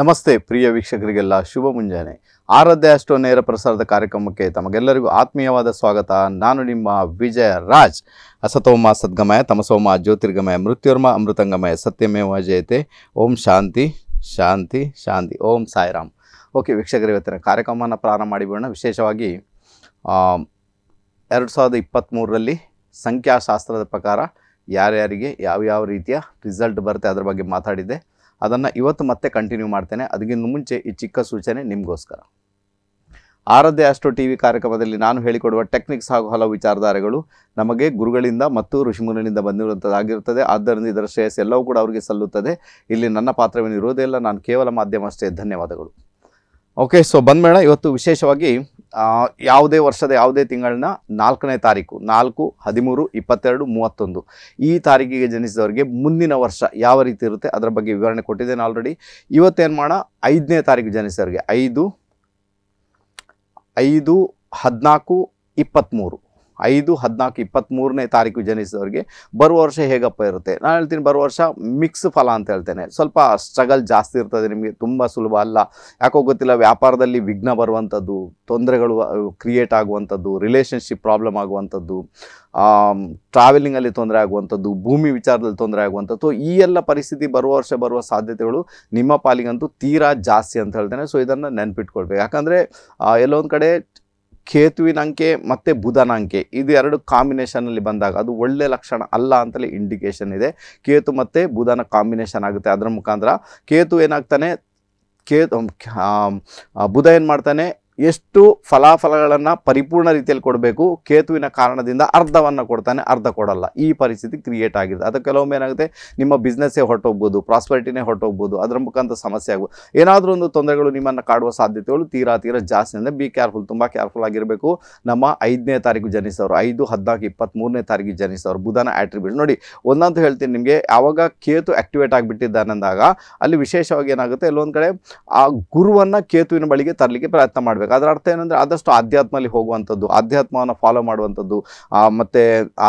ನಮಸ್ತೆ ಪ್ರಿಯ ವೀಕ್ಷಕರಿಗೆಲ್ಲ ಶುಭ ಮುಂಜಾನೆ ಆರಾಧ್ಯ ಅಷ್ಟೋ ನೇರ ಪ್ರಸಾರದ ಕಾರ್ಯಕ್ರಮಕ್ಕೆ ತಮಗೆಲ್ಲರಿಗೂ ಆತ್ಮೀಯವಾದ ಸ್ವಾಗತ ನಾನು ನಿಮ್ಮ ವಿಜಯ ರಾಜ್ ಅಸತೋಮ ಸದ್ಗಮಯ ತಮಸೋಮ ಜ್ಯೋತಿರ್ಗಮಯ ಮೃತ್ಯುರ್ಮ ಅಮೃತಂಗಮಯ ಸತ್ಯಮೇವ ಜಯತೆ ಓಂ ಶಾಂತಿ ಶಾಂತಿ ಶಾಂತಿ ಓಂ ಸಾಯಿರಾಮ್ ಓಕೆ ವೀಕ್ಷಕರು ಇವತ್ತಿನ ಕಾರ್ಯಕ್ರಮವನ್ನು ಪ್ರಾರಂಭ ಮಾಡಿಬಿಡೋಣ ವಿಶೇಷವಾಗಿ ಎರಡು ಸಾವಿರದ ಇಪ್ಪತ್ತ್ಮೂರರಲ್ಲಿ ಸಂಖ್ಯಾಶಾಸ್ತ್ರದ ಪ್ರಕಾರ ಯಾರ್ಯಾರಿಗೆ ಯಾವ್ಯಾವ ರೀತಿಯ ರಿಸಲ್ಟ್ ಬರುತ್ತೆ ಅದರ ಬಗ್ಗೆ ಮಾತಾಡಿದೆ ಅದನ್ನು ಇವತ್ತು ಮತ್ತೆ ಕಂಟಿನ್ಯೂ ಮಾಡ್ತೇನೆ ಅದಕ್ಕಿಂತ ಮುಂಚೆ ಈ ಚಿಕ್ಕ ಸೂಚನೆ ನಿಮಗೋಸ್ಕರ ಆರಾಧ್ಯ ಆಸ್ಟ್ರೋ ಟಿ ವಿ ಕಾರ್ಯಕ್ರಮದಲ್ಲಿ ನಾನು ಹೇಳಿಕೊಡುವ ಟೆಕ್ನಿಕ್ಸ್ ಹಾಗೂ ಹಲವು ವಿಚಾರಧಾರೆಗಳು ನಮಗೆ ಗುರುಗಳಿಂದ ಮತ್ತು ಋಷಿಮುನಿಂದ ಬಂದಿರುವಂಥದ್ದಾಗಿರುತ್ತದೆ ಆದ್ದರಿಂದ ಇದರ ಶ್ರೇಯಸ್ ಎಲ್ಲವೂ ಕೂಡ ಅವರಿಗೆ ಸಲ್ಲುತ್ತದೆ ಇಲ್ಲಿ ನನ್ನ ಪಾತ್ರವೇನಿರೋದೇ ಇಲ್ಲ ನಾನು ಕೇವಲ ಮಾಧ್ಯಮ ಅಷ್ಟೇ ಧನ್ಯವಾದಗಳು ಓಕೆ ಸೊ ಬಂದ ಇವತ್ತು ವಿಶೇಷವಾಗಿ ಯಾವುದೇ ವರ್ಷದ ಯಾವುದೇ ತಿಂಗಳನ್ನ ನಾಲ್ಕನೇ ತಾರೀಕು ನಾಲ್ಕು ಹದಿಮೂರು ಇಪ್ಪತ್ತೆರಡು ಮೂವತ್ತೊಂದು ಈ ತಾರೀಕಿಗೆ ಜನಿಸಿದವರಿಗೆ ಮುಂದಿನ ವರ್ಷ ಯಾವ ರೀತಿ ಇರುತ್ತೆ ಅದರ ಬಗ್ಗೆ ವಿವರಣೆ ಕೊಟ್ಟಿದ್ದೇನೆ ಆಲ್ರೆಡಿ ಇವತ್ತೇನು ಮಾಡೋಣ ಐದನೇ ತಾರೀಕು ಜನಿಸಿದವರಿಗೆ ಐದು ಐದು ಹದಿನಾಲ್ಕು ಇಪ್ಪತ್ತ್ಮೂರು ಐದು ಹದಿನಾಲ್ಕು ಇಪ್ಪತ್ತ್ಮೂರನೇ ತಾರೀಕು ಜನಿಸಿದವ್ರಿಗೆ ಬರುವ ವರ್ಷ ಹೇಗಪ್ಪ ಇರುತ್ತೆ ನಾನು ಹೇಳ್ತೀನಿ ಬರುವ ವರ್ಷ ಮಿಕ್ಸ್ ಫಲ ಅಂತ ಹೇಳ್ತೇನೆ ಸ್ವಲ್ಪ ಸ್ಟ್ರಗಲ್ ಜಾಸ್ತಿ ಇರ್ತದೆ ನಿಮಗೆ ತುಂಬ ಸುಲಭ ಅಲ್ಲ ಯಾಕೋ ಗೊತ್ತಿಲ್ಲ ವ್ಯಾಪಾರದಲ್ಲಿ ವಿಘ್ನ ಬರುವಂಥದ್ದು ತೊಂದರೆಗಳು ಕ್ರಿಯೇಟ್ ಆಗುವಂಥದ್ದು ರಿಲೇಷನ್ಶಿಪ್ ಪ್ರಾಬ್ಲಮ್ ಆಗುವಂಥದ್ದು ಟ್ರಾವೆಲಿಂಗಲ್ಲಿ ತೊಂದರೆ ಆಗುವಂಥದ್ದು ಭೂಮಿ ವಿಚಾರದಲ್ಲಿ ತೊಂದರೆ ಆಗುವಂಥದ್ದು ಈ ಎಲ್ಲ ಪರಿಸ್ಥಿತಿ ಬರುವ ವರ್ಷ ಬರುವ ಸಾಧ್ಯತೆಗಳು ನಿಮ್ಮ ಪಾಲಿಗಂತೂ ತೀರಾ ಜಾಸ್ತಿ ಅಂತ ಹೇಳ್ತೇನೆ ಸೊ ಇದನ್ನು ನೆನ್ಪಿಟ್ಕೊಳ್ಬೇಕು ಯಾಕಂದರೆ ಎಲ್ಲೊಂದು ಕಡೆ ಕೇತುವಿನ ಅಂಕೆ ಮತ್ತು ಬುಧನ ಅಂಕೆ ಇದು ಎರಡು ಕಾಂಬಿನೇಷನಲ್ಲಿ ಬಂದಾಗ ಅದು ಒಳ್ಳೆ ಲಕ್ಷಣ ಅಲ್ಲ ಅಂತಲೇ ಇಂಡಿಕೇಷನ್ ಇದೆ ಕೇತು ಮತ್ತು ಬುಧನ ಕಾಂಬಿನೇಷನ್ ಆಗುತ್ತೆ ಅದರ ಮುಖಾಂತರ ಕೇತು ಏನಾಗ್ತಾನೆ ಕೇತು ಬುಧ ಏನು ಮಾಡ್ತಾನೆ ಎಷ್ಟು ಫಲಾಫಲಗಳನ್ನು ಪರಿಪೂರ್ಣ ರೀತಿಯಲ್ಲಿ ಕೊಡಬೇಕು ಕೇತುವಿನ ಕಾರಣದಿಂದ ಅರ್ಧವನ್ನು ಕೊಡ್ತಾನೆ ಅರ್ಧ ಕೊಡಲ್ಲ ಈ ಪರಿಸ್ಥಿತಿ ಕ್ರಿಯೇಟ್ ಆಗಿದೆ ಅದು ಕೆಲವೊಮ್ಮೆ ಏನಾಗುತ್ತೆ ನಿಮ್ಮ ಬಿಸ್ನೆಸ್ಸೇ ಹೊರಟೋಗ್ಬೋದು ಪ್ರಾಸ್ಪರಿಟಿನೇ ಹೊರಟೋಗ್ಬೋದು ಅದರ ಮುಖಾಂತರ ಸಮಸ್ಯೆ ಆಗ್ಬೋದು ಏನಾದರೂ ಒಂದು ತೊಂದರೆಗಳು ನಿಮ್ಮನ್ನು ಕಾಡುವ ಸಾಧ್ಯತೆಗಳು ತೀರಾ ತೀರಾ ಜಾಸ್ತಿ ಅಂದರೆ ಬಿ ಕೇರ್ಫುಲ್ ತುಂಬ ಕೇರ್ಫುಲ್ ಆಗಿರಬೇಕು ನಮ್ಮ ಐದನೇ ತಾರೀಕು ಜನಿಸೋರು ಐದು ಹದಿನಾಲ್ಕು ಇಪ್ಪತ್ತ್ಮೂರನೇ ತಾರೀಕು ಜನಿಸೋರು ಬುಧನ ಆಟ್ರಿಬ್ಯೂಟ್ ನೋಡಿ ಒಂದಂತೂ ಹೇಳ್ತೀನಿ ನಿಮಗೆ ಯಾವಾಗ ಕೇತು ಆ್ಯಕ್ಟಿವೇಟ್ ಆಗಿಬಿಟ್ಟಿದ್ದಾನಂದಾಗ ಅಲ್ಲಿ ವಿಶೇಷವಾಗಿ ಏನಾಗುತ್ತೆ ಎಲ್ಲೊಂದು ಕಡೆ ಆ ಗುರುವನ್ನು ಕೇತುವಿನ ಬಳಿಗೆ ತರಲಿಕ್ಕೆ ಪ್ರಯತ್ನ ಮಾಡಬೇಕು ಮಾಡಬೇಕು ಅದರ ಅರ್ಥ ಏನಂದರೆ ಆದಷ್ಟು ಆಧ್ಯಾತ್ಮಲ್ಲಿ ಹೋಗುವಂಥದ್ದು ಆಧ್ಯಾತ್ಮವನ್ನು ಫಾಲೋ ಮಾಡುವಂಥದ್ದು ಮತ್ತು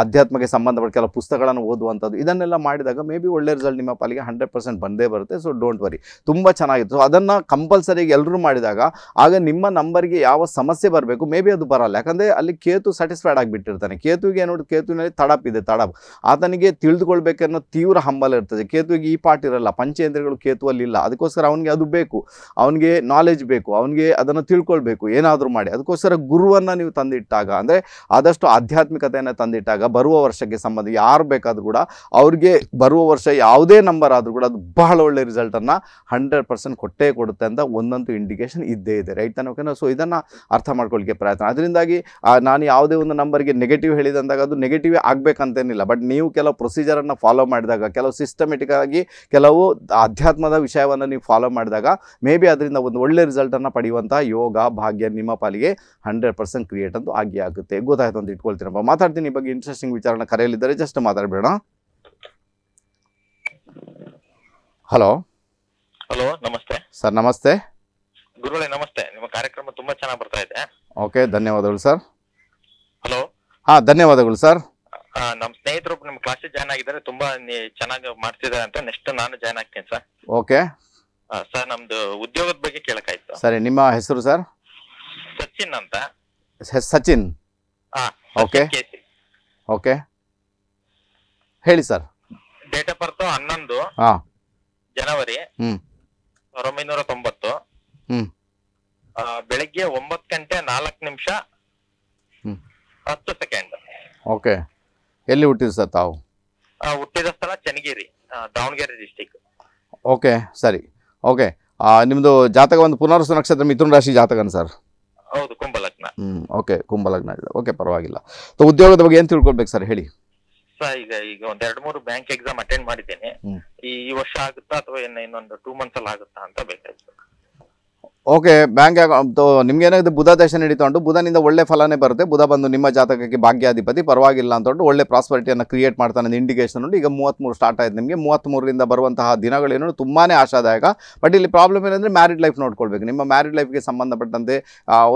ಆಧ್ಯಾತ್ಮಕ್ಕೆ ಸಂಬಂಧಪಟ್ಟ ಕೆಲವು ಪುಸ್ತಕಗಳನ್ನು ಓದುವಂಥದ್ದು ಇದನ್ನೆಲ್ಲ ಮಾಡಿದಾಗ ಮೇ ಬಿ ಒಳ್ಳೆ ರಿಸಲ್ಟ್ ನಿಮ್ಮ ಪಾಲಿಗೆ ಹಂಡ್ರೆಡ್ ಪರ್ಸೆಂಟ್ ಬಂದೇ ಬರುತ್ತೆ ಸೊ ಡೋಂಟ್ ವರಿ ತುಂಬ ಚೆನ್ನಾಗಿತ್ತು ಸೊ ಅದನ್ನು ಕಂಪಲ್ಸರಿಯಾಗಿ ಎಲ್ಲರೂ ಮಾಡಿದಾಗ ಆಗ ನಿಮ್ಮ ನಂಬರ್ಗೆ ಯಾವ ಸಮಸ್ಯೆ ಬರಬೇಕು ಮೇ ಬಿ ಅದು ಬರಲ್ಲ ಯಾಕಂದರೆ ಅಲ್ಲಿ ಕೇತು ಸ್ಯಾಟಿಸ್ಫೈಡ್ ಆಗಿಬಿಟ್ಟಿರ್ತಾನೆ ಕೇತುವಿಗೆ ನೋಡಿ ಕೇತುವಿನಲ್ಲಿ ತಡಪ್ ಇದೆ ತಡಪ್ ಆತನಿಗೆ ತಿಳಿದುಕೊಳ್ಬೇಕನ್ನೋ ತೀವ್ರ ಹಂಬಲ ಇರ್ತದೆ ಕೇತುವಿಗೆ ಈ ಪಾಠ ಇರಲ್ಲ ಪಂಚೇಂದ್ರಗಳು ಕೇತುವಲ್ಲಿ ಇಲ್ಲ ಅದಕ್ಕೋಸ್ಕರ ಅವನಿಗೆ ಅದು ಬೇಕು ಅವನಿಗೆ ನಾಲೆಜ್ ಬೇಕು ಅವನಿಗೆ ಅದನ್ನು ತಿಳ್ಕೊಳ್ಬೇಕು ಮಾಡಬೇಕು ಏನಾದರೂ ಮಾಡಿ ಅದಕ್ಕೋಸ್ಕರ ಗುರುವನ್ನು ನೀವು ತಂದಿಟ್ಟಾಗ ಅಂದರೆ ಆದಷ್ಟು ಆಧ್ಯಾತ್ಮಿಕತೆಯನ್ನು ತಂದಿಟ್ಟಾಗ ಬರುವ ವರ್ಷಕ್ಕೆ ಸಂಬಂಧ ಯಾರು ಬೇಕಾದರೂ ಕೂಡ ಅವ್ರಿಗೆ ಬರುವ ವರ್ಷ ಯಾವುದೇ ನಂಬರ್ ಆದರೂ ಕೂಡ ಅದು ಬಹಳ ಒಳ್ಳೆ ರಿಸಲ್ಟನ್ನು ಹಂಡ್ರೆಡ್ ಪರ್ಸೆಂಟ್ ಕೊಟ್ಟೇ ಕೊಡುತ್ತೆ ಅಂತ ಒಂದೊಂದು ಇಂಡಿಕೇಶನ್ ಇದ್ದೇ ಇದೆ ರೈಟ್ ಅನ್ನೋಕೆ ಸೊ ಇದನ್ನು ಅರ್ಥ ಮಾಡ್ಕೊಳ್ಳಿಕ್ಕೆ ಪ್ರಯತ್ನ ಅದರಿಂದಾಗಿ ನಾನು ಯಾವುದೇ ಒಂದು ನಂಬರ್ಗೆ ನೆಗೆಟಿವ್ ಹೇಳಿದಂದಾಗ ಅದು ನೆಗೆಟಿವ್ ಆಗಬೇಕಂತೇನಿಲ್ಲ ಬಟ್ ನೀವು ಕೆಲವು ಪ್ರೊಸೀಜರನ್ನು ಫಾಲೋ ಮಾಡಿದಾಗ ಕೆಲವು ಸಿಸ್ಟಮೆಟಿಕ್ ಆಗಿ ಕೆಲವು ಆಧ್ಯಾತ್ಮದ ವಿಷಯವನ್ನು ನೀವು ಫಾಲೋ ಮಾಡಿದಾಗ ಮೇ ಬಿ ಅದರಿಂದ ಒಂದು ಒಳ್ಳೆ ರಿಸಲ್ಟನ್ನು ಪಡೆಯುವಂಥ ಯೋಗ ಭಾಗ್ಯ ನಿಮ್ಮ ಪಾಲಿಗೆ ಹಂಡ್ರೆಡ್ ಪರ್ಸೆಂಟ್ ಕ್ರಿಯೇಟ್ ಅಂತೂ ಆಗಿ ಆಗುತ್ತೆ ಗೊತ್ತಾಯ್ತು ಅಂತ ಇಟ್ಕೊಳ್ತೀನಪ್ಪ ಮಾತಾಡ್ತೀನಿ ಈ ಬಗ್ಗೆ ಇಂಟ್ರೆಸ್ಟಿಂಗ್ ವಿಚಾರನ ಕರೆಯಲಿದ್ದಾರೆ ಜಸ್ಟ್ ಮಾತಾಡಬೇಡ ಹಲೋ ಹಲೋ ನಮಸ್ತೆ ಸರ್ ನಮಸ್ತೆ ಗುರುಗಳೇ ನಮಸ್ತೆ ನಿಮ್ಮ ಕಾರ್ಯಕ್ರಮ ತುಂಬಾ ಚೆನ್ನಾಗಿ ಬರ್ತಾ ಇದೆ ಓಕೆ ಧನ್ಯವಾದಗಳು ಸರ್ ಹಲೋ ಹಾ ಧನ್ಯವಾದಗಳು ಸರ್ ನಮ್ಮ ಸ್ನೇಹಿತರು ನಿಮ್ಮ ಕ್ಲಾಸ್ ಜಾಯ್ನ್ ಆಗಿದ್ದಾರೆ ತುಂಬಾ ಚೆನ್ನಾಗಿ ಮಾಡ್ತಿದ್ದಾರೆ ಅಂತ ನೆಕ್ಸ್ಟ್ ನಾನು ಜಾಯ್ನ್ ಆಗ್ತೀನಿ ಸರ್ ಓಕೆ ಸರ್ ನಮ್ದು ಉದ್ಯೋಗದ ಬಗ್ಗೆ ಕೇಳಕ್ಕಾಯ್ತು ಸರಿ ನಿಮ್ಮ ಹೆಸರು ಸರ್ ಸಚಿನ್ ಅಂತ ಸಚಿನ್ ಓಕೆ ಓಕೆ ಹೇಳಿ ಸರ್ ಡೇಟ್ ಆಫ್ ಬರ್ತ್ ಹನ್ನೊಂದು ಜನವರಿ ಸಾವಿರದ ಒಂಬೈನೂರ ತೊಂಬತ್ತು ಬೆಳಿಗ್ಗೆ ಒಂಬತ್ತು ಗಂಟೆ ನಾಲ್ಕು ನಿಮಿಷ ಹತ್ತು ಸೆಕೆಂಡ್ ಓಕೆ ಎಲ್ಲಿ ಹುಟ್ಟಿದ್ರಿ ಸರ್ ತಾವು ಹುಟ್ಟಿದ ಸ್ಥಳ ಚನ್ನಗಿರಿ ದಾವಣಗೆರೆ ಡಿಸ್ಟಿಕ್ ಓಕೆ ಸರಿ ಓಕೆ ನಿಮ್ಮದು ಜಾತಕ ಒಂದು ಪುನರ್ವಸು ನಕ್ಷತ್ರ ಮಿಥುನ ರಾಶಿ ಜಾತಕನ ಸರ್ ಹೌದು ಕುಂಭಲಗ್ನ ಹ್ಮ್ ಓಕೆ ಕುಂಭಲಗ್ನ ಓಕೆ ಪರವಾಗಿಲ್ಲ ಉದ್ಯೋಗದ ಬಗ್ಗೆ ಏನ್ ತಿಳ್ಕೊಳ್ಬೇಕು ಸರ್ ಹೇಳಿ ಸರ್ ಈಗ ಈಗ ಒಂದ್ ಎರಡ್ ಮೂರು ಬ್ಯಾಂಕ್ ಎಕ್ಸಾಮ್ ಅಟೆಂಡ್ ಮಾಡಿದ್ದೇನೆ ಈ ವರ್ಷ ಆಗುತ್ತಾ ಅಥವಾ ಇನ್ನೊಂದು ಟೂ ಮಂತ್ಸ್ ಅಲ್ಲಿ ಆಗುತ್ತಾ ಅಂತ ಬೇಕಾಗಿತ್ತು ಓಕೆ ಬ್ಯಾಂಕ್ ಅಕೌಂಟ್ ನಿಮ್ಗೇನಾಗಿದೆ ಬುಧ ನಡೀತಾ ಉಂಟು ಬುಧನಿಂದ ಒಳ್ಳೆ ಫಲನೇ ಬರುತ್ತೆ ಬುಧ ಬಂದು ನಿಮ್ಮ ಜಾತಕಕ್ಕೆ ಭಾಗ್ಯಾಧಿಪತಿ ಪರವಾಗಿಲ್ಲ ಅಂತಂದು ಒಳ್ಳೆ ಪ್ರಾಸ್ಪರಿಟಿಯನ್ನು ಕ್ರಿಯೇಟ್ ಮಾಡ್ತಾನೆ ಇಂಡಿಕೇಶನ್ ಉಂಟು ಈಗ ಮೂವತ್ತ್ಮೂರು ಸ್ಟಾರ್ಟ್ ಆಯಿತು ನಿಮಗೆ ಮೂರಿಂದ ಬರುವಂತಹ ದಿನಗಳೇನು ತುಂಬಾ ಆಶಾದಾಯಕ ಬಟ್ ಇಲ್ಲಿ ಪ್ರಾಬ್ಲಮ್ ಏನಂದರೆ ಮ್ಯಾರಿಡ್ ಲೈಫ್ ನೋಡ್ಕೊಳ್ಬೇಕು ನಿಮ್ಮ ಮ್ಯಾರಿಡ್ ಲೈಫ್ಗೆ ಸಂಬಂಧಪಟ್ಟಂತೆ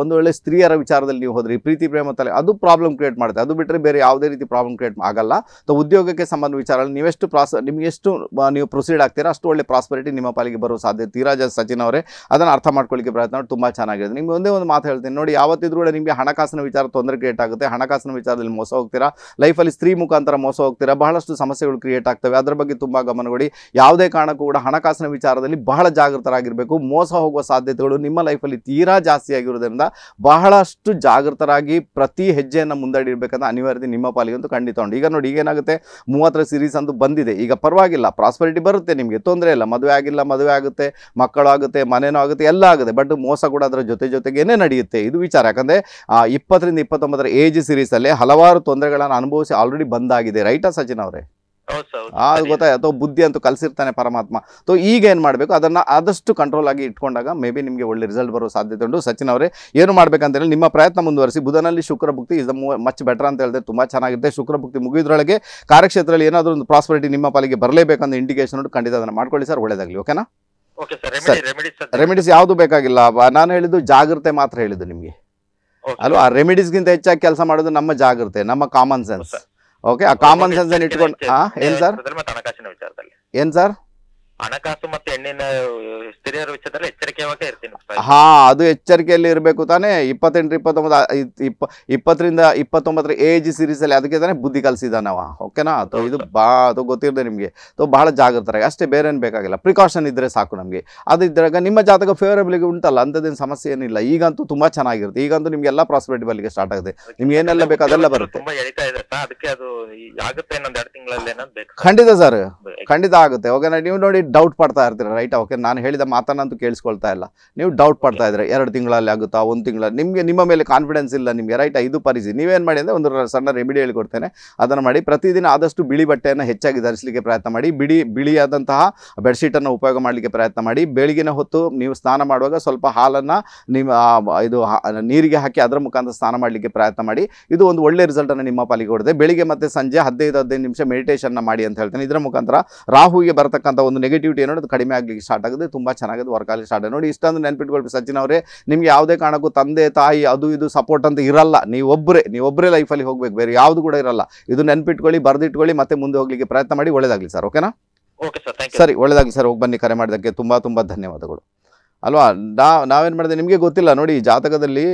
ಒಂದು ವೇಳೆ ಸ್ತ್ರೀಯರ ವಿಚಾರದಲ್ಲಿ ನೀವು ಹೋದ್ರಿ ಪ್ರೀತಿ ಪ್ರೇಮ ತಲೆ ಅದು ಪ್ರಾಬ್ಲಮ್ ಕ್ರಿಯೇಟ್ ಮಾಡುತ್ತೆ ಅದು ಬಿಟ್ಟರೆ ಬೇರೆ ಯಾವುದೇ ರೀತಿ ಪ್ರಾಬ್ಲಮ್ ಕ್ರಿಯೇಟ್ ಆಗಲ್ಲ ತೊ ಉದ್ಯೋಗಕ್ಕೆ ಸಂಬಂಧ ವಿಚಾರದಲ್ಲಿ ನೀವೆಷ್ಟು ಪ್ರಾಸ್ ನಿಮಗೆ ಎಷ್ಟು ನೀವು ಪ್ರೊಸೀಡ್ ಆಗ್ತೀರಾ ಅಷ್ಟು ಒಳ್ಳೆ ಪ್ರಾಸ್ಪರಿಟಿ ನಿಮ್ಮ ಪಾಲಿಗೆ ಬರೋ ಸಾಧ್ಯತೆ ತೀರಾಜ ಸಚಿನ್ ಅವರೇ ಅದನ್ನು ಅರ್ಥ ಮಾಡ್ಕೊಳ್ಳಿ ಪ್ರಯತ್ನ ತುಂಬಾ ತುಂಬ ಚೆನ್ನಾಗಿದೆ ನಿಮ್ಗೆ ಒಂದೇ ಒಂದು ಮಾತು ಹೇಳ್ತೀನಿ ನೋಡಿ ಯಾವತ್ತಿದ್ರೂ ಕೂಡ ನಿಮಗೆ ಹಣಕಾಸಿನ ವಿಚಾರ ತೊಂದರೆ ಕ್ರಿಯೇಟ್ ಆಗುತ್ತೆ ಹಣಕಾಸಿನ ವಿಚಾರದಲ್ಲಿ ಮೋಸ ಹೋಗ್ತೀರಾ ಲೈಫಲ್ಲಿ ಸ್ತ್ರೀ ಮುಖಾಂತರ ಮೋಸ ಹೋಗ್ತೀರಾ ಬಹಳಷ್ಟು ಸಮಸ್ಯೆಗಳು ಕ್ರಿಯೇಟ್ ಆಗ್ತವೆ ಅದರ ಬಗ್ಗೆ ತುಂಬ ಗಮನ ಕೊಡಿ ಯಾವುದೇ ಕಾರಣಕ್ಕೂ ಕೂಡ ಹಣಕಾಸಿನ ವಿಚಾರದಲ್ಲಿ ಬಹಳ ಜಾಗೃತರಾಗಿರಬೇಕು ಮೋಸ ಹೋಗುವ ಸಾಧ್ಯತೆಗಳು ನಿಮ್ಮ ಲೈಫಲ್ಲಿ ತೀರಾ ಜಾಸ್ತಿ ಆಗಿರೋದ್ರಿಂದ ಬಹಳಷ್ಟು ಜಾಗೃತರಾಗಿ ಪ್ರತಿ ಹೆಜ್ಜೆಯನ್ನು ಮುಂದಾಡಿರಬೇಕಂತ ಅನಿವಾರ್ಯತೆ ನಿಮ್ಮ ಒಂದು ಖಂಡಿತ ಉಂಟು ಈಗ ನೋಡಿ ಈಗೇನಾಗುತ್ತೆ ಮೂವತ್ತರ ಸೀರೀಸ್ ಅಂತೂ ಬಂದಿದೆ ಈಗ ಪರವಾಗಿಲ್ಲ ಪ್ರಾಸ್ಪರಿಟಿ ಬರುತ್ತೆ ನಿಮಗೆ ತೊಂದರೆ ಇಲ್ಲ ಮದುವೆ ಆಗಿಲ್ಲ ಮದುವೆ ಆಗುತ್ತೆ ಮಕ್ಕಳು ಆಗುತ್ತೆ ಮನೆಯೂ ಆಗುತ್ತೆ ಎಲ್ಲ ಆಗುತ್ತೆ ಆಗುತ್ತೆ ಬಟ್ ಮೋಸ ಕೂಡ ಅದರ ಜೊತೆ ಜೊತೆಗೇನೆ ನಡೆಯುತ್ತೆ ಇದು ವಿಚಾರ ಯಾಕಂದರೆ ಇಪ್ಪತ್ತರಿಂದ ಇಪ್ಪತ್ತೊಂಬತ್ತರ ಏಜ್ ಅಲ್ಲಿ ಹಲವಾರು ತೊಂದರೆಗಳನ್ನು ಅನುಭವಿಸಿ ಆಲ್ರೆಡಿ ಬಂದಾಗಿದೆ ರೈಟಾ ಸಚಿನ್ ಅವರೇ ಅದು ಗೊತ್ತಾಯ್ತು ಅಥವಾ ಬುದ್ಧಿ ಅಂತೂ ಕಲಿಸಿರ್ತಾನೆ ಪರಮಾತ್ಮ ಸೊ ಈಗ ಏನು ಮಾಡಬೇಕು ಅದನ್ನು ಆದಷ್ಟು ಕಂಟ್ರೋಲ್ ಆಗಿ ಇಟ್ಕೊಂಡಾಗ ಮೇ ಬಿ ನಿಮಗೆ ಒಳ್ಳೆ ರಿಸಲ್ಟ್ ಬರೋ ಸಾಧ್ಯತೆ ಉಂಟು ಸಚಿನ್ ಅವರೇ ಏನು ಮಾಡಬೇಕಂತೇಳಿ ನಿಮ್ಮ ಪ್ರಯತ್ನ ಮುಂದುವರಿಸಿ ಬುಧನಲ್ಲಿ ಶುಕ್ರ ಭುಕ್ತಿ ಇಸ್ ಮಚ್ ಬೆಟರ್ ಅಂತ ಹೇಳಿದ್ರೆ ತುಂಬ ಚೆನ್ನಾಗಿರುತ್ತೆ ಶುಕ್ರ ಮುಗಿದ್ರೊಳಗೆ ಕಾರ್ಯಕ್ಷೇತ್ರದಲ್ಲಿ ಏನಾದರೂ ಒಂದು ಪ್ರಾಸ್ಪರಿಟಿ ನಿಮ್ಮ ಪಾಲಿಗೆ ಬರಲೇಬೇಕಂತ ಇಂಡಿಕೇಶನ್ ಉಂಟು ಖಂಡಿತ ಅದನ್ನು ಮಾಡ್ಕೊಳ್ಳಿ ಸರ್ ಒಳ್ಳೇದಾಗಲಿ ಓಕೆನಾ ರೆಮಿಡೀಸ್ ಯಾವುದು ಬೇಕಾಗಿಲ್ಲ ನಾನು ಹೇಳಿದ್ದು ಜಾಗ್ರತೆ ಮಾತ್ರ ಹೇಳಿದ್ದು ನಿಮಗೆ ಅಲ್ವಾ ಆ ರೆಮಿಡೀಸ್ಗಿಂತ ಹೆಚ್ಚಾಗಿ ಕೆಲಸ ಮಾಡೋದು ನಮ್ಮ ಜಾಗ್ರತೆ ನಮ್ಮ ಕಾಮನ್ ಸೆನ್ಸ್ ಓಕೆ ಆ ಕಾಮನ್ ಸೆನ್ಸ್ ಇಟ್ಕೊಂಡು ಏನ್ ಸರ್ ಏನ್ ಸರ್ ಹಣಕಾಸು ಮತ್ತೆ ಹೆಣ್ಣಿನ ಸ್ಥಿರ ವಿಚಾರದಲ್ಲಿ ಇರ್ತೀನಿ ಹಾ ಅದು ಎಚ್ಚರಿಕೆಯಲ್ಲಿ ಇರಬೇಕು ತಾನೇ ಇಪ್ಪತ್ತೆಂಟು ಇಪ್ಪತ್ತೊಂಬತ್ತು ಇಪ್ಪ ಇಪ್ಪತ್ತರಿಂದ ಇಪ್ಪತ್ತೊಂಬತ್ತರ ಏಜ್ ಸೀರೀಸ್ ಅಲ್ಲಿ ಅದಕ್ಕೆ ತಾನೇ ಬುದ್ಧಿ ಕಲಿಸಿದಾನವ ಓಕೆನಾ ಅಥವಾ ಇದು ಬಾ ಅದು ಗೊತ್ತಿರದೆ ನಿಮಗೆ ತೊ ಬಹಳ ಜಾಗೃತರಾಗಿ ಅಷ್ಟೇ ಬೇರೆ ಬೇಕಾಗಿಲ್ಲ ಪ್ರಿಕಾಷನ್ ಇದ್ದರೆ ಸಾಕು ನಮಗೆ ಅದು ನಿಮ್ಮ ಜಾತಕ ಫೇವರೇಬಲ್ಗೆ ಉಂಟಲ್ಲ ಅಂಥದ್ದೇನು ಸಮಸ್ಯೆ ಏನಿಲ್ಲ ಈಗಂತೂ ತುಂಬ ಚೆನ್ನಾಗಿರುತ್ತೆ ಈಗಂತೂ ಎಲ್ಲ ಪ್ರಾಸ್ಪೆಕ್ಟ್ ಬಲ್ಲಿಗೆ ಸ್ಟಾರ್ಟ್ ಆಗುತ್ತೆ ನಿಮ್ಗೆ ಏನೆಲ್ಲ ಬೇಕು ಅದೆಲ್ಲ ಬರುತ್ತೆ ಖಂಡಿತ ಸರ್ ಖಂಡಿತ ಆಗುತ್ತೆ ಓಕೆನಾ ನೀವು ನೋಡಿ ಡೌಟ್ ಪಡ್ತಾ ಇರ್ತೀರ ರೈಟ್ ಓಕೆ ನಾನು ಹೇಳಿದ ಮಾತನ್ನಂತೂ ಕೇಳಿಸ್ಕೊಳ್ತಾ ಇಲ್ಲ ನೀವು ಡೌಟ್ ಪಡ್ತಾ ಇದ್ರೆ ಎರಡು ತಿಂಗಳಲ್ಲಿ ಆಗುತ್ತಾ ಒಂದು ತಿಂಗಳ ನಿಮಗೆ ನಿಮ್ಮ ಮೇಲೆ ಕಾನ್ಫಿಡೆನ್ಸ್ ಇಲ್ಲ ನಿಮಗೆ ರೈಟ್ ಇದು ಪರಿಸಿ ನೀವೇನು ಮಾಡಿ ಅಂದರೆ ಒಂದು ಸಣ್ಣ ರೆಮಿಡಿ ಹೇಳ್ಕೊಡ್ತೇನೆ ಅದನ್ನು ಮಾಡಿ ಪ್ರತಿದಿನ ಆದಷ್ಟು ಬಿಳಿ ಬಟ್ಟೆಯನ್ನು ಹೆಚ್ಚಾಗಿ ಧರಿಸಲಿಕ್ಕೆ ಪ್ರಯತ್ನ ಮಾಡಿ ಬಿಡಿ ಬಿಳಿಯಾದಂತಹ ಬೆಡ್ಶೀಟನ್ನು ಉಪಯೋಗ ಮಾಡಲಿಕ್ಕೆ ಪ್ರಯತ್ನ ಮಾಡಿ ಬೆಳಗಿನ ಹೊತ್ತು ನೀವು ಸ್ನಾನ ಮಾಡುವಾಗ ಸ್ವಲ್ಪ ಹಾಲನ್ನು ನಿಮ್ಮ ಇದು ನೀರಿಗೆ ಹಾಕಿ ಅದರ ಮುಖಾಂತರ ಸ್ನಾನ ಮಾಡಲಿಕ್ಕೆ ಪ್ರಯತ್ನ ಮಾಡಿ ಇದು ಒಂದು ಒಳ್ಳೆ ರಿಸಲ್ಟನ್ನು ನಿಮ್ಮ ಪಾಲಿಗೆ ಕೊಡದೆ ಬೆಳಿಗ್ಗೆ ಮತ್ತು ಸಂಜೆ ಹದಿನೈದು ಹದಿನೈದು ನಿಮಿಷ ಮೆಡಿಟೇಷನ್ನ ಮಾಡಿ ಅಂತ ಹೇಳ್ತೇನೆ ಇದರ ಮುಖಾಂತರ ರಾಹುವಿಗೆ ಬರತಕ್ಕಂಥ ಒಂದು ನೆಗೆಟಿವ್ ಡ್ಯೂಟಿ ಏನೋ ಕಡಿಮೆ ಆಗಲಿಕ್ಕೆ ಸ್ಟಾರ್ಟ್ ಆಗುತ್ತೆ ತುಂಬ ಚೆನ್ನಾಗಿದೆ ವರ್ಕ್ ಆಗಲಿ ಸ್ಟಾರ್ಟ್ ನೋಡಿ ಇಷ್ಟೊಂದು ನೆನಪಿಟ್ಕೊಳ್ಬೇಕು ಸಚಿನ್ ಅವರೇ ನಿಮಗೆ ಯಾವುದೇ ಕಾರಣಕ್ಕೂ ತಂದೆ ತಾಯಿ ಅದು ಇದು ಸಪೋರ್ಟ್ ಅಂತ ಇರಲ್ಲ ನೀವೊಬ್ಬರೇ ನೀವೊಬ್ಬರೇ ಲೈಫಲ್ಲಿ ಹೋಗಬೇಕು ಬೇರೆ ಯಾವುದು ಕೂಡ ಇರಲ್ಲ ಇದು ನೆನ್ಪಿಟ್ಕೊಳ್ಳಿ ಬರೆದಿಟ್ಕೊಳ್ಳಿ ಮತ್ತೆ ಮುಂದೆ ಹೋಗಲಿಕ್ಕೆ ಪ್ರಯತ್ನ ಮಾಡಿ ಒಳ್ಳೇದಾಗಲಿ ಸರ್ ಓಕೆನಾ ಸರಿ ಒಳ್ಳೇದಾಗಲಿ ಸರ್ ಹೋಗಿ ಬನ್ನಿ ಕರೆ ಮಾಡಿದ್ದಕ್ಕೆ ತುಂಬ ತುಂಬ ಧನ್ಯವಾದಗಳು ಅಲ್ವಾ ನಾ ನಾವೇನು ಮಾಡಿದೆ ನಿಮಗೆ ಗೊತ್ತಿಲ್ಲ ನೋಡಿ ಜಾತಕದಲ್ಲಿ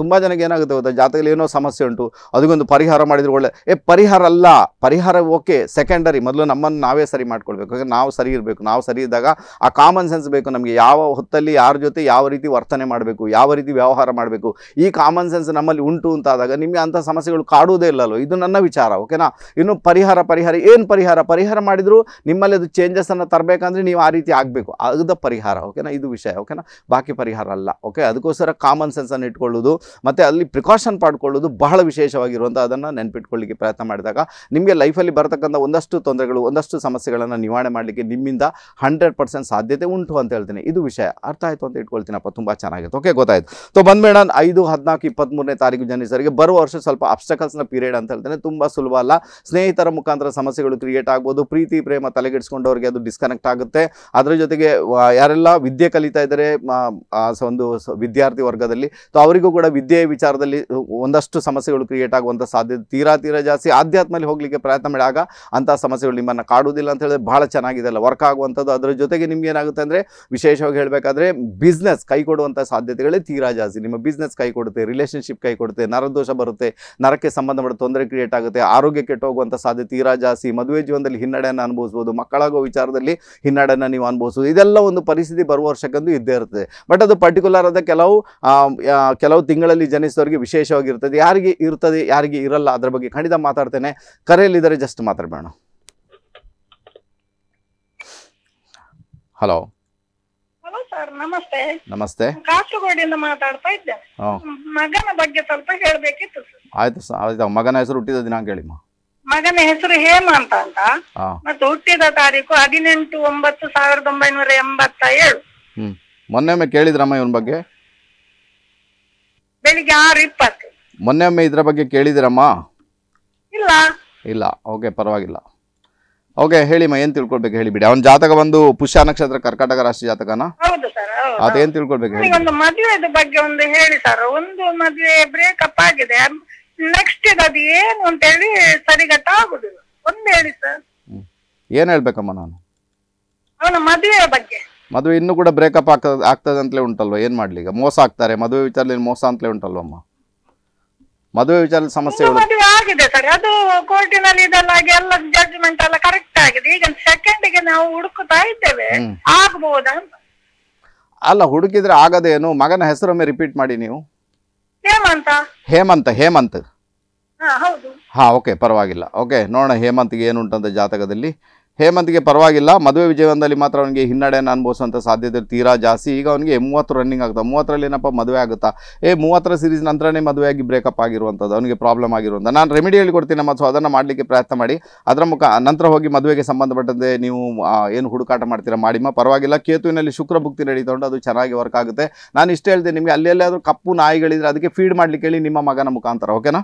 ತುಂಬ ಜನಕ್ಕೆ ಏನಾಗುತ್ತೆ ಗೊತ್ತಾ ಜಾತಕದಲ್ಲಿ ಏನೋ ಸಮಸ್ಯೆ ಉಂಟು ಅದಕ್ಕೊಂದು ಪರಿಹಾರ ಮಾಡಿದರೆ ಒಳ್ಳೆ ಏ ಪರಿಹಾರ ಅಲ್ಲ ಪರಿಹಾರ ಓಕೆ ಸೆಕೆಂಡರಿ ಮೊದಲು ನಮ್ಮನ್ನು ನಾವೇ ಸರಿ ಮಾಡ್ಕೊಳ್ಬೇಕು ಯಾಕಂದರೆ ನಾವು ಸರಿ ಇರಬೇಕು ನಾವು ಸರಿ ಇದ್ದಾಗ ಆ ಕಾಮನ್ ಸೆನ್ಸ್ ಬೇಕು ನಮಗೆ ಯಾವ ಹೊತ್ತಲ್ಲಿ ಯಾರ ಜೊತೆ ಯಾವ ರೀತಿ ವರ್ತನೆ ಮಾಡಬೇಕು ಯಾವ ರೀತಿ ವ್ಯವಹಾರ ಮಾಡಬೇಕು ಈ ಕಾಮನ್ ಸೆನ್ಸ್ ನಮ್ಮಲ್ಲಿ ಉಂಟು ಅಂತ ಆದಾಗ ನಿಮಗೆ ಅಂಥ ಸಮಸ್ಯೆಗಳು ಕಾಡುವುದೇ ಇಲ್ಲಲ್ಲೋ ಇದು ನನ್ನ ವಿಚಾರ ಓಕೆನಾ ಇನ್ನು ಪರಿಹಾರ ಪರಿಹಾರ ಏನು ಪರಿಹಾರ ಪರಿಹಾರ ಮಾಡಿದರೂ ನಿಮ್ಮಲ್ಲಿ ಅದು ಅನ್ನು ತರಬೇಕಂದ್ರೆ ನೀವು ಆ ರೀತಿ ಆಗಬೇಕು ಆಗದ ಪರಿಹಾರ ಓಕೆನಾ ಇದು ವಿಷಯ ವಿಷಯ ಓಕೆನಾ ಬಾಕಿ ಪರಿಹಾರ ಅಲ್ಲ ಓಕೆ ಅದಕ್ಕೋಸ್ಕರ ಕಾಮನ್ ಸೆನ್ಸನ್ನು ಇಟ್ಕೊಳ್ಳೋದು ಮತ್ತು ಅಲ್ಲಿ ಪ್ರಿಕಾಷನ್ ಪಡ್ಕೊಳ್ಳೋದು ಬಹಳ ವಿಶೇಷವಾಗಿರುವಂಥ ಅದನ್ನು ನೆನಪಿಟ್ಕೊಳ್ಳಿಕ್ಕೆ ಪ್ರಯತ್ನ ಮಾಡಿದಾಗ ನಿಮಗೆ ಲೈಫಲ್ಲಿ ಬರತಕ್ಕಂಥ ಒಂದಷ್ಟು ತೊಂದರೆಗಳು ಒಂದಷ್ಟು ಸಮಸ್ಯೆಗಳನ್ನು ನಿವಾರಣೆ ಮಾಡಲಿಕ್ಕೆ ನಿಮ್ಮಿಂದ ಹಂಡ್ರೆಡ್ ಪರ್ಸೆಂಟ್ ಸಾಧ್ಯತೆ ಉಂಟು ಅಂತ ಹೇಳ್ತೀನಿ ಇದು ವಿಷಯ ಅರ್ಥ ಆಯಿತು ಅಂತ ಇಟ್ಕೊಳ್ತೀನಪ್ಪ ತುಂಬ ಚೆನ್ನಾಗಿತ್ತು ಓಕೆ ಗೊತ್ತಾಯಿತು ಸೊ ಬಂದ್ಬೇಡ ಐದು ಹದಿನಾಲ್ಕು ಇಪ್ಪತ್ತ್ಮೂರನೇ ತಾರೀಕು ಜನಿಸರಿಗೆ ಬರುವ ವರ್ಷ ಸ್ವಲ್ಪ ಅಬ್ಸ್ಟಕಲ್ಸ್ನ ಪೀರಿಯಡ್ ಅಂತ ಹೇಳ್ತೇನೆ ತುಂಬ ಸುಲಭ ಅಲ್ಲ ಸ್ನೇಹಿತರ ಮುಖಾಂತರ ಸಮಸ್ಯೆಗಳು ಕ್ರಿಯೇಟ್ ಆಗ್ಬೋದು ಪ್ರೀತಿ ಪ್ರೇಮ ತಲೆಗೆಡಿಸ್ಕೊಂಡವ್ರಿಗೆ ಅದು ಡಿಸ್ಕನೆಕ್ಟ್ ಆಗುತ್ತೆ ಅದರ ಜೊತೆಗೆ ಯಾರೆಲ್ಲ ವಿದ್ಯೆ ಕಲಿತ ಕಲಿತಾ ಇದ್ದಾರೆ ಒಂದು ವಿದ್ಯಾರ್ಥಿ ವರ್ಗದಲ್ಲಿ ಸೊ ಅವರಿಗೂ ಕೂಡ ವಿದ್ಯೆಯ ವಿಚಾರದಲ್ಲಿ ಒಂದಷ್ಟು ಸಮಸ್ಯೆಗಳು ಕ್ರಿಯೇಟ್ ಆಗುವಂಥ ಸಾಧ್ಯತೆ ತೀರಾ ತೀರಾ ಜಾಸ್ತಿ ಆಧ್ಯಾತ್ಮದಲ್ಲಿ ಹೋಗಲಿಕ್ಕೆ ಪ್ರಯತ್ನ ಮಾಡಿದಾಗ ಅಂಥ ಸಮಸ್ಯೆಗಳು ನಿಮ್ಮನ್ನು ಕಾಡುವುದಿಲ್ಲ ಅಂತ ಹೇಳಿದ್ರೆ ಭಾಳ ಚೆನ್ನಾಗಿದೆ ಅಲ್ಲ ವರ್ಕ್ ಆಗುವಂಥದ್ದು ಅದರ ಜೊತೆಗೆ ನಿಮ್ಗೆ ಏನಾಗುತ್ತೆ ಅಂದರೆ ವಿಶೇಷವಾಗಿ ಹೇಳಬೇಕಾದ್ರೆ ಬಿಸ್ನೆಸ್ ಕೈ ಕೊಡುವಂಥ ಸಾಧ್ಯತೆಗಳೇ ತೀರಾ ಜಾಸ್ತಿ ನಿಮ್ಮ ಬಿಸ್ನೆಸ್ ಕೈ ಕೊಡುತ್ತೆ ರಿಲೇಷನ್ಶಿಪ್ ಕೈ ಕೊಡುತ್ತೆ ನರದೋಷ ಬರುತ್ತೆ ನರಕ್ಕೆ ಸಂಬಂಧಪಟ್ಟ ತೊಂದರೆ ಕ್ರಿಯೇಟ್ ಆಗುತ್ತೆ ಆರೋಗ್ಯ ಕೆಟ್ಟೋಗುವಂಥ ಸಾಧ್ಯತೆ ತೀರಾ ಜಾಸ್ತಿ ಮದುವೆ ಜೀವನದಲ್ಲಿ ಹಿನ್ನಡೆಯನ್ನು ಅನುಭವಿಸ್ಬೋದು ಮಕ್ಕಳಾಗೋ ವಿಚಾರದಲ್ಲಿ ಹಿನ್ನಡೆಯನ್ನು ನೀವು ಅನುಭವಿಸ್ಬೋದು ಇದೆಲ್ಲ ಒಂದು ಪರಿಸ್ಥಿತಿ ಬರುವ ವರ್ಷಕ್ಕೆ ಇದ್ದೇ ಇರ್ತದೆ ಬಟ್ ಅದು ಪರ್ಟಿಕ್ಯುಲರ್ ಆದ ಕೆಲವು ಕೆಲವು ತಿಂಗಳಲ್ಲಿ ಜನಿಸಿದವರಿಗೆ ವಿಶೇಷವಾಗಿರ್ತದೆ ಯಾರಿಗೆ ಇರ್ತದೆ ಯಾರಿಗೆ ಇರಲ್ಲ ಅದರ ಬಗ್ಗೆ ಖಂಡಿತ ಮಾತಾಡ್ತೇನೆ ಕರೆಯಲ್ಲಿದ್ದರೆ ಜಸ್ಟ್ ಮಾತಾಡಬೇಡ ಹಲೋ ನಮಸ್ತೆ ನಮಸ್ತೆ ಮಗನ ಬಗ್ಗೆ ಮಗನ ಹೆಸರು ಹುಟ್ಟಿದ ದಿನಾಂಕ ಹೇಳಿ ಮಗನ ಹೆಸರು ಹೇಮ ಅಂತ ಅಂತ ಮತ್ತೆ ಹುಟ್ಟಿದ ತಾರೀಕು ಹದಿನೆಂಟು ಒಂಬತ್ತು ಸಾವಿರದ ಒಂಬೈನೂರ ಎಂಬತ್ತ ಏಳು ಹ್ಮ್ ಮೊನ್ನೆೊಮ್ಮೆ ಕೇಳಿದ್ರಮ್ಮ ಇವನ್ ಬಗ್ಗೆ ಬೆಳಿಗ್ಗೆ ಆರು ಇಪ್ಪತ್ತು ಮೊನ್ನೆೊಮ್ಮೆ ಇದ್ರ ಬಗ್ಗೆ ಕೇಳಿದಿರಮ್ಮ ಇಲ್ಲ ಇಲ್ಲ ಓಕೆ ಪರವಾಗಿಲ್ಲ ಓಕೆ ಹೇಳಿಮ್ಮ ಏನ್ ತಿಳ್ಕೊಳ್ಬೇಕು ಹೇಳಿಬಿಡಿ ಅವನ್ ಜಾತಕ ಬಂದು ಪುಷ್ಯ ನಕ್ಷತ್ರ ಕರ್ಕಾಟಕ ರಾಶಿ ಜಾತಕನ ಹೌದು ಸರ್ ಅದೇನ್ ತಿಳ್ಕೊಳ್ಬೇಕು ಹೇಳಿ ಒಂದು ಮದುವೆದ ಬಗ್ಗೆ ಒಂದು ಹೇಳಿ ಸರ್ ಒಂದು ಮದುವೆ ಬ್ರೇಕಪ್ ಆಗಿದೆ ನೆಕ್ಸ್ಟ್ ಅದು ಏನು ಅಂತ ಹೇಳಿ ಸರಿಗಟ್ಟ ಆಗುದಿಲ್ಲ ಒಂದು ಹೇಳಿ ಸರ್ ಏನ್ ಹೇಳ್ಬೇಕಮ್ಮ ನಾನು ಮದುವೆ ಇನ್ನೂ ಕೂಡ ಬ್ರೇಕಪ್ ಆಗ್ತದೆ ಆಗ್ತದೆ ಅಂತಲೇ ಉಂಟಲ್ವ ಏನು ಮಾಡಲಿ ಈಗ ಮೋಸ ಆಗ್ತಾರೆ ಮದುವೆ ವಿಚಾರದಲ್ಲಿ ಮೋಸ ಅಂತಲೇ ಉಂಟಲ್ವಮ್ಮ ಮದುವೆ ವಿಚಾರ ಸಮಸ್ಯೆ ಅಲ್ಲ ಹುಡುಕಿದ್ರೆ ಆಗದೇನು ಮಗನ ಹೆಸರೊಮ್ಮೆ ರಿಪೀಟ್ ಮಾಡಿ ನೀವು ಹೇಮಂತ ಹೇಮಂತ ಹೇಮಂತ್ ಹಾ ಓಕೆ ಪರವಾಗಿಲ್ಲ ಓಕೆ ನೋಡೋಣ ಹೇಮಂತ್ಗೆ ಏನುಂಟಂತ ಜಾತಕದಲ್ಲಿ ಹೇಮಂತ್ಗೆ ಪರವಾಗಿಲ್ಲ ಮದುವೆ ವಿಜಯವಂದಲ್ಲಿ ಮಾತ್ರ ಅವನಿಗೆ ಹಿನ್ನಡೆಯನ್ನು ಅನುಭವಿಸುವಂಥ ಸಾಧ್ಯತೆ ತೀರಾ ಜಾಸ್ತಿ ಈಗ ಅವನಿಗೆ ಮೂವತ್ತು ರನ್ನಿಂಗ್ ಆಗುತ್ತೆ ಮೂವತ್ತರಲ್ಲಿ ಏನಪ್ಪ ಮದುವೆ ಆಗುತ್ತಾ ಏ ಮೂವತ್ತರ ಸೀರೀಸ್ ನಂತರನೇ ಮದುವೆಯಾಗಿ ಬ್ರೇಕಪ್ ಆಗಿರುವಂಥದ್ದು ಅವನಿಗೆ ಪ್ರಾಬ್ಲಮ್ ಆಗಿರುವಂಥ ನಾನು ರೆಮಿಡಿ ಮತ್ತು ಸೊ ಅದನ್ನು ಮಾಡಲಿಕ್ಕೆ ಪ್ರಯತ್ನ ಮಾಡಿ ಅದರ ಮುಖ ನಂತರ ಹೋಗಿ ಮದುವೆಗೆ ಸಂಬಂಧಪಟ್ಟಂತೆ ನೀವು ಏನು ಹುಡುಕಾಟ ಮಾಡ್ತೀರಾ ಮಾಡಿಮ್ಮ ಪರವಾಗಿಲ್ಲ ಕೇತುವಿನಲ್ಲಿ ಶುಕ್ರ ಭುಕ್ತಿ ನಡೀತಾ ಅದು ಚೆನ್ನಾಗಿ ವರ್ಕ್ ಆಗುತ್ತೆ ನಾನು ಇಷ್ಟು ಹೇಳ್ತೀನಿ ನಿಮಗೆ ಅಲ್ಲೆಲ್ಲಾದರೂ ಕಪ್ಪು ನಾಯಿಗಳಿದ್ರೆ ಅದಕ್ಕೆ ಫೀಡ್ ಮಾಡಲಿಕ್ಕೆ ಹೇಳಿ ನಿಮ್ಮ ಮಗನ ಮುಖಾಂತರ ಓಕೆನಾ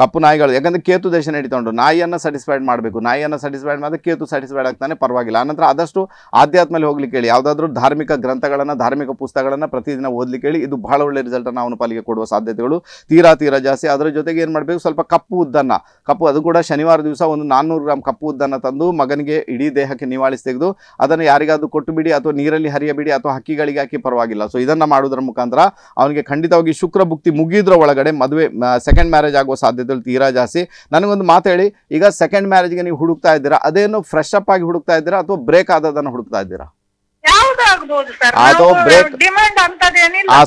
ಕಪ್ಪು ನಾಯಿಗಳು ಯಾಕಂದರೆ ಕೇತು ದೇಶ ನಡೀತಾ ನಾಯಿಯನ್ನು ಸ್ಯಾಟಿಸ್ಫೈಡ್ ಮಾಡಬೇಕು ನಾಯಿಯನ್ನು ಸ್ಯಾಟಿಸ್ಫೈಡ್ ಮಾಡಿದ್ರೆ ಕೇತು ಸ್ಯಾಟಿಸ್ಫೈಡ್ ಆಗ್ತಾನೆ ಪರವಾಗಿಲ್ಲ ಆನಂತರ ಆದಷ್ಟು ಆಧ್ಯಾತ್ಮಲ್ಲಿ ಹೋಗ್ಲಿಕ್ಕೆ ಹೇಳಿ ಯಾವುದಾದ್ರೂ ಧಾರ್ಮಿಕ ಗ್ರಂಥಗಳನ್ನು ಧಾರ್ಮಿಕ ಪುಸ್ತಕಗಳನ್ನು ಪ್ರತಿದಿನ ಓದಲಿಕ್ಕೆ ಹೇಳಿ ಇದು ಬಹಳ ಒಳ್ಳೆ ರಿಸಲ್ಟನ್ನು ಅವನ ಪಾಲಿಗೆ ಕೊಡುವ ಸಾಧ್ಯತೆಗಳು ತೀರಾ ತೀರಾ ಜಾಸ್ತಿ ಅದರ ಜೊತೆಗೆ ಏನು ಮಾಡಬೇಕು ಸ್ವಲ್ಪ ಕಪ್ಪು ಉದ್ದನ್ನ ಕಪ್ಪು ಅದು ಕೂಡ ಶನಿವಾರ ದಿವಸ ಒಂದು ನಾನ್ನೂರು ಗ್ರಾಮ್ ಕಪ್ಪು ಉದ್ದನ್ನು ತಂದು ಮಗನಿಗೆ ಇಡೀ ದೇಹಕ್ಕೆ ನಿವಾಳಿಸಿ ತೆಗೆದು ಅದನ್ನು ಯಾರಿಗಾದರೂ ಕೊಟ್ಟು ಬಿಡಿ ಅಥವಾ ನೀರಲ್ಲಿ ಹರಿಯಬಿಡಿ ಅಥವಾ ಹಕ್ಕಿಗಳಿಗೆ ಹಾಕಿ ಪರವಾಗಿಲ್ಲ ಸೊ ಇದನ್ನು ಮಾಡೋದ್ರ ಮುಖಾಂತರ ಅವನಿಗೆ ಖಂಡಿತವಾಗಿ ಶುಕ್ರ ಭುಕ್ತಿ ಮುಗಿದ್ರ ಒಳಗಡೆ ಮದುವೆ ಸೆಕೆಂಡ್ ಮ್ಯಾರೇಜ್ ಆಗುವ ಸಾಧ್ಯತೆ ಮಾಡಿದ್ರಲ್ಲಿ ತೀರಾ ಜಾಸ್ತಿ ನನಗೊಂದು ಮಾತು ಹೇಳಿ ಈಗ ಸೆಕೆಂಡ್ ಮ್ಯಾರೇಜ್ಗೆ ನೀವು ಹುಡುಕ್ತಾ ಇದ್ದೀರಾ ಅದೇನು ಫ್ರೆಶ್ ಅಪ್ ಆಗಿ ಹುಡುಕ್ತಾ ಇದ್ದೀರಾ ಅಥವಾ ಬ್ರೇಕ್ ಆದದನ್ನು ಹುಡುಕ್ತಾ ಇದ್ದೀರಾ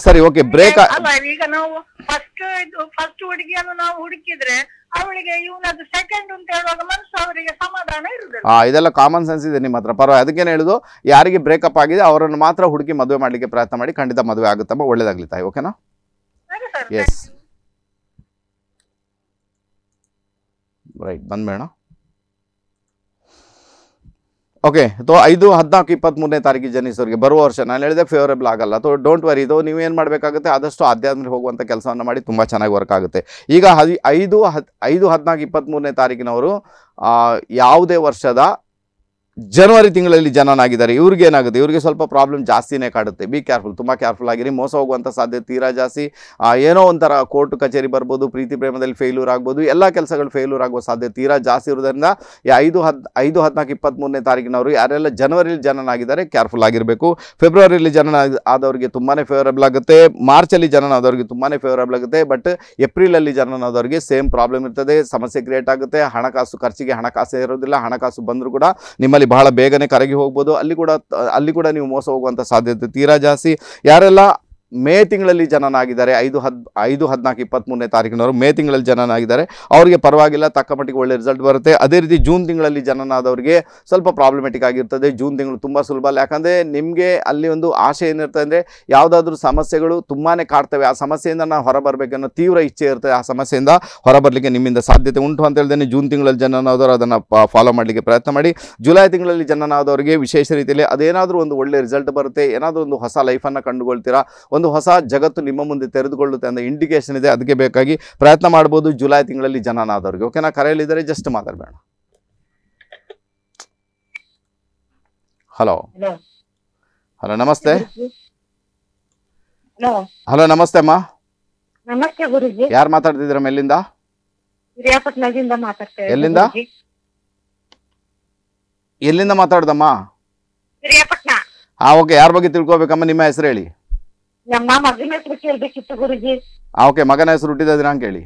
ಸರಿ ಓಕೆ ಬ್ರೇಕ್ ಈಗ ನಾವು ಫಸ್ಟ್ ಫಸ್ಟ್ ಹುಡುಗಿಯನ್ನು ನಾವು ಹುಡುಕಿದ್ರೆ ಅವಳಿಗೆ ಇವನದು ಸೆಕೆಂಡ್ ಅಂತ ಹೇಳುವಾಗ ಮನಸ್ಸು ಅವರಿಗೆ ಸಮಾಧಾನ ಇದೆಲ್ಲ ಕಾಮನ್ ಸೆನ್ಸ್ ಇದೆ ನಿಮ್ಮ ಹತ್ರ ಪರವಾಗಿ ಅದಕ್ಕೆ ಹೇಳುದು ಯಾರಿಗೆ ಬ್ರೇಕಪ್ ಆಗಿದೆ ಅವರನ್ನು ಮಾತ್ರ ಹುಡುಕಿ ಮದುವೆ ಮಾಡ್ಲಿಕ್ಕೆ ಪ್ರಯತ್ನ ಮಾಡಿ ಖಂಡಿತ ಮದುವೆ ಆಗುತ್ತಮ್ಮ ಒಳ್ಳೇದಾಗ್ಲಿ ತಾಯಿ ಓಕೆನಾ ಎಸ್ ರೈಟ್ ಬಂದ್ಬೇಡ ಓಕೆ ಅಥವಾ ಐದು ಹದಿನಾಲ್ಕು ಇಪ್ಪತ್ತ್ಮೂರನೇ ತಾರೀಕಿಗೆ ಜನಿಸೋರಿಗೆ ಬರುವ ವರ್ಷ ನಾನು ಹೇಳಿದೆ ಫೇವರೇಬಲ್ ಆಗಲ್ಲ ಅಥವಾ ಡೋಂಟ್ ವರಿ ಇದು ಏನು ಮಾಡಬೇಕಾಗುತ್ತೆ ಆದಷ್ಟು ಆಧ್ಯಾತ್ಮಿಕ ಹೋಗುವಂಥ ಕೆಲಸವನ್ನು ಮಾಡಿ ತುಂಬ ಚೆನ್ನಾಗಿ ವರ್ಕ್ ಆಗುತ್ತೆ ಈಗ ಹದಿ ಐದು ಹದ್ ಐದು ಹದಿನಾಲ್ಕು ಇಪ್ಪತ್ತ್ಮೂರನೇ ತಾರೀಕಿನವರು ಯಾವುದೇ ವರ್ಷದ ಜನವರಿ ತಿಂಗಳಲ್ಲಿ ಜನನಾಗಿದ್ದಾರೆ ಇವ್ರಿಗೆ ಏನಾಗುತ್ತೆ ಇವರಿಗೆ ಸ್ವಲ್ಪ ಪ್ರಾಬ್ಲಮ್ ಜಾಸ್ತಿನೇ ಕಾಡುತ್ತೆ ಬಿ ಕೇರ್ಫುಲ್ ತುಂಬ ಕೇರ್ಫುಲ್ ಆಗಿರಿ ಮೋಸ ಹೋಗುವಂಥ ಸಾಧ್ಯತೆ ತೀರಾ ಜಾಸ್ತಿ ಏನೋ ಒಂಥರ ಕೋರ್ಟ್ ಕಚೇರಿ ಬರ್ಬೋದು ಪ್ರೀತಿ ಪ್ರೇಮದಲ್ಲಿ ಫೇಲ್ಯೂರ್ ಆಗ್ಬೋದು ಎಲ್ಲ ಕೆಲಸಗಳು ಫೇಲ್ಯೂರ್ ಆಗುವ ಸಾಧ್ಯತೆ ತೀರಾ ಜಾಸ್ತಿ ಇರೋದರಿಂದ ಈ ಐದು ಹದ್ ಐದು ಹದಿನಾಲ್ಕು ಇಪ್ಪತ್ತ್ಮೂರನೇ ತಾರೀಕಿನವರು ಯಾರೆಲ್ಲ ಜನವರಿಲಿ ಜನನಾಗಿದ್ದಾರೆ ಕೇರ್ಫುಲ್ ಆಗಿರಬೇಕು ಫೆಬ್ರವರಿಯಲ್ಲಿ ಜನನ ಆದವರಿಗೆ ತುಂಬಾ ಫೇವರಬಲ್ ಆಗುತ್ತೆ ಮಾರ್ಚಲ್ಲಿ ಜನನ ಆದವರಿಗೆ ತುಂಬಾ ಫೇವರಬಲ್ ಆಗುತ್ತೆ ಬಟ್ ಏಪ್ರಿಲಲ್ಲಿ ಜನನ ಆದವರಿಗೆ ಸೇಮ್ ಪ್ರಾಬ್ಲಮ್ ಇರ್ತದೆ ಸಮಸ್ಯೆ ಕ್ರಿಯೇಟ್ ಆಗುತ್ತೆ ಹಣಕಾಸು ಖರ್ಚಿಗೆ ಹಣಕಾಸು ಇರೋದಿಲ್ಲ ಹಣಕಾಸು ಬಂದರೂ ಕೂಡ ನಿಮ್ಮಲ್ಲಿ ಬಹಳ ಬೇಗನೆ ಕರಗಿ ಹೋಗ್ಬೋದು ಅಲ್ಲಿ ಕೂಡ ಅಲ್ಲಿ ಕೂಡ ನೀವು ಮೋಸ ಹೋಗುವಂಥ ಸಾಧ್ಯತೆ ತೀರಾ ಜಾಸ್ತಿ ಯಾರೆಲ್ಲ ಮೇ ತಿಂಗಳಲ್ಲಿ ಜನನಾಗಿದ್ದಾರೆ ಐದು ಹದ್ ಐದು ಹದಿನಾಲ್ಕು ಇಪ್ಪತ್ತ್ಮೂರನೇ ತಾರೀಕಿನವರು ಮೇ ತಿಂಗಳಲ್ಲಿ ಜನನಾಗಿದ್ದಾರೆ ಅವರಿಗೆ ಪರವಾಗಿಲ್ಲ ತಕ್ಕ ಮಟ್ಟಿಗೆ ಒಳ್ಳೆ ರಿಸಲ್ಟ್ ಬರುತ್ತೆ ಅದೇ ರೀತಿ ಜೂನ್ ತಿಂಗಳಲ್ಲಿ ಜನನಾದವರಿಗೆ ಸ್ವಲ್ಪ ಪ್ರಾಬ್ಲಮೆಟಿಕ್ ಆಗಿರ್ತದೆ ಜೂನ್ ತಿಂಗಳು ತುಂಬ ಸುಲಭ ಅಲ್ಲ ಯಾಕಂದರೆ ನಿಮಗೆ ಅಲ್ಲಿ ಒಂದು ಆಸೆ ಏನಿರ್ತದೆ ಅಂದರೆ ಯಾವುದಾದ್ರೂ ಸಮಸ್ಯೆಗಳು ತುಂಬಾ ಕಾಡ್ತವೆ ಆ ಸಮಸ್ಯೆಯಿಂದ ನಾವು ಹೊರಬರಬೇಕನ್ನೋ ತೀವ್ರ ಇಚ್ಛೆ ಇರ್ತದೆ ಆ ಸಮಸ್ಯೆಯಿಂದ ಹೊರಬರಲಿಕ್ಕೆ ನಿಮ್ಮಿಂದ ಸಾಧ್ಯತೆ ಉಂಟು ಅಂತ ಹೇಳ್ದೇನೆ ಜೂನ್ ತಿಂಗಳಲ್ಲಿ ಜನನಾದವರು ಅದನ್ನು ಫಾಲೋ ಮಾಡಲಿಕ್ಕೆ ಪ್ರಯತ್ನ ಮಾಡಿ ಜುಲೈ ತಿಂಗಳಲ್ಲಿ ಜನನಾದವರಿಗೆ ವಿಶೇಷ ರೀತಿಯಲ್ಲಿ ಅದೇನಾದರೂ ಒಂದು ಒಳ್ಳೆ ರಿಸಲ್ಟ್ ಬರುತ್ತೆ ಏನಾದರೂ ಒಂದು ಹೊಸ ಲೈಫನ್ನು ಕಂಡುಕೊಳ್ತೀರಾ ಒಂದು ಹೊಸ ಜಗತ್ತು ನಿಮ್ಮ ಮುಂದೆ ತೆರೆದುಕೊಳ್ಳುತ್ತೆ ಅಂತ ಇಂಡಿಕೇಶನ್ ಇದೆ ಅದಕ್ಕೆ ಬೇಕಾಗಿ ಪ್ರಯತ್ನ ಮಾಡ್ಬೋದು ಜುಲೈ ತಿಂಗಳಲ್ಲಿ ಜನನಾದವ್ರಿಗೆ ಓಕೆನಾ ಕರೆಯಲಿದ್ದರೆ ಜಸ್ಟ್ ಮಾತಾಡಬೇಡ ಹಲೋ ಹಲೋ ನಮಸ್ತೆ ಹಲೋ ನಮಸ್ತೆ ಅಮ್ಮ ನಮಸ್ತೆ ಗುರುಜಿ ಯಾರು ಮಾತಾಡ್ತಿದ್ದೀರಮ್ಮ ಎಲ್ಲಿಂದ ಎಲ್ಲಿಂದ ಎಲ್ಲಿಂದ ಮಾತಾಡ್ದಮ್ಮ ಹಾ ಓಕೆ ಯಾರ ಬಗ್ಗೆ ತಿಳ್ಕೊಬೇಕಮ್ಮ ನಿಮ್ಮ ಹೆಸರು ಹೇಳಿ ನಮ್ಮ ಮಗನ ಹೆಸರು ಕೇಳ್ಬೇಕಿತ್ತು ಗುರುಜಿ ಓಕೆ ಮಗನ ಹೆಸರು ಹುಟ್ಟಿದ ಹೇಳಿ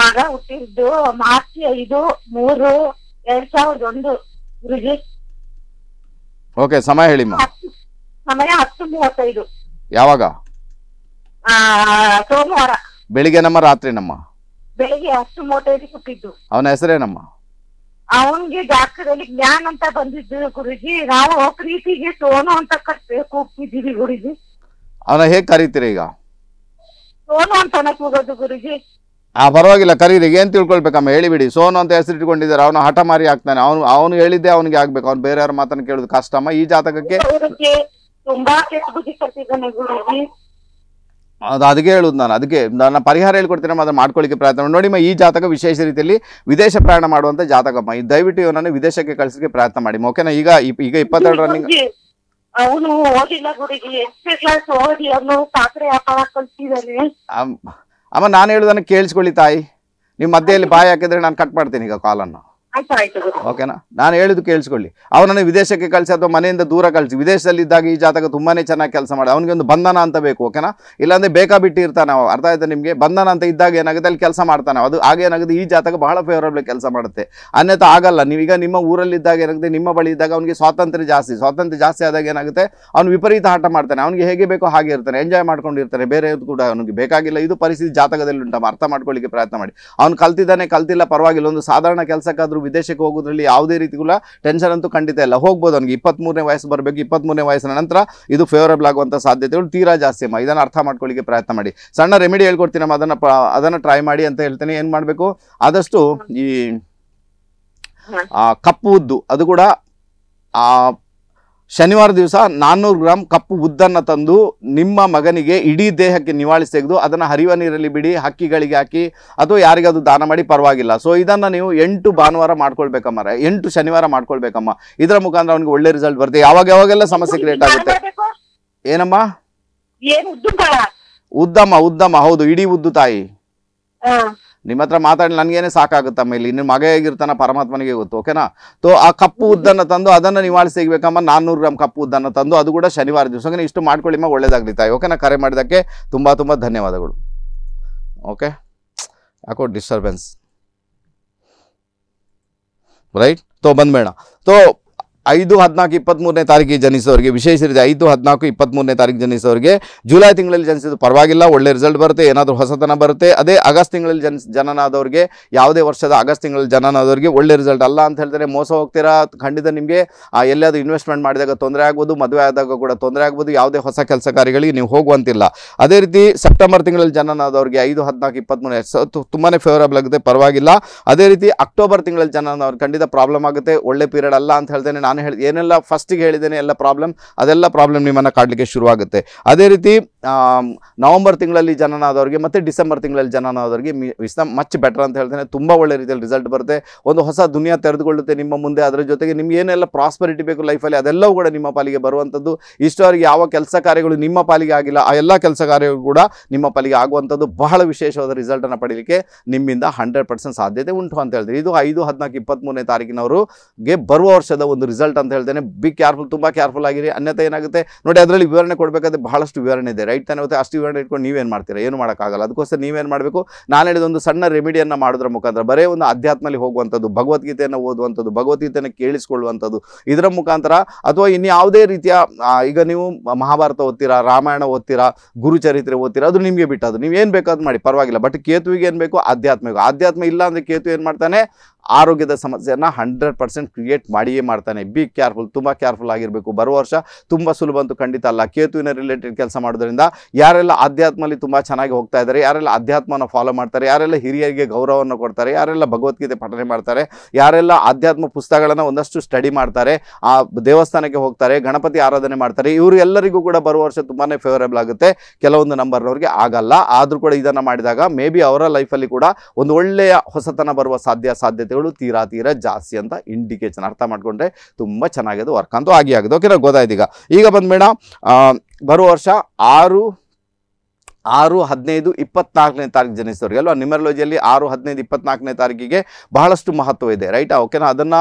ಮಗ ಹುಟ್ಟಿದ್ದು ಮಾರ್ಚ್ ಐದು ಮೂರು ಎರಡ್ ಸಾವಿರದ ಒಂದು ಗುರುಜಿ ಓಕೆ ಸಮಯ ಹೇಳಿ ಸಮಯ ಹತ್ತು ಮೂವತ್ತೈದು ಯಾವಾಗ ಸೋಮವಾರ ಬೆಳಿಗ್ಗೆ ನಮ್ಮ ರಾತ್ರಿ ನಮ್ಮ ಬೆಳಿಗ್ಗೆ ಹತ್ತು ಮೂವತ್ತೈದು ಹುಟ್ಟಿದ್ದು ಅವನ ಹೆಸರೇನಮ್ಮ ಅವನ್ಗೆ ಜಾತ್ರದಲ್ಲಿ ಜ್ಞಾನ ಅಂತ ಬಂದಿದ್ದು ಗುರುಜಿ ನಾವು ಪ್ರೀತಿಗೆ ಸೋನು ಅಂತ ಕಟ್ಟಬೇಕು ಹೋಗ್ತಿದ್ದೀವಿ ಗುರುಜಿ ಅವನ ಹೇಗ್ ಕರಿತೀರಿ ಈಗ ಆ ಪರವಾಗಿಲ್ಲ ಕರೀರಿ ಏನ್ ತಿಳ್ಕೊಳ್ಬೇಕಮ್ಮ ಹೇಳಿಬಿಡಿ ಸೋನು ಅಂತ ಹೆಸರು ಇಟ್ಕೊಂಡಿದ್ದಾರೆ ಅವನು ಹಠ ಮಾರಿ ಆಗ್ತಾನೆ ಅವನು ಅವನು ಹೇಳಿದ್ದೆ ಅವನಿಗೆ ಆಗ್ಬೇಕು ಅವ್ನು ಬೇರೆಯವ್ರ ಮಾತನ್ನ ಕೇಳುದು ಕಷ್ಟಮ್ಮ ಈ ಜಾತಕಕ್ಕೆ ಅದು ಅದಕ್ಕೆ ಹೇಳುದು ನಾನು ಅದಕ್ಕೆ ನನ್ನ ಪರಿಹಾರ ಹೇಳ್ಕೊಡ್ತೀನಿ ಅದನ್ನ ಮಾಡ್ಕೊಳ್ಳಿಕ್ಕೆ ಪ್ರಯತ್ನ ನೋಡಿಮ್ಮ ಈ ಜಾತಕ ವಿಶೇಷ ರೀತಿಯಲ್ಲಿ ವಿದೇಶ ಪ್ರಯಾಣ ಮಾಡುವಂತ ಜಾತಕಮ್ಮ ಈ ದಯವಿಟ್ಟು ಇವನನ್ನು ವಿದೇಶಕ್ಕೆ ಕಳಿಸಲಿಕ್ಕೆ ಪ್ರಯತ್ನ ಮಾಡಿ ಓಕೆನಾ ಈಗ ಈಗ ಇಪ್ಪತ್ತೆರಡು ರನ್ನಿಂಗ್ ಅವನು ಓದಿಲ್ಲ ಗುರುಜಿ ಎಷ್ಟು ಕ್ಲಾಸ್ ಓದಿ ಅವನು ಸಾಕರೆ ವ್ಯಾಪಾರ ಕಲ್ತಿದ್ದಾನೆ ಅಮ್ಮ ನಾನು ಹೇಳುದನ್ನು ಕೇಳಿಸ್ಕೊಳ್ಳಿ ತಾಯಿ ನಿಮ್ಮ ಮಧ್ಯೆಯಲ್ಲಿ ಬಾಯಿ ಹಾಕಿದ್ರೆ ನಾನು ಕಟ್ ಮಾಡ್ತೀನಿ ಈಗ ಕಾಲನ್ನು ಓಕೆನಾ ನಾನು ಹೇಳಿದ್ದು ಕೇಳಿಸ್ಕೊಳ್ಳಿ ಅವನನ್ನು ವಿದೇಶಕ್ಕೆ ಕಳಿಸಿ ಅಥವಾ ಮನೆಯಿಂದ ದೂರ ಕಳಿಸಿ ಇದ್ದಾಗ ಈ ಜಾತಕ ತುಂಬಾನೇ ಚೆನ್ನಾಗಿ ಕೆಲಸ ಮಾಡಿ ಅವನಿಗೆ ಒಂದು ಬಂಧನ ಅಂತ ಬೇಕು ಓಕೆನಾ ಇಲ್ಲಾಂದ್ರೆ ಬೇಕಾ ಬಿಟ್ಟಿರ್ತಾನೆ ಅರ್ಥ ಆಯ್ತಾ ನಿಮಗೆ ಬಂಧನ ಅಂತ ಇದ್ದಾಗ ಏನಾಗುತ್ತೆ ಅಲ್ಲಿ ಕೆಲಸ ಮಾಡ್ತಾನೆ ಅದು ಏನಾಗುತ್ತೆ ಈ ಜಾತಕ ಬಹಳ ಫೇವರಬಲ್ ಕೆಲಸ ಮಾಡುತ್ತೆ ಅನ್ಯತ ಆಗಲ್ಲ ನೀವೀಗ ನಿಮ್ಮ ಊರಲ್ಲಿದ್ದಾಗ ಏನಾಗುತ್ತೆ ನಿಮ್ಮ ಬಳಿ ಇದ್ದಾಗ ಅವನಿಗೆ ಸ್ವಾತಂತ್ರ್ಯ ಜಾಸ್ತಿ ಸ್ವಾತಂತ್ರ್ಯ ಜಾಸ್ತಿ ಆದಾಗ ಏನಾಗುತ್ತೆ ಅವನು ವಿಪರೀತ ಆಟ ಮಾಡ್ತಾನೆ ಅವನಿಗೆ ಹೇಗೆ ಬೇಕೋ ಹಾಗೆ ಇರ್ತಾನೆ ಎಂಜಾಯ್ ಮಾಡ್ಕೊಂಡಿರ್ತಾನೆ ಬೇರೆ ಕೂಡ ಅವನಿಗೆ ಬೇಕಾಗಿಲ್ಲ ಇದು ಪರಿಸ್ಥಿತಿ ಜಾತಕದಲ್ಲಿ ಉಂಟು ಅರ್ಥ ಮಾಡ್ಕೊಳ್ಳಿಕ್ಕೆ ಪ್ರಯತ್ನ ಮಾಡಿ ಅವನು ಕಲ್ತಿದ್ದಾನೆ ಕಲ್ತಿಲ್ಲ ಪರವಾಗಿಲ್ಲ ಒಂದು ಸಾಧಾರಣ ಕೆಲಸಕ್ಕಾದ್ರೂ ವಿದೇಶಕ್ಕೆ ಹೋಗೋದ್ರಲ್ಲಿ ಯಾವುದೇ ರೀತಿ ಕೂಡ ಟೆನ್ಷನ್ ಅಂತೂ ಖಂಡಿತ ಇಲ್ಲ ಹೋಗ್ಬೋದು ಅವ್ನಿಗೆ ಇಪ್ಪತ್ತ್ಮೂರನೇ ವಯಸ್ಸು ಬರಬೇಕು ಇಪ್ಪತ್ತ್ಮೂರನೇ ವಯಸ್ಸಿನ ನಂತರ ಇದು ಫೇವರಬಲ್ ಆಗುವಂಥ ಸಾಧ್ಯತೆಗಳು ತೀರಾ ಜಾಸ್ತಿ ಅಮ್ಮ ಇದನ್ನು ಅರ್ಥ ಮಾಡ್ಕೊಳ್ಳಿಕ್ಕೆ ಪ್ರಯತ್ನ ಮಾಡಿ ಸಣ್ಣ ರೆಮಿಡಿ ಹೇಳ್ಕೊಡ್ತೀನಿ ಅದನ್ನು ಅದನ್ನು ಟ್ರೈ ಮಾಡಿ ಅಂತ ಹೇಳ್ತೇನೆ ಏನು ಮಾಡಬೇಕು ಆದಷ್ಟು ಈ ಕಪ್ಪು ಉದ್ದು ಅದು ಕೂಡ ಶನಿವಾರ ದಿವಸ ನಾನ್ನೂರು ಗ್ರಾಮ್ ಕಪ್ಪು ಉದ್ದನ್ನ ತಂದು ನಿಮ್ಮ ಮಗನಿಗೆ ಇಡೀ ದೇಹಕ್ಕೆ ನಿವಾಳಿಸಿ ತೆಗೆದು ಅದನ್ನು ಹರಿವ ನೀರಲ್ಲಿ ಬಿಡಿ ಹಕ್ಕಿಗಳಿಗೆ ಹಾಕಿ ಅಥವಾ ಅದು ದಾನ ಮಾಡಿ ಪರವಾಗಿಲ್ಲ ಸೊ ಇದನ್ನು ನೀವು ಎಂಟು ಭಾನುವಾರ ಮಾಡ್ಕೊಳ್ಬೇಕಮ್ಮ ಎಂಟು ಶನಿವಾರ ಮಾಡ್ಕೊಳ್ಬೇಕಮ್ಮ ಇದರ ಮುಖಾಂತರ ಅವನಿಗೆ ಒಳ್ಳೆ ರಿಸಲ್ಟ್ ಬರುತ್ತೆ ಯಾವಾಗ ಯಾವಾಗೆಲ್ಲ ಸಮಸ್ಯೆ ಕ್ರಿಯೇಟ್ ಆಗುತ್ತೆ ಏನಮ್ಮ ಉದ್ದಮ್ಮ ಉದ್ದಮ್ಮ ಹೌದು ಇಡೀ ಉದ್ದು ತಾಯಿ ನಿಮ್ಮ ಹತ್ರ ಮಾತಾಡಿ ನನಗೇನೆ ಸಾಕಾಗುತ್ತಮ್ಮ ಇಲ್ಲಿ ನಿಮ್ಮ ಮಗ ಹೇಗಿರ್ತಾನ ಪರಮಾತ್ಮನಿಗೆ ಗೊತ್ತು ಓಕೆನಾ ತೋ ಆ ಕಪ್ಪು ಉದ್ದನ್ನು ತಂದು ಅದನ್ನು ನಿವಾಳಿ ಸಿಗಬೇಕಮ್ಮ ನಾನ್ನೂರು ಗ್ರಾಮ್ ಕಪ್ಪು ಉದ್ದನ್ನು ತಂದು ಅದು ಕೂಡ ಶನಿವಾರ ದಿವಸ ಓಕೆ ಇಷ್ಟು ಮಾಡ್ಕೊಳ್ಳಿಮ್ಮ ಒಳ್ಳೇದಾಗಲಿ ತಾಯಿ ಓಕೆನಾ ಕರೆ ಮಾಡಿದ್ದಕ್ಕೆ ತುಂಬ ತುಂಬ ಧನ್ಯವಾದಗಳು ಓಕೆ ಯಾಕೋ ಡಿಸ್ಟರ್ಬೆನ್ಸ್ ರೈಟ್ ತೊ ಬಂದ್ಬೇಡ ತೋ ಐದು ಹದಿನಾಲ್ಕು ಇಪ್ಪತ್ತ್ಮೂರನೇ ತಾರೀಕಿಗೆ ಜನಿಸೋರಿಗೆ ವಿಶೇಷ ರೀತಿ ಐದು ಹದಿನಾಲ್ಕು ಇಪ್ಪತ್ತ್ಮೂರನೇ ತಾರೀಕು ಜನಿಸೋರಿಗೆ ಜುಲೈ ತಿಂಗಳಲ್ಲಿ ಜನಿಸಿದ ಪರವಾಗಿಲ್ಲ ಒಳ್ಳೆ ರಿಸಲ್ಟ್ ಬರುತ್ತೆ ಏನಾದರೂ ಹೊಸತನ ಬರುತ್ತೆ ಅದೇ ಆಗಸ್ಟ್ ತಿಂಗಳಲ್ಲಿ ಜನ ಜನನಾದವ್ರಿಗೆ ಯಾವುದೇ ವರ್ಷದ ಆಗಸ್ಟ್ ತಿಂಗಳಲ್ಲಿ ಜನನಾದವ್ರಿಗೆ ಒಳ್ಳೆ ರಿಸಲ್ಟ್ ಅಲ್ಲ ಅಂತ ಹೇಳಿದ್ರೆ ಮೋಸ ಹೋಗ್ತೀರಾ ಖಂಡಿತ ನಿಮಗೆ ಎಲ್ಲಾದರೂ ಇನ್ವೆಸ್ಟ್ಮೆಂಟ್ ಮಾಡಿದಾಗ ತೊಂದರೆ ಆಗ್ಬೋದು ಮದುವೆ ಆದಾಗ ಕೂಡ ತೊಂದರೆ ಆಗ್ಬೋದು ಯಾವುದೇ ಹೊಸ ಕೆಲಸ ಕಾರ್ಯಗಳಿಗೆ ನೀವು ಹೋಗುವಂತಿಲ್ಲ ಅದೇ ರೀತಿ ಸೆಪ್ಟೆಂಬರ್ ತಿಂಗಳಲ್ಲಿ ಜನನಾದವ್ರಿಗೆ ಐದು ಹದಿನಾಲ್ಕು ಇಪ್ಪತ್ತ್ಮೂರನೇ ತುಂಬಾ ಫೇವರಬಲ್ ಆಗುತ್ತೆ ಪರವಾಗಿಲ್ಲ ಅದೇ ರೀತಿ ಅಕ್ಟೋಬರ್ ತಿಂಗಳಲ್ಲಿ ಜನನಾದವ್ರಿಗೆ ಖಂಡಿತ ಪ್ರಾಬ್ಲಮ್ ಆಗುತ್ತೆ ಒಳ್ಳೆ ಪೀರಿಯಡ್ ಅಲ್ಲ ಅಂತ ಹೇಳ್ತೇನೆ ನಾನು ನಾನು ಹೇಳಿ ಏನೆಲ್ಲ ಫಸ್ಟಿಗೆ ಹೇಳಿದ್ದೇನೆ ಎಲ್ಲ ಪ್ರಾಬ್ಲಮ್ ಅದೆಲ್ಲ ಪ್ರಾಬ್ಲಮ್ ನಿಮ್ಮನ್ನು ಕಾಡಲಿಕ್ಕೆ ಶುರುವಾಗುತ್ತೆ ಅದೇ ರೀತಿ ನವಂಬರ್ ತಿಂಗಳಲ್ಲಿ ಜನನ ಆದವರಿಗೆ ಮತ್ತು ಡಿಸೆಂಬರ್ ತಿಂಗಳಲ್ಲಿ ಜನನ ಆದವರಿಗೆ ಮಚ್ ಬೆಟರ್ ಅಂತ ಹೇಳ್ತೇನೆ ತುಂಬ ಒಳ್ಳೆ ರೀತಿಯಲ್ಲಿ ರಿಸಲ್ಟ್ ಬರುತ್ತೆ ಒಂದು ಹೊಸ ದುನಿಯಾ ತೆರೆದುಕೊಳ್ಳುತ್ತೆ ನಿಮ್ಮ ಮುಂದೆ ಅದರ ಜೊತೆಗೆ ನಿಮ್ಗೆ ಏನೆಲ್ಲ ಪ್ರಾಸ್ಪರಿಟಿ ಬೇಕು ಲೈಫಲ್ಲಿ ಅದೆಲ್ಲವೂ ಕೂಡ ನಿಮ್ಮ ಪಾಲಿಗೆ ಬರುವಂಥದ್ದು ಇಷ್ಟವರೆಗೆ ಯಾವ ಕೆಲಸ ಕಾರ್ಯಗಳು ನಿಮ್ಮ ಪಾಲಿಗೆ ಆಗಿಲ್ಲ ಆ ಎಲ್ಲ ಕೆಲಸ ಕಾರ್ಯಗಳು ಕೂಡ ನಿಮ್ಮ ಪಾಲಿಗೆ ಆಗುವಂಥದ್ದು ಬಹಳ ವಿಶೇಷವಾದ ರಿಸಲ್ಟನ್ನು ಪಡೀಲಿಕ್ಕೆ ನಿಮ್ಮಿಂದ ಹಂಡ್ರೆಡ್ ಪರ್ಸೆಂಟ್ ಸಾಧ್ಯತೆ ಉಂಟು ಅಂತ ಹೇಳಿದ್ರೆ ಇದು ಐದು ಹದಿನಾಲ್ಕು ಇಪ್ಪತ್ತ್ಮೂರನೇ ತಾರೀಕಿನವರಿಗೆ ಬರುವ ವರ್ಷದ ಒಂದು ರಿಸಲ್ಟ್ ಅಂತ ಹೇಳ್ತೇನೆ ಬಿ ಕೇರ್ಫುಲ್ ತುಂಬ ಕೇರ್ಫುಲ್ ಆಗಿರಿ ಅನ್ಯತೆ ಏನಾಗುತ್ತೆ ನೋಡಿ ಅದರಲ್ಲಿ ವಿವರಣೆ ಕೊಡಬೇಕಾದ್ರೆ ಬಹಳಷ್ಟು ವಿವರಣೆ ಇದೆ ರೈಟ್ ತಾನೇ ಹೋಗುತ್ತೆ ಅಷ್ಟು ವಿವರಣೆ ಇಟ್ಕೊಂಡು ನೀವೇನು ಮಾಡ್ತೀರಾ ಏನು ಮಾಡೋಕ್ಕಾಗಲ್ಲ ಅದಕ್ಕೋಸ್ಕರ ನೀವೇನು ಮಾಡಬೇಕು ನಾನು ಒಂದು ಸಣ್ಣ ರೆಮಿಡಿಯನ್ನು ಮಾಡೋದ್ರ ಮುಖಾಂತರ ಬರೇ ಒಂದು ಅಧ್ಯಾತ್ಮಲ್ಲಿ ಹೋಗುವಂಥದ್ದು ಭಗವದ್ಗೀತೆಯನ್ನು ಓದುವಂಥದ್ದು ಭಗವದ್ಗೀತೆಯನ್ನು ಕೇಳಿಸ್ಕೊಳ್ಳುವಂಥದ್ದು ಇದರ ಮುಖಾಂತರ ಅಥವಾ ಇನ್ಯಾವುದೇ ರೀತಿಯ ಈಗ ನೀವು ಮಹಾಭಾರತ ಓದ್ತೀರಾ ರಾಮಾಯಣ ಓದ್ತೀರಾ ಗುರುಚರಿತ್ರೆ ಓದ್ತೀರಾ ಅದು ನಿಮಗೆ ಬಿಟ್ಟದು ನೀವು ಏನು ಬೇಕಾದ್ರೂ ಮಾಡಿ ಪರವಾಗಿಲ್ಲ ಬಟ್ ಕೇತುವಿಗೆ ಏನು ಬೇಕು ಆಧ್ಯಾತ್ಮಿಕ ಆಧ್ಯಾತ್ಮ ಇಲ್ಲ ಅಂದರೆ ಕೇತು ಏನು ಮಾಡ್ತಾನೆ ಆರೋಗ್ಯದ ಸಮಸ್ಯೆಯನ್ನು ಹಂಡ್ರೆಡ್ ಪರ್ಸೆಂಟ್ ಕ್ರಿಯೇಟ್ ಮಾಡಿಯೇ ಮಾಡ್ತಾನೆ ಬಿ ಕೇರ್ಫುಲ್ ತುಂಬ ಕೇರ್ಫುಲ್ ಆಗಿರಬೇಕು ಬರುವ ವರ್ಷ ತುಂಬ ಸುಲಭ ಅಂತೂ ಖಂಡಿತ ಅಲ್ಲ ಕೇತುವಿನ ರಿಲೇಟೆಡ್ ಕೆಲಸ ಮಾಡೋದ್ರಿಂದ ಯಾರೆಲ್ಲ ಆಧ್ಯಾತ್ಮಲ್ಲಿ ತುಂಬ ಚೆನ್ನಾಗಿ ಹೋಗ್ತಾ ಇದ್ದಾರೆ ಯಾರೆಲ್ಲ ಅಧ್ಯಾತ್ಮನ ಫಾಲೋ ಮಾಡ್ತಾರೆ ಯಾರೆಲ್ಲ ಹಿರಿಯರಿಗೆ ಗೌರವವನ್ನು ಕೊಡ್ತಾರೆ ಯಾರೆಲ್ಲ ಭಗವದ್ಗೀತೆ ಪಠನೆ ಮಾಡ್ತಾರೆ ಯಾರೆಲ್ಲ ಆಧ್ಯಾತ್ಮ ಪುಸ್ತಕಗಳನ್ನು ಒಂದಷ್ಟು ಸ್ಟಡಿ ಮಾಡ್ತಾರೆ ಆ ದೇವಸ್ಥಾನಕ್ಕೆ ಹೋಗ್ತಾರೆ ಗಣಪತಿ ಆರಾಧನೆ ಮಾಡ್ತಾರೆ ಇವರು ಎಲ್ಲರಿಗೂ ಕೂಡ ಬರುವ ವರ್ಷ ತುಂಬಾ ಫೇವರೇಬಲ್ ಆಗುತ್ತೆ ಕೆಲವೊಂದು ನಂಬರ್ನವ್ರಿಗೆ ಆಗಲ್ಲ ಆದರೂ ಕೂಡ ಇದನ್ನು ಮಾಡಿದಾಗ ಮೇ ಬಿ ಅವರ ಲೈಫಲ್ಲಿ ಕೂಡ ಒಂದು ಒಳ್ಳೆಯ ಹೊಸತನ ಬರುವ ಸಾಧ್ಯ ಸಾಧ್ಯತೆ ಸಾಧ್ಯತೆಗಳು ತೀರಾ ತೀರಾ ಜಾಸ್ತಿ ಅಂತ ಇಂಡಿಕೇಶನ್ ಅರ್ಥ ಮಾಡ್ಕೊಂಡ್ರೆ ತುಂಬ ಚೆನ್ನಾಗಿದೆ ವರ್ಕ್ ಅಂತೂ ಆಗಿ ಆಗಿದೆ ಓಕೆನಾ ಗೊತ್ತಾಯ್ತು ಈಗ ಈಗ ಬಂದ್ಬೇಡ ಬರುವ ವರ್ಷ ಆರು ಆರು ಹದಿನೈದು ಇಪ್ಪತ್ನಾಲ್ಕನೇ ತಾರೀಕು ಜನಿಸಿದವರಿಗೆ ಅಲ್ವಾ ನ್ಯೂಮರಾಲಜಿಯಲ್ಲಿ ಆರು ಹದಿನೈದು ಇಪ್ಪತ್ನಾಲ್ಕನೇ ತಾರೀಕಿಗೆ ಬಹಳಷ್ಟು ಮಹತ್ವ ಇದೆ ರೈಟ್ ಓಕೆನಾ ಅದನ್ನು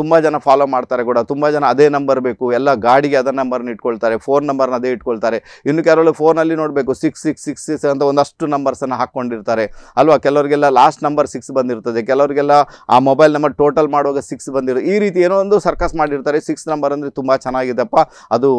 ತುಂಬ ಜನ ಫಾಲೋ ಮಾಡ್ತಾರೆ ಕೂಡ ತುಂಬ ಜನ ಅದೇ ನಂಬರ್ ಬೇಕು ಎಲ್ಲ ಗಾಡಿಗೆ ಅದೇ ನಂಬರ್ನ ಇಟ್ಕೊಳ್ತಾರೆ ಫೋನ್ ನಂಬರ್ನ ಅದೇ ಇಟ್ಕೊಳ್ತಾರೆ ಇನ್ನು ಕೆಲವರು ಫೋನಲ್ಲಿ ನೋಡಬೇಕು ಸಿಕ್ಸ್ ಸಿಕ್ಸ್ ಸಿಕ್ಸ್ ಸಿಕ್ಸ್ ಅಂತ ಒಂದಷ್ಟು ನಂಬರ್ಸನ್ನು ಹಾಕ್ಕೊಂಡಿರ್ತಾರೆ ಅಲ್ವಾ ಕೆಲವರಿಗೆಲ್ಲ ಲಾಸ್ಟ್ ನಂಬರ್ ಸಿಕ್ಸ್ ಬಂದಿರ್ತದೆ ಕೆಲವರಿಗೆಲ್ಲ ಆ ಮೊಬೈಲ್ ನಂಬರ್ ಟೋಟಲ್ ಮಾಡುವಾಗ ಸಿಕ್ಸ್ ಬಂದಿರೋ ಈ ರೀತಿ ಏನೋ ಒಂದು ಸರ್ಕಸ್ ಮಾಡಿರ್ತಾರೆ ಸಿಕ್ಸ್ ನಂಬರ್ ಅಂದರೆ ತುಂಬ ಚೆನ್ನಾಗಿದೆಪ್ಪ ಅದು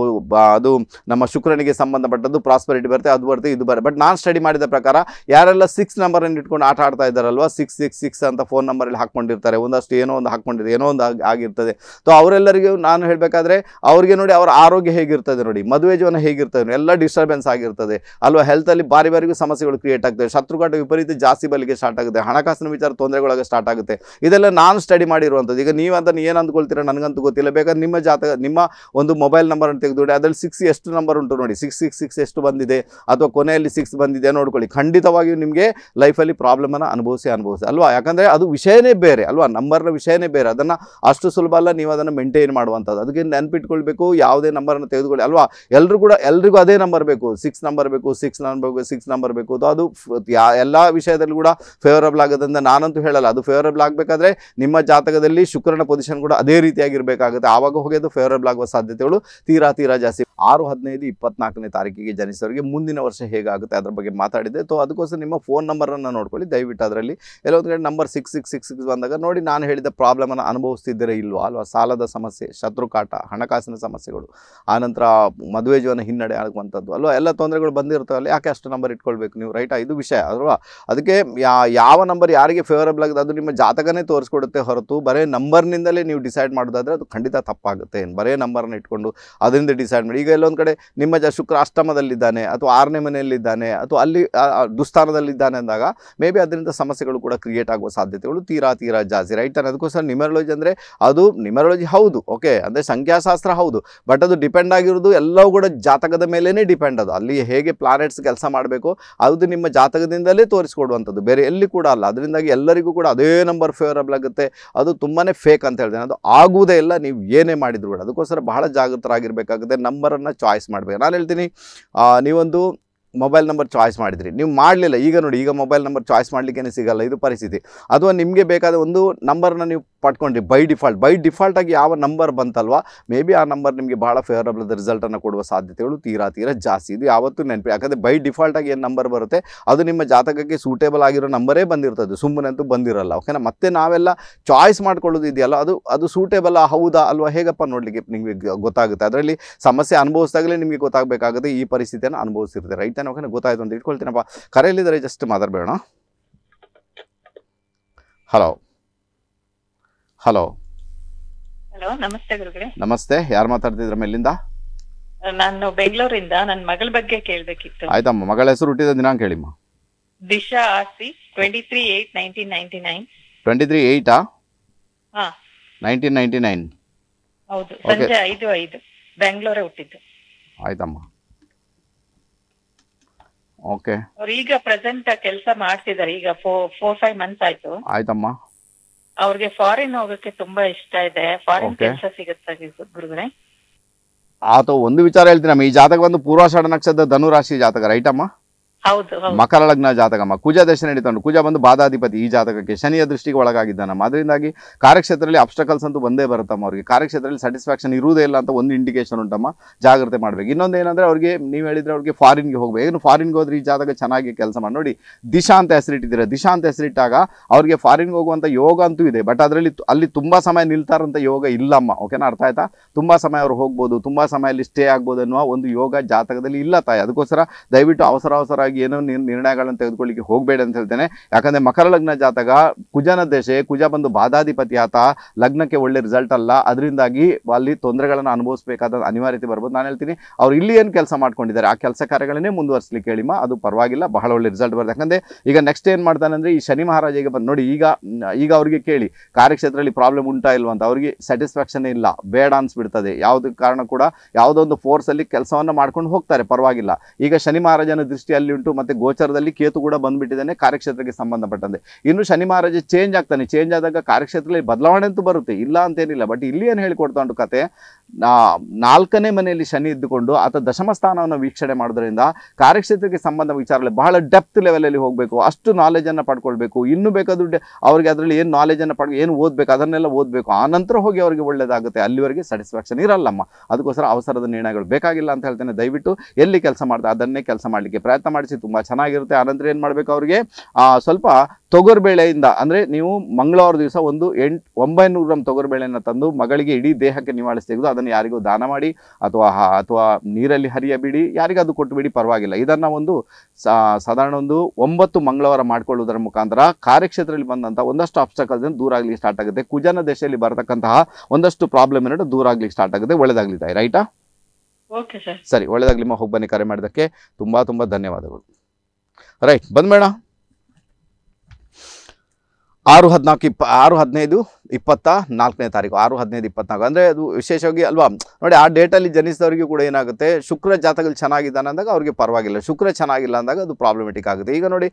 ಅದು ನಮ್ಮ ಶುಕ್ರನಿಗೆ ಸಂಬಂಧಪಟ್ಟದ್ದು ಪ್ರಾಸ್ಪರಿಟಿ ಬರುತ್ತೆ ಅದು ಬರುತ್ತೆ ಇದು ಬರುತ್ತೆ ಬಟ್ ನಾನು ಸ್ಟಡಿ ಮಾಡಿದ ಪ್ರಕಾರ ಯಾರೆಲ್ಲ ಸಿಕ್ಸ್ ನಂಬರನ್ನು ಇಟ್ಕೊಂಡು ಆಟ ಆಡ್ತಾ ಇದ್ದಾರಲ್ವ ಸಿಕ್ಸ್ ಸಿಕ್ಸ್ ಸಿಕ್ಸ್ ಅಂತ ಫೋನ್ ನಂಬರಲ್ಲಿ ಹಾಕೊಂಡಿರ್ತಾರೆ ಒಂದಷ್ಟು ಏನೋ ಒಂದು ಹಾಕ್ಕೊಂಡಿರ್ತಾರೆ ಏನೋ ಒಂದು ಆಗಿರ್ತದೆ ಸೊ ಅವರೆಲ್ಲರಿಗೂ ನಾನು ಹೇಳಬೇಕಾದ್ರೆ ಅವ್ರಿಗೆ ನೋಡಿ ಅವರ ಆರೋಗ್ಯ ಹೇಗಿರ್ತದೆ ನೋಡಿ ಮದುವೆ ಜೀವನ ಹೇಗಿರ್ತದೆ ಎಲ್ಲ ಡಿಸ್ಟರ್ಬೆನ್ಸ್ ಆಗಿರ್ತದೆ ಅಲ್ವಾ ಹೆಲ್ತಲ್ಲಿ ಬಾರಿ ಬಾರಿಗೂ ಸಮಸ್ಯೆಗಳು ಕ್ರಿಯೇಟ್ ಆಗ್ತದೆ ಶತ್ರುಘಾಟ ವಿಪರೀತ ಜಾಸ್ತಿ ಬಲಿಗೆ ಸ್ಟಾರ್ಟ್ ಆಗುತ್ತೆ ಹಣಕಾಸಿನ ವಿಚಾರ ತೊಂದರೆಗಳಾಗ ಸ್ಟಾರ್ಟ್ ಆಗುತ್ತೆ ಇದೆಲ್ಲ ನಾನು ಸ್ಟಡಿ ಮಾಡಿರುವಂಥದ್ದು ಈಗ ನೀವು ಅದನ್ನು ಏನು ಅಂದ್ಕೊಳ್ತೀರಾ ನನಗಂತೂ ಗೊತ್ತಿಲ್ಲ ಬೇಕಾದ್ರೆ ನಿಮ್ಮ ಜಾತ ನಿಮ್ಮ ಒಂದು ಮೊಬೈಲ್ ನಂಬರನ್ನು ತೆಗೆದುಬಿಡಿ ಅದರಲ್ಲಿ ಸಿಕ್ಸ್ ಎಷ್ಟು ನಂಬರ್ ಉಂಟು ನೋಡಿ ಸಿಕ್ಸ್ ಸಿಕ್ಸ್ ಸಿಕ್ಸ್ ಎಷ್ಟು ಬಂದಿದೆ ಅಥವಾ ಕೊನೆಯಲ್ಲಿ ಸಿಕ್ಸ್ ಬಂದಿದೆ ನೋಡ್ಕೊಳ್ಳಿ ಖಂಡಿತವಾಗಿಯೂ ನಿಮಗೆ ಲೈಫಲ್ಲಿ ಪ್ರಾಬ್ಲಮನ್ನು ಅನುಭವಿಸಿ ಅನುಭವಿಸಿ ಅಲ್ವಾ ಯಾಕಂದರೆ ಅದು ವಿಷಯನೇ ಬೇರೆ ಅಲ್ವಾ ನಂಬರ್ನ ವಿಷಯನೇ ಬೇರೆ ಅದನ್ನು ಅಷ್ಟು ಸುಲಭ ಅಲ್ಲ ನೀವು ಅದನ್ನು ಮೇಂಟೈನ್ ಮಾಡುವಂಥದ್ದು ಅದಕ್ಕೆ ನೆನಪಿಟ್ಕೊಳ್ಬೇಕು ಯಾವುದೇ ನಂಬರನ್ನು ತೆಗೆದುಕೊಳ್ಳಿ ಅಲ್ವಾ ಎಲ್ಲರೂ ಕೂಡ ಎಲ್ರಿಗೂ ಅದೇ ನಂಬರ್ ಬೇಕು ಸಿಕ್ಸ್ ನಂಬರ್ ಬೇಕು ಸಿಕ್ಸ್ ನಂಬರ್ ಬೇಕು ಸಿಕ್ಸ್ ನಂಬರ್ ಬೇಕು ಅದು ಯಾ ಎಲ್ಲ ವಿಷಯದಲ್ಲಿ ಕೂಡ ಫೇವರಬಲ್ ಆಗೋದ್ರಿಂದ ನಾನಂತೂ ಹೇಳಲ್ಲ ಅದು ಫೇವರಬಲ್ ಆಗಬೇಕಾದ್ರೆ ನಿಮ್ಮ ಜಾತಕದಲ್ಲಿ ಶುಕ್ರನ ಪೊಸಿಷನ್ ಕೂಡ ಅದೇ ರೀತಿಯಾಗಿರಬೇಕಾಗುತ್ತೆ ಆವಾಗ ಹೋಗಿ ಅದು ಫೇವರಬಲ್ ಆಗುವ ಸಾಧ್ಯತೆಗಳು ತೀರಾ ತೀರಾ ಜಾಸ್ತಿ ಆರು ಹದಿನೈದು ಇಪ್ಪತ್ನಾಲ್ಕನೇ ತಾರೀಕಿಗೆ ಜನಿಸೋರಿಗೆ ಮುಂದಿನ ವರ್ಷ ಹೇಗಾಗುತ್ತೆ ಅದರ ಬಗ್ಗೆ ಮಾತಾಡಿದೆ ಸೊ ಅದಕ್ಕೋಸ್ಕರ ನಿಮ್ಮ ಫೋನ್ ನಂಬರನ್ನು ನೋಡ್ಕೊಳ್ಳಿ ದಯವಿಟ್ಟು ಅದರಲ್ಲಿ ಎಲ್ಲೊಂದು ಕಡೆ number six six six six ಬಂದಾಗ ನೋಡಿ ನಾನು ಹೇಳಿದ ಪ್ರಾಬ್ಲಮನ್ನು ಅನುಭವಿಸ್ತಿದ್ದರೆ ಇಲ್ವಾ ಅಲ್ವಾ ಸಾಲದ ಸಮಸ್ಯೆ ಶತ್ರುಕಾಟ ಹಣಕಾಸಿನ ಸಮಸ್ಯೆಗಳು ಆನಂತರ ಮದುವೆ ಜೀವನ ಹಿನ್ನಡೆ ಆಗುವಂಥದ್ದು ಅಲ್ವಾ ಎಲ್ಲ ತೊಂದರೆಗಳು ಅಲ್ಲಿ ಯಾಕೆ ಅಷ್ಟು ನಂಬರ್ ಇಟ್ಕೊಳ್ಬೇಕು ನೀವು ರೈಟಾ ಇದು ವಿಷಯ ಅಲ್ವಾ ಅದಕ್ಕೆ ಯಾವ ನಂಬರ್ ಯಾರಿಗೆ ಫೇವರಬಲ್ ಆಗುತ್ತೆ ಅದು ನಿಮ್ಮ ಜಾತಕನೇ ತೋರಿಸ್ಕೊಡುತ್ತೆ ಹೊರತು ಬರೇ ನಂಬರ್ನಿಂದಲೇ ನೀವು ಡಿಸೈಡ್ ಮಾಡೋದಾದರೆ ಅದು ಖಂಡಿತ ತಪ್ಪಾಗುತ್ತೆ ಏನು ಬರೇ ನಂಬರ್ನ ಇಟ್ಕೊಂಡು ಅದರಿಂದ ಡಿಸೈಡ್ ಮಾಡಿ ಈಗ ಎಲ್ಲೊಂದು ಕಡೆ ನಿಮ್ಮ ಜ ಶುಕ್ರ ಅಷ್ಟಮದಲ್ಲಿದ್ದಾನೆ ಅಥವಾ ಆರನೇ ಮನೆಯಲ್ಲಿದ್ದಾನೆ ಅಥವಾ ಅಲ್ಲಿ ದುಸ್ಥಾನದಲ್ಲಿದ್ದಾನೆ ಅಂದಾಗ ಮೇ ಬಿ ಅದರಿಂದ ಸಮಸ್ಯೆಗಳು ಕೂಡ ಕ್ರಿಯೇಟ್ ಆಗುವ ಸಾಧ್ಯತೆಗಳು ತೀರಾ ತೀರಾ ಜಾಸ್ತಿ ರೈಟ್ ತಾನೆ ಅದಕ್ಕೋಸ್ಕರ ನ್ಯೂಮರಾಲಜಿ ಅಂದರೆ ಅದು ನಿಮರಾಲಜಿ ಹೌದು ಓಕೆ ಅಂದರೆ ಸಂಖ್ಯಾಶಾಸ್ತ್ರ ಹೌದು ಬಟ್ ಅದು ಡಿಪೆಂಡ್ ಆಗಿರೋದು ಎಲ್ಲವೂ ಕೂಡ ಜಾತಕದ ಮೇಲೇ ಡಿಪೆಂಡ್ ಅದು ಅಲ್ಲಿ ಹೇಗೆ ಪ್ಲಾನೆಟ್ಸ್ ಕೆಲಸ ಮಾಡಬೇಕು ಅದು ನಿಮ್ಮ ಜಾತಕದಿಂದಲೇ ತೋರಿಸ್ಕೊಡುವಂಥದ್ದು ಬೇರೆ ಎಲ್ಲಿ ಕೂಡ ಅಲ್ಲ ಅದರಿಂದಾಗಿ ಎಲ್ಲರಿಗೂ ಕೂಡ ಅದೇ ನಂಬರ್ ಫೇವರಬಲ್ ಆಗುತ್ತೆ ಅದು ತುಂಬಾ ಫೇಕ್ ಅಂತ ಹೇಳ್ತೇನೆ ಅದು ಆಗುವುದೇ ಇಲ್ಲ ನೀವು ಏನೇ ಮಾಡಿದ್ರು ಕೂಡ ಅದಕ್ಕೋಸ್ಕರ ಬಹಳ ಜಾಗೃತರಾಗಿರಬೇಕಾಗುತ್ತೆ ನಂಬರ್ ನಂಬರ್ನ ಚಾಯ್ಸ್ ಮಾಡಬೇಕು ನಾನು ಹೇಳ್ತೀನಿ ನೀವೊಂದು ಮೊಬೈಲ್ ನಂಬರ್ ಚಾಯ್ಸ್ ಮಾಡಿದ್ರಿ ನೀವು ಮಾಡಲಿಲ್ಲ ಈಗ ನೋಡಿ ಈಗ ಮೊಬೈಲ್ ನಂಬರ್ ಚಾಯ್ಸ್ ಮಾಡಲಿಕ್ಕೇನೆ ಸಿಗಲ್ಲ ಇದು ಪರಿಸ್ಥಿತಿ ಅಥವಾ ನಿಮಗೆ ಬೇಕಾದ ಒಂದು ನಂಬರ್ನ ನೀವು ಪಡ್ಕೊಂಡು ಬೈ ಡಿಫಾಲ್ಟ್ ಬೈ ಡಿಫಾಲ್ಟಾಗಿ ಯಾವ ನಂಬರ್ ಬಂತಲ್ವಾ ಮೇ ಬಿ ಆ ನಂಬರ್ ನಿಮಗೆ ಭಾಳ ಫೇವರಬಲ್ ರಿಸಲ್ಟನ್ನು ಕೊಡುವ ಸಾಧ್ಯತೆಗಳು ತೀರಾ ತೀರಾ ಜಾಸ್ತಿ ಇದು ಯಾವತ್ತೂ ನೆನಪಿ ಯಾಕಂದರೆ ಬೈ ಡಿಫಾಲ್ಟಾಗಿ ಏನು ನಂಬರ್ ಬರುತ್ತೆ ಅದು ನಿಮ್ಮ ಜಾತಕಕ್ಕೆ ಸೂಟೇಬಲ್ ಆಗಿರೋ ನಂಬರೇ ಬಂದಿರ್ತದೆ ಸುಮ್ಮನಂತೂ ಬಂದಿರಲ್ಲ ಓಕೆನಾ ಮತ್ತೆ ನಾವೆಲ್ಲ ಚಾಯ್ಸ್ ಮಾಡ್ಕೊಳ್ಳೋದು ಇದೆಯಲ್ಲ ಅದು ಅದು ಸೂಟೇಬಲ್ ಹೌದಾ ಅಲ್ವಾ ಹೇಗಪ್ಪ ನೋಡಲಿಕ್ಕೆ ನಿಮಗೆ ಗೊತ್ತಾಗುತ್ತೆ ಅದರಲ್ಲಿ ಸಮಸ್ಯೆ ಅನುಭವಿಸಿದಾಗಲೇ ನಿಮಗೆ ಗೊತ್ತಾಗಬೇಕಾಗುತ್ತೆ ಈ ಪರಿಸ್ಥಿತಿಯನ್ನು ಅನುಭವಿಸಿರ್ತಾರೆ ರೈತ ಓಕೆ ಗೊತ್ತಾಯ್ತು ಅಂತ ಇಟ್ಕೊಳ್ತೀನಪ್ಪ ಕರೆಯಲ್ಲಿದ್ದರೆ ಜಸ್ಟ್ ಮಾತಾಡಬೇಡ ಹಲೋ ಹಲೋ ಹಲೋ ನಮಸ್ತೆ ಗುರುಗಳೇ ನಮಸ್ತೆ ಯಾರು ಮಾತಾಡ್ತಿದ್ರಮ್ಮ ಮೇಲಿಂದ ನಾನು ಬೆಂಗಳೂರಿಂದ ನನ್ನ ಮಗಳ ಬಗ್ಗೆ ಕೇಳಬೇಕಿತ್ತು ಆಯ್ತಮ್ಮ ಮಗಳ ಹೆಸರು ಹುಟ್ಟಿದ ದಿನಾಂಕ ಹೇಳಿಮ್ಮ ದಿಶಾ ಆಸಿ twenty three eight nineteen ninety nine twenty three ಏಯ್ಟಾ ಹಾ ನೈನ್ಟೀನ್ ನೈನ್ಟಿ ನೈನ್ ಹೌದು ಸಂಜೆ ಐದು ಐದು ಬೆಂಗಳೂರೇ ಹುಟ್ಟಿದ್ದು ಆಯ್ತಮ್ಮ ಓಕೆ ಅವ್ರು ಈಗ ಪ್ರೆಸೆಂಟ್ ಕೆಲಸ ಮಾಡ್ತಿದ್ದಾರೆ ಈಗ ಫೋರ್ ಫೈವ್ ಮಂತ್ಸ್ ಆಯ್ತು ಆಯ್ತಮ್ಮ ಅವ್ರಿಗೆ ಫಾರಿನ್ ಹೋಗಕ್ಕೆ ತುಂಬಾ ಇಷ್ಟ ಇದೆ ಫಾರಿನ್ ಕೆಲಸ ಆತ ಒಂದು ವಿಚಾರ ಹೇಳ್ತೀನಿ ನಮ್ಮ ಈ ಜಾತಕ ಬಂದು ಪೂರ್ವಾಷಾಢ ನಕ್ಷತ್ರ ಧನುರಾಶಿ ಜಾತಕ ರೈಟ್ ಅಮ್ಮ ಮಕರ ಲಗ್ನ ಜಾತಕಮ್ಮ ಕುಜ ದರ್ಶನ ನಡೀತಾ ಕುಜ ಬಂದು ಬಾದಾಧಿಪತಿ ಈ ಜಾತಕಕ್ಕೆ ಶನಿಯ ದೃಷ್ಟಿಗೆ ಒಳಗಾಗಿದ್ದಾನಮ್ಮ ಅದರಿಂದಾಗಿ ಕಾರ್ಯಕ್ಷೇತ್ರದಲ್ಲಿ ಅಪ್ಸ್ಟಕಲ್ಸ್ ಅಂತೂ ಬಂದೇ ಬರುತ್ತಮ್ಮ ಅವರಿಗೆ ಕಾರ್ಯಕ್ಷೇತ್ರದಲ್ಲಿ ಸ್ಯಾಟಿಸ್ಫ್ಯಾಕ್ಷನ್ ಇರುವುದೇ ಇಲ್ಲ ಅಂತ ಒಂದು ಇಂಡಿಕೇಶನ್ ಉಂಟಮ್ಮ ಜಾಗ್ರತೆ ಮಾಡಬೇಕು ಇನ್ನೊಂದು ಏನಂದ್ರೆ ಅವರಿಗೆ ನೀವು ಹೇಳಿದ್ರೆ ಅವ್ರಿಗೆ ಫಾರಿನ್ಗೆ ಹೋಗ್ಬೇಕು ಏನು ಫಾರಿನ್ಗೆ ಹೋದ್ರೆ ಈ ಜಾತಕ ಚೆನ್ನಾಗಿ ಕೆಲಸ ಮಾಡಿ ನೋಡಿ ದಿಶಾ ಅಂತ ಹೆಸರಿಟ್ಟಿದ್ರೆ ದಿಶಾ ಅಂತ ಹೆಸರಿಟ್ಟಾಗ ಅವ್ರಿಗೆ ಫಾರಿನ್ಗೆ ಹೋಗುವಂಥ ಯೋಗ ಅಂತೂ ಇದೆ ಬಟ್ ಅದರಲ್ಲಿ ಅಲ್ಲಿ ತುಂಬಾ ಸಮಯ ನಿಲ್ತಾರಂತ ಯೋಗ ಇಲ್ಲಮ್ಮ ಓಕೆನಾ ಅರ್ಥ ಆಯ್ತಾ ತುಂಬಾ ಸಮಯ ಅವ್ರು ಹೋಗ್ಬೋದು ತುಂಬಾ ಸಮಯ ಅಲ್ಲಿ ಸ್ಟೇ ಆಗ್ಬೋದು ಅನ್ನುವ ಒಂದು ಯೋಗ ಜಾತಕದಲ್ಲಿ ಇಲ್ಲ ತಾಯಿ ಅದಕ್ಕೋಸ್ಕರ ದಯವಿಟ್ಟು ಅವಸರ ಅವಸರ ಏನೋ ನಿರ್ಣಯಗಳನ್ನು ತೆಗೆದುಕೊಳ್ಳಿಕ್ಕೆ ಹೋಗಬೇಡ ಅಂತ ಹೇಳ್ತೇನೆ ಯಾಕಂದರೆ ಮಕರ ಲಗ್ನ ಜಾತಕ ಕುಜನ ದೇಶೆ ಕುಜ ಬಂದು ಬಾದಾಧಿಪತಿ ಆತ ಲಗ್ನಕ್ಕೆ ಒಳ್ಳೆ ರಿಸಲ್ಟ್ ಅಲ್ಲ ಅದರಿಂದಾಗಿ ಅಲ್ಲಿ ತೊಂದರೆಗಳನ್ನು ಅನುಭವಿಸಬೇಕಾದ ಅನಿವಾರ್ಯತೆ ಬರ್ಬೋದು ನಾನು ಹೇಳ್ತೀನಿ ಅವ್ರು ಇಲ್ಲಿ ಏನು ಕೆಲಸ ಮಾಡ್ಕೊಂಡಿದ್ದಾರೆ ಆ ಕೆಲಸ ಕಾರ್ಯಗಳನ್ನೇ ಮುಂದುವರಿಸಲಿಕ್ಕೆ ಹೇಳಿಮ್ಮ ಅದು ಪರವಾಗಿಲ್ಲ ಬಹಳ ಒಳ್ಳೆ ರಿಸಲ್ಟ್ ಬರುತ್ತೆ ಯಾಕಂದರೆ ಈಗ ನೆಕ್ಸ್ಟ್ ಏನು ಮಾಡ್ತಾನೆ ಅಂದರೆ ಈ ಶನಿ ಮಹಾರಾಜಿಗೆ ಬಂದು ನೋಡಿ ಈಗ ಈಗ ಅವರಿಗೆ ಕೇಳಿ ಕಾರ್ಯಕ್ಷೇತ್ರದಲ್ಲಿ ಪ್ರಾಬ್ಲಮ್ ಉಂಟಾ ಇಲ್ವಾ ಅಂತ ಅವರಿಗೆ ಸ್ಯಾಟಿಸ್ಫ್ಯಾಕ್ಷನ್ ಇಲ್ಲ ಬೇಡ ಅನ್ಸ್ಬಿಡ್ತದೆ ಯಾವ್ದು ಕಾರಣ ಕೂಡ ಯಾವುದೋ ಒಂದು ಅಲ್ಲಿ ಕೆಲಸವನ್ನು ಮಾಡ್ಕೊಂಡು ಹೋಗ್ತಾರೆ ಪರವಾಗಿಲ್ಲ ಈಗ ಶನಿ ಮಹಾರಾಜನ ದೃಷ್ಟಿಯಲ್ಲಿ ಮತ್ತೆ ಮತ್ತೆ ಗೋಚರದಲ್ಲಿ ಕೇತು ಕೂಡ ಬಂದ್ಬಿಟ್ಟಿದ್ದಾನೆ ಕಾರ್ಯಕ್ಷೇತ್ರಕ್ಕೆ ಸಂಬಂಧಪಟ್ಟಂತೆ ಇನ್ನು ಶನಿ ಮಹಾರಾಜ ಚೇಂಜ್ ಆಗ್ತಾನೆ ಚೇಂಜ್ ಆದಾಗ ಕಾರ್ಯಕ್ಷೇತ್ರದಲ್ಲಿ ಬದಲಾವಣೆ ಅಂತೂ ಬರುತ್ತೆ ಇಲ್ಲ ಅಂತೇನಿಲ್ಲ ಬಟ್ ಇಲ್ಲಿ ಏನು ಹೇಳಿಕೊಡ್ತಾ ಉಂಟು ಕತೆ ನಾಲ್ಕನೇ ಮನೆಯಲ್ಲಿ ಶನಿ ಇದ್ದುಕೊಂಡು ಆತ ದಶಮ ಸ್ಥಾನವನ್ನು ವೀಕ್ಷಣೆ ಮಾಡೋದ್ರಿಂದ ಕಾರ್ಯಕ್ಷೇತ್ರಕ್ಕೆ ಸಂಬಂಧ ವಿಚಾರದಲ್ಲಿ ಬಹಳ ಡೆಪ್ತ್ ಲೆವೆಲಲ್ಲಿ ಹೋಗಬೇಕು ಅಷ್ಟು ಅನ್ನು ಪಡ್ಕೊಳ್ಬೇಕು ಇನ್ನೂ ಬೇಕಾದ್ರೂ ಅವ್ರಿಗೆ ಅದರಲ್ಲಿ ಏನು ನಾಲೆಜನ್ನು ಪಡ್ ಏನು ಓದಬೇಕು ಅದನ್ನೆಲ್ಲ ಓದಬೇಕು ಆ ನಂತರ ಹೋಗಿ ಅವರಿಗೆ ಒಳ್ಳೆಯದಾಗುತ್ತೆ ಅಲ್ಲಿವರೆಗೆ ಸ್ಯಾಟಿಸ್ಫ್ಯಾಕ್ಷನ್ ಇರಲ್ಲಮ್ಮ ಅದಕ್ಕೋಸ್ಕರ ಅವಸರದ ನಿರ್ಣಯಗಳು ಬೇಕಾಗಿಲ್ಲ ಅಂತ ಹೇಳ್ತೇನೆ ದಯವಿಟ್ಟು ಎಲ್ಲಿ ಕೆಲಸ ಮಾಡ್ತಾರೆ ಅದನ್ನೇ ಕೆಲಸ ಮಾಡಲಿಕ್ಕೆ ಪ್ರಯತ್ನ ಮಾಡಿ ತುಂಬಾ ತುಂಬ ಚೆನ್ನಾಗಿರುತ್ತೆ ಆನಂತರ ಏನು ಮಾಡಬೇಕು ಅವ್ರಿಗೆ ಸ್ವಲ್ಪ ತೊಗರುಬೇಳೆಯಿಂದ ಅಂದರೆ ನೀವು ಮಂಗಳವಾರ ದಿವಸ ಒಂದು ಎಂಟು ಒಂಬೈನೂರು ಗ್ರಾಮ್ ತೊಗರುಬೇಳೆಯನ್ನು ತಂದು ಮಗಳಿಗೆ ಇಡೀ ದೇಹಕ್ಕೆ ನಿವಾಳಿಸಿ ತೆಗೆದು ಅದನ್ನು ಯಾರಿಗೂ ದಾನ ಮಾಡಿ ಅಥವಾ ಅಥವಾ ನೀರಲ್ಲಿ ಹರಿಯಬಿಡಿ ಅದು ಕೊಟ್ಟುಬಿಡಿ ಪರವಾಗಿಲ್ಲ ಇದನ್ನು ಒಂದು ಸಾಧಾರಣ ಒಂದು ಒಂಬತ್ತು ಮಂಗಳವಾರ ಮಾಡಿಕೊಳ್ಳುವುದರ ಮುಖಾಂತರ ಕಾರ್ಯಕ್ಷೇತ್ರದಲ್ಲಿ ಬಂದಂಥ ಒಂದಷ್ಟು ಆಬ್ಸ್ಟಕಲ್ಸ್ ದೂರ ಆಗಲಿಕ್ಕೆ ಸ್ಟಾರ್ಟ್ ಆಗುತ್ತೆ ಕುಜನ ದೇಶದಲ್ಲಿ ಬರತಕ್ಕಂತಹ ಒಂದಷ್ಟು ಪ್ರಾಬ್ಲಮ್ ಏನೋ ದೂರ ಆಗ್ಲಿಕ್ಕೆ ಸ್ಟಾರ್ಟ್ ಆಗುತ್ತೆ ಒಳ್ಳೆದಾಗ್ಲಿದೆ ರೈಟಾ ಓಕೆ ಸರಿ ಹೋಗಿ ಬನ್ನಿ ಕರೆ ಮಾಡಿದ್ದಕ್ಕೆ ತುಂಬಾ ತುಂಬಾ ಧನ್ಯವಾದಗಳು ರೈಟ್ ಬಂದ್ಬೇಡ ಆರು ಹದಿನಾಲ್ಕು ಇಪ್ಪ ಆರು ಹದಿನೈದು ಇಪ್ಪತ್ತ ನಾಲ್ಕನೇ ತಾರೀಕು ಆರು ಹದಿನೈದು ಇಪ್ಪತ್ನಾಲ್ಕು ಅಂದರೆ ಅದು ವಿಶೇಷವಾಗಿ ಅಲ್ವಾ ನೋಡಿ ಆ ಡೇಟಲ್ಲಿ ಜನಿಸಿದವರಿಗೆ ಕೂಡ ಏನಾಗುತ್ತೆ ಶುಕ್ರ ಜಾತಕಲ್ಲಿ ಚೆನ್ನಾಗಿದ್ದಾನೆ ಅಂದಾಗ ಅವ್ರಿಗೆ ಪರವಾಗಿಲ್ಲ ಶುಕ್ರ ಚೆನ್ನಾಗಿಲ್ಲ ಅಂದಾಗ ಅದು ಪ್ರಾಬ್ಲಮೆಟಿಕ್ ಆಗುತ್ತೆ ಈಗ ನೋಡಿ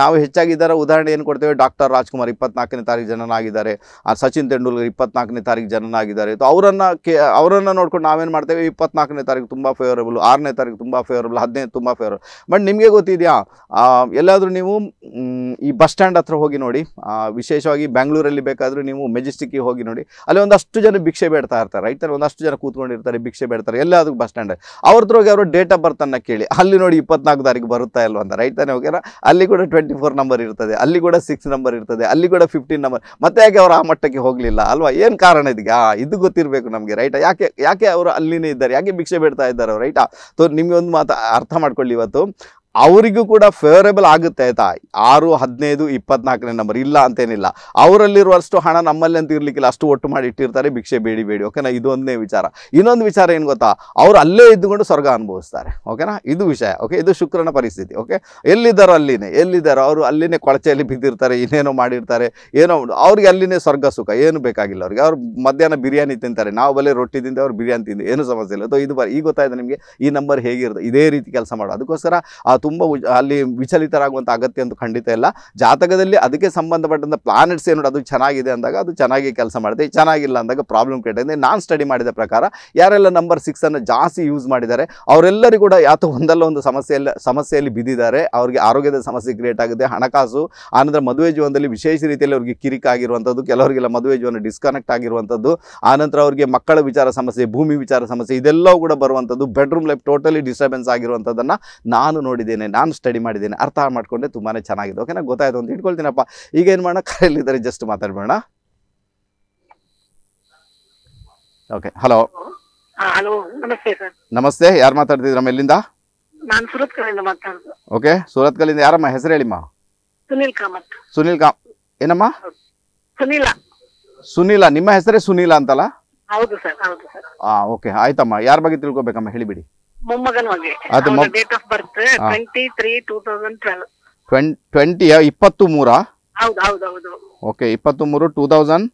ನಾವು ಹೆಚ್ಚಾಗಿ ಉದಾಹರಣೆ ಏನು ಕೊಡ್ತೇವೆ ಡಾಕ್ಟರ್ ರಾಜ್ಕುಮಾರ್ ಇಪ್ಪತ್ನಾಲ್ಕನೇ ತಾರೀಕು ಜನನಾಗಿದ್ದಾರೆ ಸಚಿನ್ ತೆಂಡೂಲ್ಕರ್ ಇಪ್ಪತ್ನಾಲ್ಕನೇ ತಾರೀಕು ಜನನಾಗಿದ್ದಾರೆ ಸೊ ಅವರನ್ನು ಕೆ ಅವರನ್ನು ನೋಡ್ಕೊಂಡು ನಾವೇನು ಮಾಡ್ತೇವೆ ಇಪ್ಪತ್ನಾಲ್ಕನೇ ತಾರೀಕು ತುಂಬ ಫೇವರಬಲ್ ಆರನೇ ತಾರೀಕು ತುಂಬ ಫೇವರಬಲ್ ಹದಿನೈದು ತುಂಬ ಫೇವರಬಲ್ ಬಟ್ ನಿಮಗೆ ಗೊತ್ತಿದೆಯಾ ಎಲ್ಲಾದರೂ ನೀವು ಈ ಬಸ್ ಸ್ಟ್ಯಾಂಡ್ ಹತ್ರ ಹೋಗಿ ನೋಡಿ ವಿಶೇಷವಾಗಿ ಬೆಂಗಳೂರಲ್ಲಿ ಬೇಕಾದರೂ ನೀವು ಮೆಜೆಸ್ಟಿಕ್ಗೆ ಹೋಗಿ ನೋಡಿ ಅಲ್ಲಿ ಒಂದಷ್ಟು ಜನ ಭಿಕ್ಷೆ ಬೇಡ್ತಾ ಇರ್ತಾರೆ ರೈತರು ಒಂದಷ್ಟು ಜನ ಕೂತ್ಕೊಂಡಿರ್ತಾರೆ ಭಿಕ್ಷೆ ಬೇಡ್ತಾರೆ ಅದಕ್ಕೆ ಬಸ್ ಸ್ಟ್ಯಾಂಡ್ ಅವ್ರದ್ರೋಗಿ ಅವರು ಡೇಟ್ ಆಫ್ ಬರ್ತನ್ನ ಕೇಳಿ ಅಲ್ಲಿ ನೋಡಿ ಇಪ್ಪತ್ನಾಲ್ಕು ತಾರೀಕು ಬರುತ್ತಾ ಇಲ್ವ ಅಂತ ರೈತನೇ ಹೋಗ್ಯಾರ ಅಲ್ಲಿ ಕೂಡ ಟ್ವೆಂಟಿ ಫೋರ್ ನಂಬರ್ ಇರ್ತದೆ ಅಲ್ಲಿ ಕೂಡ ಸಿಕ್ಸ್ ನಂಬರ್ ಇರ್ತದೆ ಅಲ್ಲಿ ಕೂಡ ಫಿಫ್ಟೀನ್ ನಂಬರ್ ಮತ್ತೆ ಯಾಕೆ ಅವರು ಆ ಮಟ್ಟಕ್ಕೆ ಹೋಗಲಿಲ್ಲ ಅಲ್ವಾ ಏನು ಕಾರಣ ಇದಕ್ಕೆ ಇದು ಗೊತ್ತಿರಬೇಕು ನಮಗೆ ರೈಟ್ ಯಾಕೆ ಯಾಕೆ ಅವರು ಅಲ್ಲಿನೇ ಇದ್ದಾರೆ ಯಾಕೆ ಭಿಕ್ಷೆ ಬೇಡ್ತಾ ಇದ್ದಾರೆ ರೈಟಾ ಸೊ ನಿಮಗೆ ಒಂದು ಮಾತು ಅರ್ಥ ಮಾಡ್ಕೊಳ್ಳಿ ಇವತ್ತು ಅವರಿಗೂ ಕೂಡ ಫೇವರೇಬಲ್ ಆಗುತ್ತೆ ಆಯ್ತಾ ಆರು ಹದಿನೈದು ಇಪ್ಪತ್ನಾಲ್ಕನೇ ನಂಬರ್ ಇಲ್ಲ ಅಂತೇನಿಲ್ಲ ಅವರಲ್ಲಿರುವಷ್ಟು ಹಣ ನಮ್ಮಲ್ಲಿ ಅಂತ ಇರಲಿಕ್ಕಿಲ್ಲ ಅಷ್ಟು ಒಟ್ಟು ಮಾಡಿ ಇಟ್ಟಿರ್ತಾರೆ ಭಿಕ್ಷೆ ಬೇಡಿ ಬೇಡಿ ಓಕೆನಾ ಇದೊಂದೇ ವಿಚಾರ ಇನ್ನೊಂದು ವಿಚಾರ ಏನು ಗೊತ್ತಾ ಅವರು ಅಲ್ಲೇ ಇದ್ದುಕೊಂಡು ಸ್ವರ್ಗ ಅನುಭವಿಸ್ತಾರೆ ಓಕೆನಾ ಇದು ವಿಷಯ ಓಕೆ ಇದು ಶುಕ್ರನ ಪರಿಸ್ಥಿತಿ ಓಕೆ ಎಲ್ಲಿದ್ದಾರೋ ಅಲ್ಲಿನೇ ಎಲ್ಲಿದ್ದಾರೋ ಅವರು ಅಲ್ಲಿನೇ ಕೊಳಚೆಯಲ್ಲಿ ಬಿದ್ದಿರ್ತಾರೆ ಇನ್ನೇನೋ ಮಾಡಿರ್ತಾರೆ ಏನೋ ಅವ್ರಿಗೆ ಅಲ್ಲಿನೇ ಸ್ವರ್ಗ ಸುಖ ಏನು ಬೇಕಾಗಿಲ್ಲ ಅವ್ರಿಗೆ ಅವ್ರು ಮಧ್ಯಾಹ್ನ ಬಿರಿಯಾನಿ ತಿಂತಾರೆ ನಾವು ಬಲೆ ರೊಟ್ಟಿ ತಿಂದೆ ಅವ್ರು ಬಿರಿಯಾನಿ ತಿಂದು ಏನು ಸಮಸ್ಯೆ ಇಲ್ಲ ಅಥವಾ ಇದು ಬರ ಈಗ ಗೊತ್ತಾಯಿತು ನಿಮಗೆ ಈ ನಂಬರ್ ಹೇಗಿರುತ್ತೆ ಇದೇ ರೀತಿ ಕೆಲಸ ಮಾಡೋದು ಅದಕ್ಕೋಸ್ಕರ ಆ ತುಂಬ ಅಲ್ಲಿ ವಿಚಲಿತರಾಗುವಂಥ ಅಗತ್ಯ ಅಂತ ಖಂಡಿತ ಇಲ್ಲ ಜಾತಕದಲ್ಲಿ ಅದಕ್ಕೆ ಸಂಬಂಧಪಟ್ಟಂಥ ಪ್ಲಾನೆಟ್ಸ್ ಏನು ಅದು ಚೆನ್ನಾಗಿದೆ ಅಂದಾಗ ಅದು ಚೆನ್ನಾಗಿ ಕೆಲಸ ಮಾಡಿದೆ ಚೆನ್ನಾಗಿಲ್ಲ ಅಂದಾಗ ಪ್ರಾಬ್ಲಮ್ ಆಗಿದೆ ನಾನು ಸ್ಟಡಿ ಮಾಡಿದ ಪ್ರಕಾರ ಯಾರೆಲ್ಲ ನಂಬರ್ ಸಿಕ್ಸನ್ನು ಜಾಸ್ತಿ ಯೂಸ್ ಮಾಡಿದ್ದಾರೆ ಅವರೆಲ್ಲರಿಗೂ ಕೂಡ ಯಾತೋ ಒಂದಲ್ಲ ಒಂದು ಸಮಸ್ಯೆಯಲ್ಲಿ ಸಮಸ್ಯೆಯಲ್ಲಿ ಬಿದ್ದಿದ್ದಾರೆ ಅವರಿಗೆ ಆರೋಗ್ಯದ ಸಮಸ್ಯೆ ಕ್ರಿಯೇಟ್ ಆಗಿದೆ ಹಣಕಾಸು ಆನಂತರ ಮದುವೆ ಜೀವನದಲ್ಲಿ ವಿಶೇಷ ರೀತಿಯಲ್ಲಿ ಅವರಿಗೆ ಕಿರಿಕಾಗಿರುವಂಥದ್ದು ಕೆಲವರಿಗೆಲ್ಲ ಮದುವೆ ಜೀವನ ಡಿಸ್ಕನೆಕ್ಟ್ ಆಗಿರುವಂಥದ್ದು ಆನಂತರ ಅವರಿಗೆ ಮಕ್ಕಳ ವಿಚಾರ ಸಮಸ್ಯೆ ಭೂಮಿ ವಿಚಾರ ಸಮಸ್ಯೆ ಇದೆಲ್ಲವೂ ಕೂಡ ಬರುವಂಥದ್ದು ಬೆಡ್ರೂಮ್ ಲೈಫ್ ಟೋಟಲಿ ಡಿಸ್ಟರ್ಬೆನ್ಸ್ ಆಗಿರುವಂಥದ್ದನ್ನು ನಾನು ನೋಡಿದೆ ಮಾಡಿದ್ದೇನೆ ನಾನು ಸ್ಟಡಿ ಮಾಡಿದ್ದೇನೆ ಅರ್ಥ ಮಾಡಿಕೊಂಡೆ ತುಂಬಾ ಚೆನ್ನಾಗಿದೆ ಓಕೆನಾ ಗೊತ್ತಾಯ್ತು ಅಂತ ಇಟ್ಕೊಳ್ತೀನಪ್ಪ ಈಗ ಏನು ಮಾಡೋಣ ಕರೆಯಲ್ಲಿದ್ದಾರೆ ಜಸ್ಟ್ ಮಾತಾಡ್ಬೋಣ ಓಕೆ ಹಲೋ ಹಲೋ ನಮಸ್ತೆ ನಮಸ್ತೆ ಯಾರು ಮಾತಾಡ್ತಿದ್ರಮ್ಮ ಎಲ್ಲಿಂದ ನಾನು ಸೂರತ್ ಓಕೆ ಸೂರತ್ ಕಲ್ಲಿಂದ ಯಾರಮ್ಮ ಹೆಸರು ಹೇಳಿಮ್ಮ ಸುನಿಲ್ ಕಾಮತ್ ಸುನಿಲ್ ಕಾಮ್ ಏನಮ್ಮ ಸುನಿಲ ಸುನಿಲ ನಿಮ್ಮ ಹೆಸರೇ ಸುನಿಲ ಅಂತಲ್ಲ ಹೌದು ಸರ್ ಹೌದು ಸರ್ ಹಾ ಓಕೆ ಆಯ್ತಮ್ಮ ಯಾರ ಬಗ್ಗೆ ತಿಳ್ಕೊಬೇಕಮ್ಮ ಹೇಳಿಬಿಡಿ ಮೊಮ್ಮಗನ ಮದುವೆ ಅದು date of birth twenty three two thousand twelve twenty ಇಪ್ಪತ್ತು ಮೂರಾ ಹೌದು ಹೌದು ಹೌದು ಓಕೆ ಇಪ್ಪತ್ತು ಮೂರು ಟೂ ತೌಸಂಡ್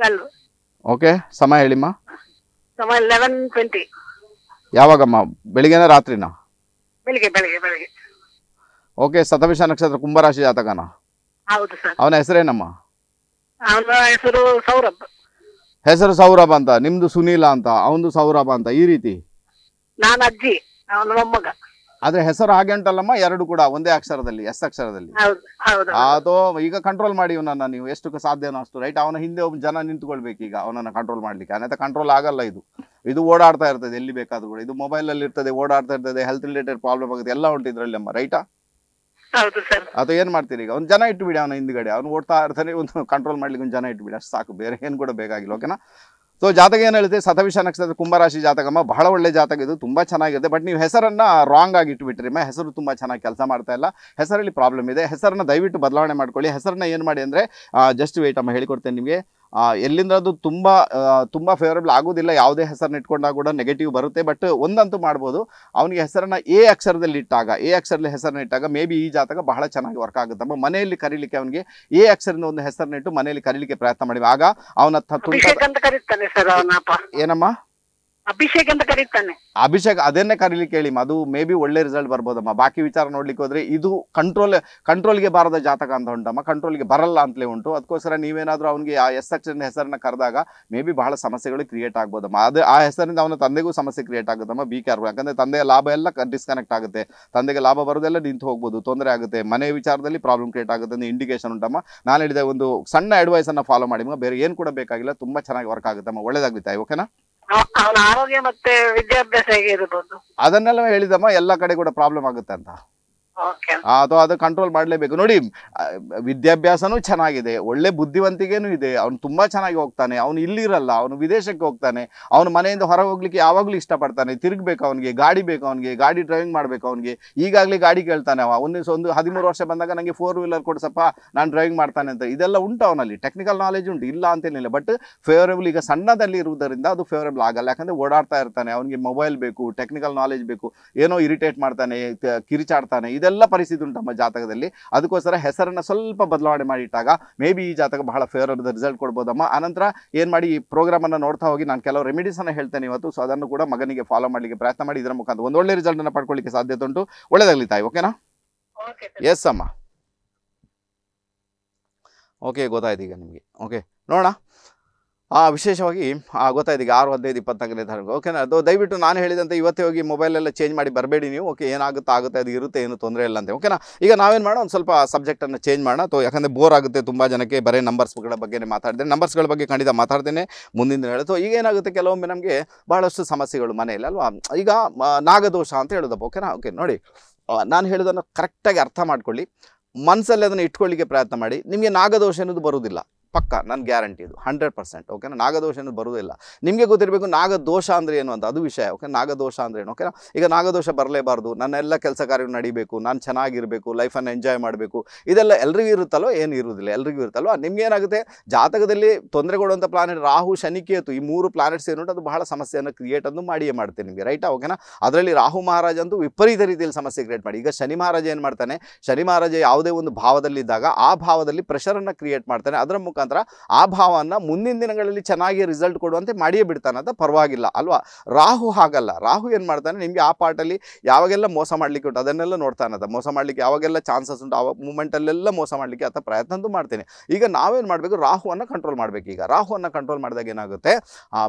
ಟ್ವೆಲ್ ಓಕೆ ಸಮಯ ಹೇಳಿಮ್ಮ ಸಮಯ ಲೆವೆನ್ ಟ್ವೆಂಟಿ ಯಾವಾಗಮ್ಮ ಬೆಳಿಗ್ಗೆನ ರಾತ್ರಿನ ಬೆಳಿಗ್ಗೆ ಬೆಳಿಗ್ಗೆ ಬೆಳಿಗ್ಗೆ ಓಕೆ ಸತವಿಷ ನಕ್ಷತ್ರ ಕುಂಭರಾಶಿ ಜಾತಕನ ಹೌದು ಸರ್ ಅವನ ಹೆಸರೇನಮ್ಮ ಅವನ ಹೆಸರು ಸೌರಭ್ ಹೆಸರು ಸೌರಭ್ ಅಂತ ನಿಮ್ದು ಸುನೀಲ ಅಂತ ಅವನದು ಸೌರಭ ಅಂತ ಈ ರೀತಿ ನಾನು ಅಜ್ಜಿ ಅವನ ಮೊಮ್ಮಗ ಆದ್ರೆ ಹೆಸರು ಹಾಗೆ ಉಂಟಲ್ಲಮ್ಮ ಎರಡು ಕೂಡ ಒಂದೇ ಅಕ್ಷರದಲ್ಲಿ ಎಸ್ ಅಕ್ಷರದಲ್ಲಿ ಅದು ಈಗ ಕಂಟ್ರೋಲ್ ಮಾಡಿ ಇವನನ್ನ ನೀವು ಎಷ್ಟು ಸಾಧ್ಯನೋ ಅಷ್ಟು ರೈಟ್ ಅವನ ಹಿಂದೆ ಒಬ್ಬ ಜನ ನಿಂತ್ಕೊಳ್ಬೇಕು ಈಗ ಅವನನ್ನ ಕಂಟ್ರೋಲ್ ಮಾಡ್ಲಿಕ್ಕೆ ಅನ್ನತ ಕಂಟ್ರೋಲ್ ಆಗಲ್ಲ ಇದು ಇದು ಓಡಾಡ್ತಾ ಇರ್ತದೆ ಎಲ್ಲಿ ಬೇಕಾದ್ರು ಕೂಡ ಇದು ಮೊಬೈಲ್ ಅಲ್ಲಿ ಇರ್ತದೆ ಓಡಾಡ್ತಾ ಇರ್ತದೆ ಹೆಲ್ತ್ ರಿಲೇಟೆಡ್ ಪ್ರಾಬ್ಲಮ್ ಆಗುತ್ತೆ ಎಲ್ಲ ಉಂಟು ಇದ್ರಲ್ಲಿ ಅಮ್ಮ ರೈಟಾ ಅದು ಏನ್ ಮಾಡ್ತೀರಿ ಈಗ ಒಂದು ಜನ ಇಟ್ಟು ಬಿಡಿ ಅವನ ಹಿಂದ್ಗಡೆ ಅವ್ನು ಓಡ್ತಾ ಇರ್ತಾನೆ ಒಂದು ಕಂಟ್ರೋಲ್ ಮಾಡ್ಲಿಕ್ಕೆ ಒಂದು ಜನ ಇಟ್ಟು ಬಿಡಿ ಅಷ್ಟು ಸಾಕು ಬೇರೆ ಏನು ಕೂಡ ಬೇಕಾಗಿಲ್ಲ ಓಕೆನಾ ಸೊ ಜಾತಕ ಏನು ಹೇಳುತ್ತೆ ಸತವಿಷ ನಕ್ಷತ್ರ ಕುಂಭರಾಶಿ ಜಾತಕಮ್ಮ ಬಹಳ ಒಳ್ಳೆ ಜಾತಕ ಇದು ತುಂಬ ಚೆನ್ನಾಗಿದೆ ಬಟ್ ನೀವು ಹೆಸರನ್ನು ರಾಂಗ್ ಆಗಿ ಇಟ್ಟುಬಿಟ್ರಿಮ್ಮ ಹೆಸರು ತುಂಬ ಚೆನ್ನಾಗಿ ಕೆಲಸ ಮಾಡ್ತಾ ಇಲ್ಲ ಹೆಸರಲ್ಲಿ ಪ್ರಾಬ್ಲಮ್ ಇದೆ ಹೆಸರನ್ನು ದಯವಿಟ್ಟು ಬದಲಾವಣೆ ಮಾಡ್ಕೊಳ್ಳಿ ಹೆಸರನ್ನ ಏನು ಮಾಡಿ ಅಂದರೆ ಜಸ್ಟ್ ವೇಟ್ ಅಮ್ಮ ಹೇಳಿಕೊಡ್ತೇನೆ ನಿಮಗೆ ಎಲ್ಲಿಂದ ಅದು ತುಂಬ ತುಂಬ ಫೇವರೇಬಲ್ ಆಗೋದಿಲ್ಲ ಯಾವುದೇ ಹೆಸರನ್ನ ಇಟ್ಕೊಂಡಾಗ ಕೂಡ ನೆಗೆಟಿವ್ ಬರುತ್ತೆ ಬಟ್ ಒಂದಂತೂ ಮಾಡ್ಬೋದು ಅವನಿಗೆ ಹೆಸರನ್ನು ಎ ಅಕ್ಷರದಲ್ಲಿ ಇಟ್ಟಾಗ ಎ ಅಕ್ಷರದಲ್ಲಿ ಹೆಸರನ್ನ ಇಟ್ಟಾಗ ಮೇ ಬಿ ಈ ಜಾತಕ ಬಹಳ ಚೆನ್ನಾಗಿ ವರ್ಕ್ ಆಗುತ್ತೆ ನಮ್ಮ ಮನೆಯಲ್ಲಿ ಕರೀಲಿಕ್ಕೆ ಅವನಿಗೆ ಎ ಅಕ್ಷರದಿಂದ ಒಂದು ಹೆಸರನ್ನ ಇಟ್ಟು ಮನೆಯಲ್ಲಿ ಕರೀಲಿಕ್ಕೆ ಪ್ರಯತ್ನ ಮಾಡಿ ಆಗ ಅವನ ಏನಮ್ಮ ಅಭಿಷೇಕ್ ಅಂತ ಕರೀತಾನೆ ಅಭಿಷೇಕ್ ಅದನ್ನೇ ಕರೀಲಿ ಹೇಳಿ ಅದು ಮೇ ಬಿ ಒಳ್ಳೆ ರಿಸಲ್ಟ್ ಬರ್ಬೋದಮ್ಮ ಬಾಕಿ ವಿಚಾರ ನೋಡ್ಲಿಕ್ಕೆ ಹೋದ್ರೆ ಇದು ಕಂಟ್ರೋಲ್ ಕಂಟ್ರೋಲ್ಗೆ ಬಾರದ ಜಾತಕ ಅಂತ ಉಂಟಮ್ಮ ಕಂಟ್ರೋಲ್ಗೆ ಬರಲ್ಲ ಅಂತಲೇ ಉಂಟು ಅದಕ್ಕೋಸ್ಕರ ನೀವೇನಾದ್ರೂ ಅವನಿಗೆ ಆ ಎಸ್ ಅಕ್ಷರ ಹೆಸರನ್ನ ಕರೆದಾಗ ಮೇ ಬಿ ಬಹಳ ಸಮಸ್ಯೆಗಳು ಕ್ರಿಯೇಟ್ ಆಗ್ಬೋದಮ್ಮ ಅದು ಆ ಹೆಸರಿಂದ ಅವನ ತಂದೆಗೂ ಸಮಸ್ಯೆ ಕ್ರಿಯೇಟ್ ಆಗುತ್ತಮ್ಮ ಬಿ ಆರ್ ಯಾಕಂದ್ರೆ ತಂದೆಯ ಲಾಭ ಎಲ್ಲ ಡಿಸ್ಕನೆಕ್ಟ್ ಆಗುತ್ತೆ ತಂದೆಗೆ ಲಾಭ ಬರೋದೆಲ್ಲ ನಿಂತು ಹೋಗ್ಬೋದು ತೊಂದರೆ ಆಗುತ್ತೆ ಮನೆ ವಿಚಾರದಲ್ಲಿ ಪ್ರಾಬ್ಲಮ್ ಕ್ರಿಯೇಟ್ ಆಗುತ್ತೆ ಅಂತ ಇಂಡಿಕೇಶನ್ ಉಂಟಮ್ಮ ನಾನು ಹೇಳಿದ ಒಂದು ಸಣ್ಣ ಅಡ್ವೈಸನ್ನು ಫಾಲೋ ಮಾಡಿ ಬೇರೆ ಏನು ಕೂಡ ಬೇಕಾಗಿಲ್ಲ ತುಂಬಾ ಚೆನ್ನಾಗಿ ವರ್ಕ್ ಆಗುತ್ತಮ್ಮ ಒಳ್ಳೇದಾಗುತ್ತೆ ಓಕೆನಾ ಅವನ ಆರೋಗ್ಯ ಮತ್ತೆ ವಿದ್ಯಾಭ್ಯಾಸ ಹೇಗೆ ಇರಬಹುದು ಅದನ್ನೆಲ್ಲ ಹೇಳಿದಮ್ಮ ಎಲ್ಲಾ ಕಡೆ ಕೂಡ ಪ್ರಾಬ್ಲಮ್ ಆಗುತ್ತೆ ಅಂತ ಅದು ಅದು ಕಂಟ್ರೋಲ್ ಮಾಡಲೇಬೇಕು ನೋಡಿ ವಿದ್ಯಾಭ್ಯಾಸನೂ ಚೆನ್ನಾಗಿದೆ ಒಳ್ಳೆ ಬುದ್ಧಿವಂತಿಗೆನೂ ಇದೆ ಅವ್ನು ತುಂಬಾ ಚೆನ್ನಾಗಿ ಹೋಗ್ತಾನೆ ಅವನು ಇಲ್ಲಿರಲ್ಲ ಅವನು ವಿದೇಶಕ್ಕೆ ಹೋಗ್ತಾನೆ ಅವನ ಮನೆಯಿಂದ ಹೊರ ಹೋಗ್ಲಿಕ್ಕೆ ಯಾವಾಗಲೂ ಇಷ್ಟಪಡ್ತಾನೆ ತಿರುಗಬೇಕು ಅವನಿಗೆ ಗಾಡಿ ಬೇಕು ಅವನಿಗೆ ಗಾಡಿ ಡ್ರೈವಿಂಗ್ ಮಾಡಬೇಕು ಅವನಿಗೆ ಈಗಾಗಲೇ ಗಾಡಿ ಕೇಳ್ತಾನೆ ಅವ ಒಂದು ಒಂದು ಹದಿಮೂರು ವರ್ಷ ಬಂದಾಗ ನನಗೆ ಫೋರ್ ವೀಲರ್ ಕೊಡ್ಸಪ್ಪ ನಾನು ಡ್ರೈವಿಂಗ್ ಮಾಡ್ತಾನೆ ಅಂತ ಇದೆಲ್ಲ ಉಂಟು ಅವನಲ್ಲಿ ಟೆಕ್ನಿಕಲ್ ನಾಲೆಜ್ ಉಂಟು ಇಲ್ಲ ಅಂತೇನಿಲ್ಲ ಬಟ್ ಫೇವರೇಬಲ್ ಈಗ ಸಣ್ಣದಲ್ಲಿ ಇರುವುದರಿಂದ ಅದು ಫೇವರೇಬಲ್ ಆಗಲ್ಲ ಯಾಕಂದ್ರೆ ಓಡಾಡ್ತಾ ಇರ್ತಾನೆ ಅವನಿಗೆ ಮೊಬೈಲ್ ಬೇಕು ಟೆಕ್ನಿಕಲ್ ನಾಲೆಜ್ ಬೇಕು ಏನೋ ಇರಿಟೇಟ್ ಮಾಡ್ತಾನೆ ಕಿರಿಚಾಡ್ತಾನೆ ಇದೆಲ್ಲ ಇದೆಲ್ಲ ಪರಿಸ್ಥಿತಿ ಉಂಟು ನಮ್ಮ ಜಾತಕದಲ್ಲಿ ಅದಕ್ಕೋಸ್ಕರ ಹೆಸರನ್ನು ಸ್ವಲ್ಪ ಬದಲಾವಣೆ ಮಾಡಿ ಇಟ್ಟಾಗ ಮೇ ಬಿ ಈ ಜಾತಕ ಬಹಳ ಫೇವರಬಲ್ ರಿಸಲ್ಟ್ ಕೊಡ್ಬೋದಮ್ಮ ಆನಂತರ ಏನು ಮಾಡಿ ಈ ಪ್ರೋಗ್ರಾಮನ್ನು ನೋಡ್ತಾ ಹೋಗಿ ನಾನು ಕೆಲವು ರೆಮಿಡೀಸನ್ನು ಹೇಳ್ತೇನೆ ಇವತ್ತು ಸೊ ಅದನ್ನು ಕೂಡ ಮಗನಿಗೆ ಫಾಲೋ ಮಾಡಲಿಕ್ಕೆ ಪ್ರಯತ್ನ ಮಾಡಿ ಇದರ ಮುಖಾಂತರ ಒಂದು ಒಳ್ಳೆ ರಿಸಲ್ಟನ್ನು ಪಡ್ಕೊಳ್ಳಿಕ್ಕೆ ಸಾಧ್ಯತೆ ಉಂಟು ಒಳ್ಳೆದಾಗಲಿ ತಾಯಿ ಓಕೆನಾ ಎಸ್ ಅಮ್ಮ ಓಕೆ ಗೊತ್ತಾಯ್ತು ಈಗ ನಿಮಗೆ ಓಕೆ ನೋಡೋಣ ಆ ವಿಶೇಷವಾಗಿ ಗೊತ್ತಾಯ್ತು ಈಗ ಆರು ಹದಿನೈದು ಇಪ್ಪತ್ತನಾಲ್ಕನೇ ತಾರೀಕು ಓಕೆನಾ ಅದು ದಯವಿಟ್ಟು ನಾನು ಹೇಳಿದಂತೆ ಇವತ್ತೇ ಹೋಗಿ ಮೊಬೈಲೆಲ್ಲ ಚೇಂಜ್ ಮಾಡಿ ಬರಬೇಡಿ ನೀವು ಓಕೆ ಏನಾಗುತ್ತೋ ಆಗುತ್ತೆ ಅದು ಇರುತ್ತೆ ಏನು ತೊಂದರೆ ಇಲ್ಲ ಅಂತ ಓಕೆನಾ ಈಗ ನಾವೇನು ಮಾಡೋಣ ಒಂದು ಸ್ವಲ್ಪ ಸಬ್ಜೆಕ್ಟನ್ನು ಚೇಂಜ್ ಮಾಡೋಣ ಅಥವಾ ಯಾಕಂದರೆ ಬೋರ್ ಆಗುತ್ತೆ ತುಂಬ ಜನಕ್ಕೆ ಬರೀ ನಂಬರ್ಸ್ಗಳ ಬಗ್ಗೆ ಮಾತಾಡಿದೆ ನಂಬರ್ಸ್ಗಳ ಬಗ್ಗೆ ಖಂಡಿತ ಮಾತಾಡ್ತೇನೆ ಮುಂದಿನ ಹೇಳುತ್ತೋ ಈಗ ಏನಾಗುತ್ತೆ ಕೆಲವೊಮ್ಮೆ ನಮಗೆ ಭಾಳಷ್ಟು ಸಮಸ್ಯೆಗಳು ಮನೆಯಲ್ಲಿ ಅಲ್ವಾ ಈಗ ನಾಗದೋಷ ಅಂತ ಹೇಳೋದಪ್ಪ ಓಕೆನಾ ಓಕೆ ನೋಡಿ ನಾನು ಹೇಳೋದನ್ನು ಕರೆಕ್ಟಾಗಿ ಅರ್ಥ ಮಾಡ್ಕೊಳ್ಳಿ ಮನಸ್ಸಲ್ಲಿ ಅದನ್ನು ಇಟ್ಕೊಳ್ಳಿಕ್ಕೆ ಪ್ರಯತ್ನ ಮಾಡಿ ನಿಮಗೆ ನಾಗದೋಷ ಅನ್ನೋದು ಬರುವುದಿಲ್ಲ ಪಕ್ಕ ನನ್ನ ಗ್ಯಾರಂಟಿ ಇದು ಹಂಡ್ರೆಡ್ ಪರ್ಸೆಂಟ್ ಓಕೆನಾ ನಾಗದೋಷ ಅನ್ನೋದು ಬರುವುದಿಲ್ಲ ನಿಮಗೆ ಗೊತ್ತಿರಬೇಕು ನಾಗದೋಷ ಅಂದರೆ ಏನು ಅಂತ ಅದು ವಿಷಯ ಓಕೆ ನಾಗದೋಷ ಅಂದರೆ ಏನು ಓಕೆನಾ ಈಗ ನಾಗದೋಷ ಬರಲೇಬಾರ್ದು ಎಲ್ಲ ಕೆಲಸ ಕಾರ್ಯಗಳು ನಡೀಬೇಕು ನಾನು ಚೆನ್ನಾಗಿರಬೇಕು ಲೈಫನ್ನು ಎಂಜಾಯ್ ಮಾಡಬೇಕು ಇದೆಲ್ಲ ಎಲ್ರಿಗೂ ಇರುತ್ತಲ್ಲೋ ಏನು ಇರುವುದಿಲ್ಲ ಎಲ್ರಿಗೂ ನಿಮ್ಗೆ ನಿಮಗೇನಾಗುತ್ತೆ ಜಾತಕದಲ್ಲಿ ತೊಂದರೆ ಕೊಡುವಂಥ ಪ್ಲಾನೆಟ್ ರಾಹು ಶನಿ ಕೇತು ಈ ಮೂರು ಪ್ಲಾನೆಟ್ಸ್ ಏನು ಅದು ಬಹಳ ಸಮಸ್ಯೆಯನ್ನು ಕ್ರಿಯೇಟ್ ಅಂದು ಮಾಡಿಯೇ ಮಾಡ್ತೇನೆ ನಿಮಗೆ ರೈಟಾ ಓಕೆನಾ ಅದರಲ್ಲಿ ರಾಹು ಮಹಾರಾಜ ವಿಪರೀತ ರೀತಿಯಲ್ಲಿ ಸಮಸ್ಯೆ ಕ್ರಿಯೇಟ್ ಮಾಡಿ ಈಗ ಶನಿ ಮಹಾರಾಜ ಏನು ಮಾಡ್ತಾನೆ ಶನಿ ಮಹಾರಾಜ ಯಾವುದೇ ಒಂದು ಭಾವದಲ್ಲಿದ್ದಾಗ ಆ ಭಾವದಲ್ಲಿ ಪ್ರೆಷರನ್ನು ಕ್ರಿಯೇಟ್ ಮಾಡ್ತಾನೆ ಅದರ ಮುಖ ಮುಖಾಂತರ ಆ ಭಾವನ ಮುಂದಿನ ದಿನಗಳಲ್ಲಿ ಚೆನ್ನಾಗಿ ರಿಸಲ್ಟ್ ಕೊಡುವಂತೆ ಮಾಡಿಯೇ ಬಿಡ್ತಾನೆ ಅಂತ ಪರವಾಗಿಲ್ಲ ಅಲ್ವಾ ರಾಹು ಹಾಗಲ್ಲ ರಾಹು ಏನು ಮಾಡ್ತಾನೆ ನಿಮಗೆ ಆ ಪಾರ್ಟಲ್ಲಿ ಯಾವಾಗೆಲ್ಲ ಮೋಸ ಮಾಡಲಿಕ್ಕೆ ಉಂಟು ಅದನ್ನೆಲ್ಲ ನೋಡ್ತಾನೆ ಅದ ಮೋಸ ಮಾಡಲಿಕ್ಕೆ ಯಾವಾಗೆಲ್ಲ ಚಾನ್ಸಸ್ ಉಂಟು ಆ ಮೂಮೆಂಟಲ್ಲೆಲ್ಲ ಮೋಸ ಮಾಡಲಿಕ್ಕೆ ಆತ ಪ್ರಯತ್ನದು ಮಾಡ್ತೇನೆ ಈಗ ನಾವೇನು ಮಾಡಬೇಕು ರಾಹುವನ್ನು ಕಂಟ್ರೋಲ್ ಮಾಡಬೇಕು ಈಗ ರಾಹುವನ್ನು ಕಂಟ್ರೋಲ್ ಮಾಡಿದಾಗ ಏನಾಗುತ್ತೆ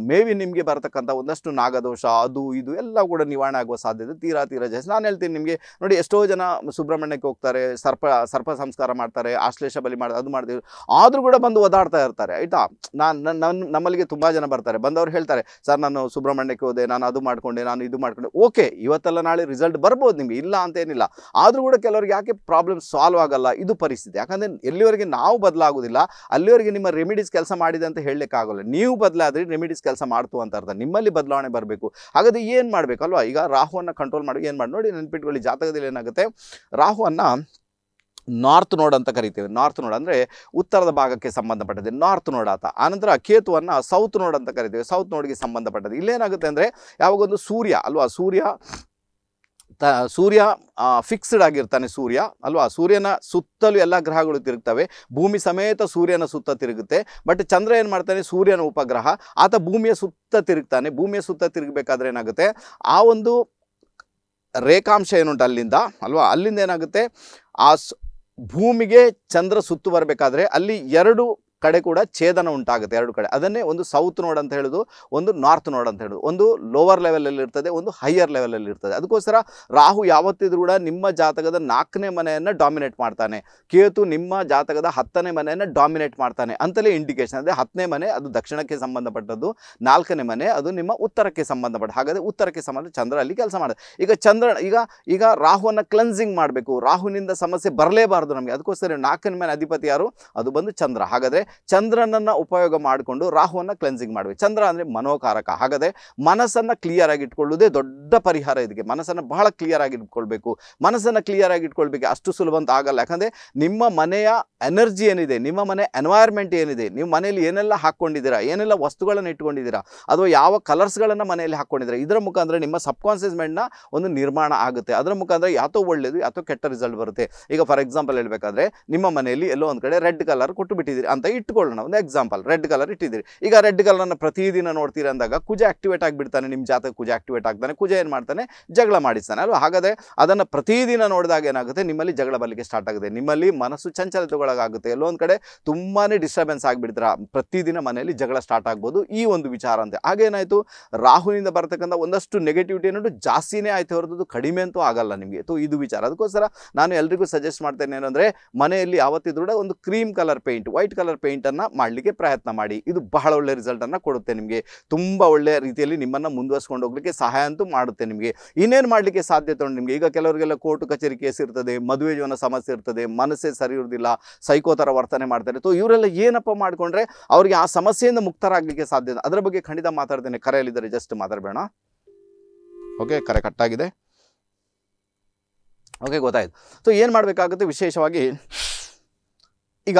ಮೇವಿ ನಿಮಗೆ ಬರತಕ್ಕಂಥ ಒಂದಷ್ಟು ನಾಗದೋಷ ಅದು ಇದು ಎಲ್ಲ ಕೂಡ ನಿವಾರಣೆ ಆಗುವ ಸಾಧ್ಯತೆ ತೀರಾ ತೀರ ಜಾಸ್ತಿ ನಾನು ಹೇಳ್ತೀನಿ ನಿಮಗೆ ನೋಡಿ ಎಷ್ಟೋ ಜನ ಸುಬ್ರಹ್ಮಣ್ಯಕ್ಕೆ ಹೋಗ್ತಾರೆ ಸರ್ಪ ಸರ್ಪ ಸಂಸ್ಕಾರ ಮಾಡ್ತಾರೆ ಆಶ್ಲೇಷ ಬಲಿ ಮಾಡ್ತಾರೆ ಅದು ಮಾಡ್ತೀವಿ ಆದರೂ ಕೂಡ ಬಂದು ಓದಾಡ್ತಾ ಇರ್ತಾರೆ ಆಯಿತಾ ನಾನು ನನ್ನ ನಮ್ಮಲ್ಲಿಗೆ ತುಂಬ ಜನ ಬರ್ತಾರೆ ಬಂದವರು ಹೇಳ್ತಾರೆ ಸರ್ ನಾನು ಸುಬ್ರಹ್ಮಣ್ಯಕ್ಕೆ ಹೋದೆ ನಾನು ಅದು ಮಾಡ್ಕೊಂಡೆ ನಾನು ಇದು ಮಾಡ್ಕೊಂಡೆ ಓಕೆ ಇವತ್ತೆಲ್ಲ ನಾಳೆ ರಿಸಲ್ಟ್ ಬರ್ಬೋದು ನಿಮಗೆ ಇಲ್ಲ ಅಂತೇನಿಲ್ಲ ಆದರೂ ಕೂಡ ಕೆಲವರಿಗೆ ಯಾಕೆ ಪ್ರಾಬ್ಲಮ್ ಸಾಲ್ವ್ ಆಗಲ್ಲ ಇದು ಪರಿಸ್ಥಿತಿ ಯಾಕಂದರೆ ಎಲ್ಲಿವರೆಗೆ ನಾವು ಬದಲಾಗೋದಿಲ್ಲ ಅಲ್ಲಿವರೆಗೆ ನಿಮ್ಮ ರೆಮಿಡೀಸ್ ಕೆಲಸ ಮಾಡಿದೆ ಅಂತ ಹೇಳಲಿಕ್ಕಾಗಲ್ಲ ನೀವು ಬದಲಾದ್ರೆ ರೆಮಿಡೀಸ್ ಕೆಲಸ ಮಾಡ್ತು ಅಂತ ಅರ್ಥ ನಿಮ್ಮಲ್ಲಿ ಬದಲಾವಣೆ ಬರಬೇಕು ಹಾಗಾದರೆ ಏನು ಮಾಡಬೇಕಲ್ವಾ ಈಗ ರಾಹುವನ್ನು ಕಂಟ್ರೋಲ್ ಮಾಡಿ ಏನು ಮಾಡಿ ನೋಡಿ ನೆನ್ಪಿಟ್ಕೊಳ್ಳಿ ಜಾತಕದಲ್ಲಿ ಏನಾಗುತ್ತೆ ರಾಹುವನ್ನು ನಾರ್ತ್ ನೋಡ್ ಅಂತ ಕರಿತೀವಿ ನಾರ್ತ್ ನೋಡ್ ಅಂದರೆ ಉತ್ತರದ ಭಾಗಕ್ಕೆ ಸಂಬಂಧಪಟ್ಟದ್ದು ನಾರ್ತ್ ನೋಡ್ ಆತ ಆನಂತರ ಕೇತುವನ್ನು ಸೌತ್ ನೋಡ್ ಅಂತ ಕರಿತೀವಿ ಸೌತ್ ನೋಡ್ಗೆ ಸಂಬಂಧಪಟ್ಟದ್ದು ಇಲ್ಲೇನಾಗುತ್ತೆ ಅಂದರೆ ಯಾವಾಗೊಂದು ಸೂರ್ಯ ಅಲ್ವಾ ಸೂರ್ಯ ತ ಸೂರ್ಯ ಫಿಕ್ಸ್ಡ್ ಆಗಿರ್ತಾನೆ ಸೂರ್ಯ ಅಲ್ವಾ ಸೂರ್ಯನ ಸುತ್ತಲೂ ಎಲ್ಲ ಗ್ರಹಗಳು ತಿರುಗ್ತವೆ ಭೂಮಿ ಸಮೇತ ಸೂರ್ಯನ ಸುತ್ತ ತಿರುಗುತ್ತೆ ಬಟ್ ಚಂದ್ರ ಏನು ಮಾಡ್ತಾನೆ ಸೂರ್ಯನ ಉಪಗ್ರಹ ಆತ ಭೂಮಿಯ ಸುತ್ತ ತಿರುಗ್ತಾನೆ ಭೂಮಿಯ ಸುತ್ತ ತಿರುಗಬೇಕಾದ್ರೆ ಏನಾಗುತ್ತೆ ಆ ಒಂದು ರೇಖಾಂಶ ಏನುಂಟು ಅಲ್ಲಿಂದ ಅಲ್ವಾ ಅಲ್ಲಿಂದ ಏನಾಗುತ್ತೆ ಆ ಭೂಮಿಗೆ ಚಂದ್ರ ಸುತ್ತು ಬರಬೇಕಾದ್ರೆ ಅಲ್ಲಿ ಎರಡು ಕಡೆ ಕೂಡ ಛೇದನ ಉಂಟಾಗುತ್ತೆ ಎರಡು ಕಡೆ ಅದನ್ನೇ ಒಂದು ಸೌತ್ ನೋಡ್ ಅಂತ ಹೇಳೋದು ಒಂದು ನಾರ್ತ್ ನೋಡ್ ಅಂತ ಹೇಳೋದು ಒಂದು ಲೋವರ್ ಲೆವೆಲಲ್ಲಿ ಇರ್ತದೆ ಒಂದು ಹೈಯರ್ ಲೆವೆಲಲ್ಲಿ ಇರ್ತದೆ ಅದಕ್ಕೋಸ್ಕರ ರಾಹು ಯಾವತ್ತಿದ್ರೂ ಕೂಡ ನಿಮ್ಮ ಜಾತಕದ ನಾಲ್ಕನೇ ಮನೆಯನ್ನು ಡಾಮಿನೇಟ್ ಮಾಡ್ತಾನೆ ಕೇತು ನಿಮ್ಮ ಜಾತಕದ ಹತ್ತನೇ ಮನೆಯನ್ನು ಡಾಮಿನೇಟ್ ಮಾಡ್ತಾನೆ ಅಂತಲೇ ಇಂಡಿಕೇಶನ್ ಅಂದರೆ ಹತ್ತನೇ ಮನೆ ಅದು ದಕ್ಷಿಣಕ್ಕೆ ಸಂಬಂಧಪಟ್ಟದ್ದು ನಾಲ್ಕನೇ ಮನೆ ಅದು ನಿಮ್ಮ ಉತ್ತರಕ್ಕೆ ಸಂಬಂಧಪಟ್ಟ ಹಾಗಾದರೆ ಉತ್ತರಕ್ಕೆ ಸಂಬಂಧ ಚಂದ್ರ ಅಲ್ಲಿ ಕೆಲಸ ಮಾಡುತ್ತೆ ಈಗ ಚಂದ್ರ ಈಗ ಈಗ ರಾಹುವನ್ನು ಕ್ಲೆನ್ಸಿಂಗ್ ಮಾಡಬೇಕು ರಾಹುನಿಂದ ಸಮಸ್ಯೆ ಬರಲೇಬಾರ್ದು ನಮಗೆ ಅದಕ್ಕೋಸ್ಕರ ನಾಲ್ಕನೇ ಮನೆ ಅಧಿಪತಿ ಯಾರು ಅದು ಬಂದು ಚಂದ್ರ ಹಾಗಾದರೆ ಚಂದ್ರನನ್ನು ಉಪಯೋಗ ಮಾಡಿಕೊಂಡು ರಾಹುವನ್ನು ಕ್ಲೆನ್ಸಿಂಗ್ ಮಾಡಬೇಕು ಚಂದ್ರ ಅಂದರೆ ಮನೋಕಾರಕ ಹಾಗಾದ್ರೆ ಮನಸ್ಸನ್ನು ಕ್ಲಿಯರ್ ಆಗಿ ಇಟ್ಕೊಳ್ಳೋದೇ ದೊಡ್ಡ ಪರಿಹಾರ ಇದಕ್ಕೆ ಮನಸ್ಸನ್ನು ಬಹಳ ಕ್ಲಿಯರ್ ಆಗಿ ಇಟ್ಕೊಳ್ಬೇಕು ಮನಸ್ಸನ್ನು ಕ್ಲಿಯರ್ ಆಗಿ ಇಟ್ಕೊಳ್ಬೇಕು ಅಷ್ಟು ಸುಲಭ ಅಂತ ಆಗಲ್ಲ ಯಾಕಂದರೆ ನಿಮ್ಮ ಮನೆಯ ಎನರ್ಜಿ ಏನಿದೆ ನಿಮ್ಮ ಮನೆ ಎನ್ವೈರ್ಮೆಂಟ್ ಏನಿದೆ ನಿಮ್ಮ ಮನೆಯಲ್ಲಿ ಏನೆಲ್ಲ ಹಾಕ್ಕೊಂಡಿದ್ದೀರಾ ಏನೆಲ್ಲ ವಸ್ತುಗಳನ್ನು ಇಟ್ಕೊಂಡಿದ್ದೀರಾ ಅಥವಾ ಯಾವ ಕಲರ್ಸ್ಗಳನ್ನು ಮನೆಯಲ್ಲಿ ಹಾಕ್ಕೊಂಡಿದ್ದೀರಾ ಇದರ ಮುಖಾಂತರ ನಿಮ್ಮ ಮೈಂಡ್ ನ ಒಂದು ನಿರ್ಮಾಣ ಆಗುತ್ತೆ ಅದರ ಮುಖಾಂತರ ಯಾತೋ ಒಳ್ಳೆಯದು ಯಾತೋ ಕೆಟ್ಟ ರಿಸಲ್ಟ್ ಬರುತ್ತೆ ಈಗ ಫಾರ್ ಎಕ್ಸಾಂಪಲ್ ಹೇಳಬೇಕಾದ್ರೆ ನಿಮ್ಮ ಮನೆಯಲ್ಲಿ ಎಲ್ಲೋ ಒಂದು ಕಡೆ ರೆಡ್ ಕಲರ್ ಕೊಟ್ಟು ಬಿಟ್ಟಿದ್ದೀರಿ ಅಂತ ಇಟ್ಕೊಳ್ಳೋಣ ಒಂದು ಎಕ್ಸಾಂಪಲ್ ರೆಡ್ ಕಲರ್ ಇಟ್ಟಿದ್ದೀರಿ ಈಗ ರೆಡ್ ಕಲರ್ನ ಪ್ರತಿದಿನ ನೋಡ್ತೀರ ಅಂದಾಗ ಕುಜ ಆಕ್ಟಿವೇಟ್ ಆಗಿಬಿಡ್ತಾನೆ ನಿಮ್ಮ ಜಾತಕ ಕುಜ ಆಕ್ಟಿವೇಟ್ ಆಗ್ತಾನೆ ಕುಜ ಏನು ಮಾಡ್ತಾನೆ ಜಗಳ ಮಾಡಿಸ್ತಾನೆ ಅಲ್ವಾ ಹಾಗಾದರೆ ಅದನ್ನು ಪ್ರತಿದಿನ ನೋಡಿದಾಗ ಏನಾಗುತ್ತೆ ನಿಮ್ಮಲ್ಲಿ ಜಗಳ ಬರಲಿಕ್ಕೆ ಸ್ಟಾರ್ಟ್ ಆಗುತ್ತೆ ನಿಮ್ಮಲ್ಲಿ ಮನಸ್ಸು ಚಂಚಲತೆಗೊಳಗಾಗುತ್ತೆ ಎಲ್ಲೊಂದು ಕಡೆ ತುಂಬಾ ಡಿಸ್ಟರ್ಬೆನ್ಸ್ ಆಗಿಬಿಡ್ತಾರೆ ಪ್ರತಿದಿನ ಮನೆಯಲ್ಲಿ ಜಗಳ ಸ್ಟಾರ್ಟ್ ಆಗ್ಬೋದು ಈ ಒಂದು ವಿಚಾರ ಅಂತೆ ಹಾಗೇನಾಯಿತು ರಾಹುನಿಂದ ಬರತಕ್ಕಂಥ ಒಂದಷ್ಟು ನೆಗೆಟಿವಿಟಿ ಅನ್ನೋದು ಜಾಸ್ತಿನೇ ಆಯಿತು ಹೊರದ್ದು ಕಡಿಮೆ ಅಂತೂ ಆಗಲ್ಲ ನಿಮಗೆ ತೋ ಇದು ವಿಚಾರ ಅದಕ್ಕೋಸ್ಕರ ನಾನು ಎಲ್ರಿಗೂ ಸಜೆಸ್ಟ್ ಮಾಡ್ತೇನೆ ಏನಂದರೆ ಮನೆಯಲ್ಲಿ ಯಾವತ್ತಿದ್ರೂ ಒಂದು cream colour paint white colour paint ಪೇಂಟನ್ನು ಮಾಡಲಿಕ್ಕೆ ಪ್ರಯತ್ನ ಮಾಡಿ ಇದು ಬಹಳ ಒಳ್ಳೆ ರಿಸಲ್ಟನ್ನು ಕೊಡುತ್ತೆ ನಿಮಗೆ ತುಂಬಾ ಒಳ್ಳೆಯ ರೀತಿಯಲ್ಲಿ ನಿಮ್ಮನ್ನ ಮುಂದುವರ್ಸ್ಕೊಂಡು ಹೋಗ್ಲಿಕ್ಕೆ ಸಹಾಯ ಅಂತೂ ಮಾಡುತ್ತೆ ನಿಮಗೆ ಇನ್ನೇನು ಮಾಡಲಿಕ್ಕೆ ಸಾಧ್ಯತೆ ಉಂಟು ನಿಮಗೆ ಈಗ ಕೆಲವರಿಗೆಲ್ಲ ಕೋರ್ಟ್ ಕಚೇರಿ ಕೇಸ್ ಇರ್ತದೆ ಮದುವೆ ಜೀವನ ಸಮಸ್ಯೆ ಇರ್ತದೆ ಮನಸ್ಸೇ ಸರಿ ಇರೋದಿಲ್ಲ ಸೈಕೋ ಥರ ವರ್ತನೆ ಮಾಡ್ತಾರೆ ಸೊ ಇವರೆಲ್ಲ ಏನಪ್ಪ ಮಾಡಿಕೊಂಡ್ರೆ ಅವರಿಗೆ ಆ ಸಮಸ್ಯೆಯಿಂದ ಮುಕ್ತರಾಗಲಿಕ್ಕೆ ಸಾಧ್ಯ ಅದರ ಬಗ್ಗೆ ಖಂಡಿತ ಮಾತಾಡ್ತೇನೆ ಕರೆಯಲ್ಲಿದ್ದರೆ ಜಸ್ಟ್ ಮಾತಾಡಬೇಡ ಓಕೆ ಕರೆ ಆಗಿದೆ ಓಕೆ ಗೊತ್ತಾಯ್ತು ಸೊ ಏನು ಮಾಡಬೇಕಾಗುತ್ತೆ ವಿಶೇಷವಾಗಿ ಈಗ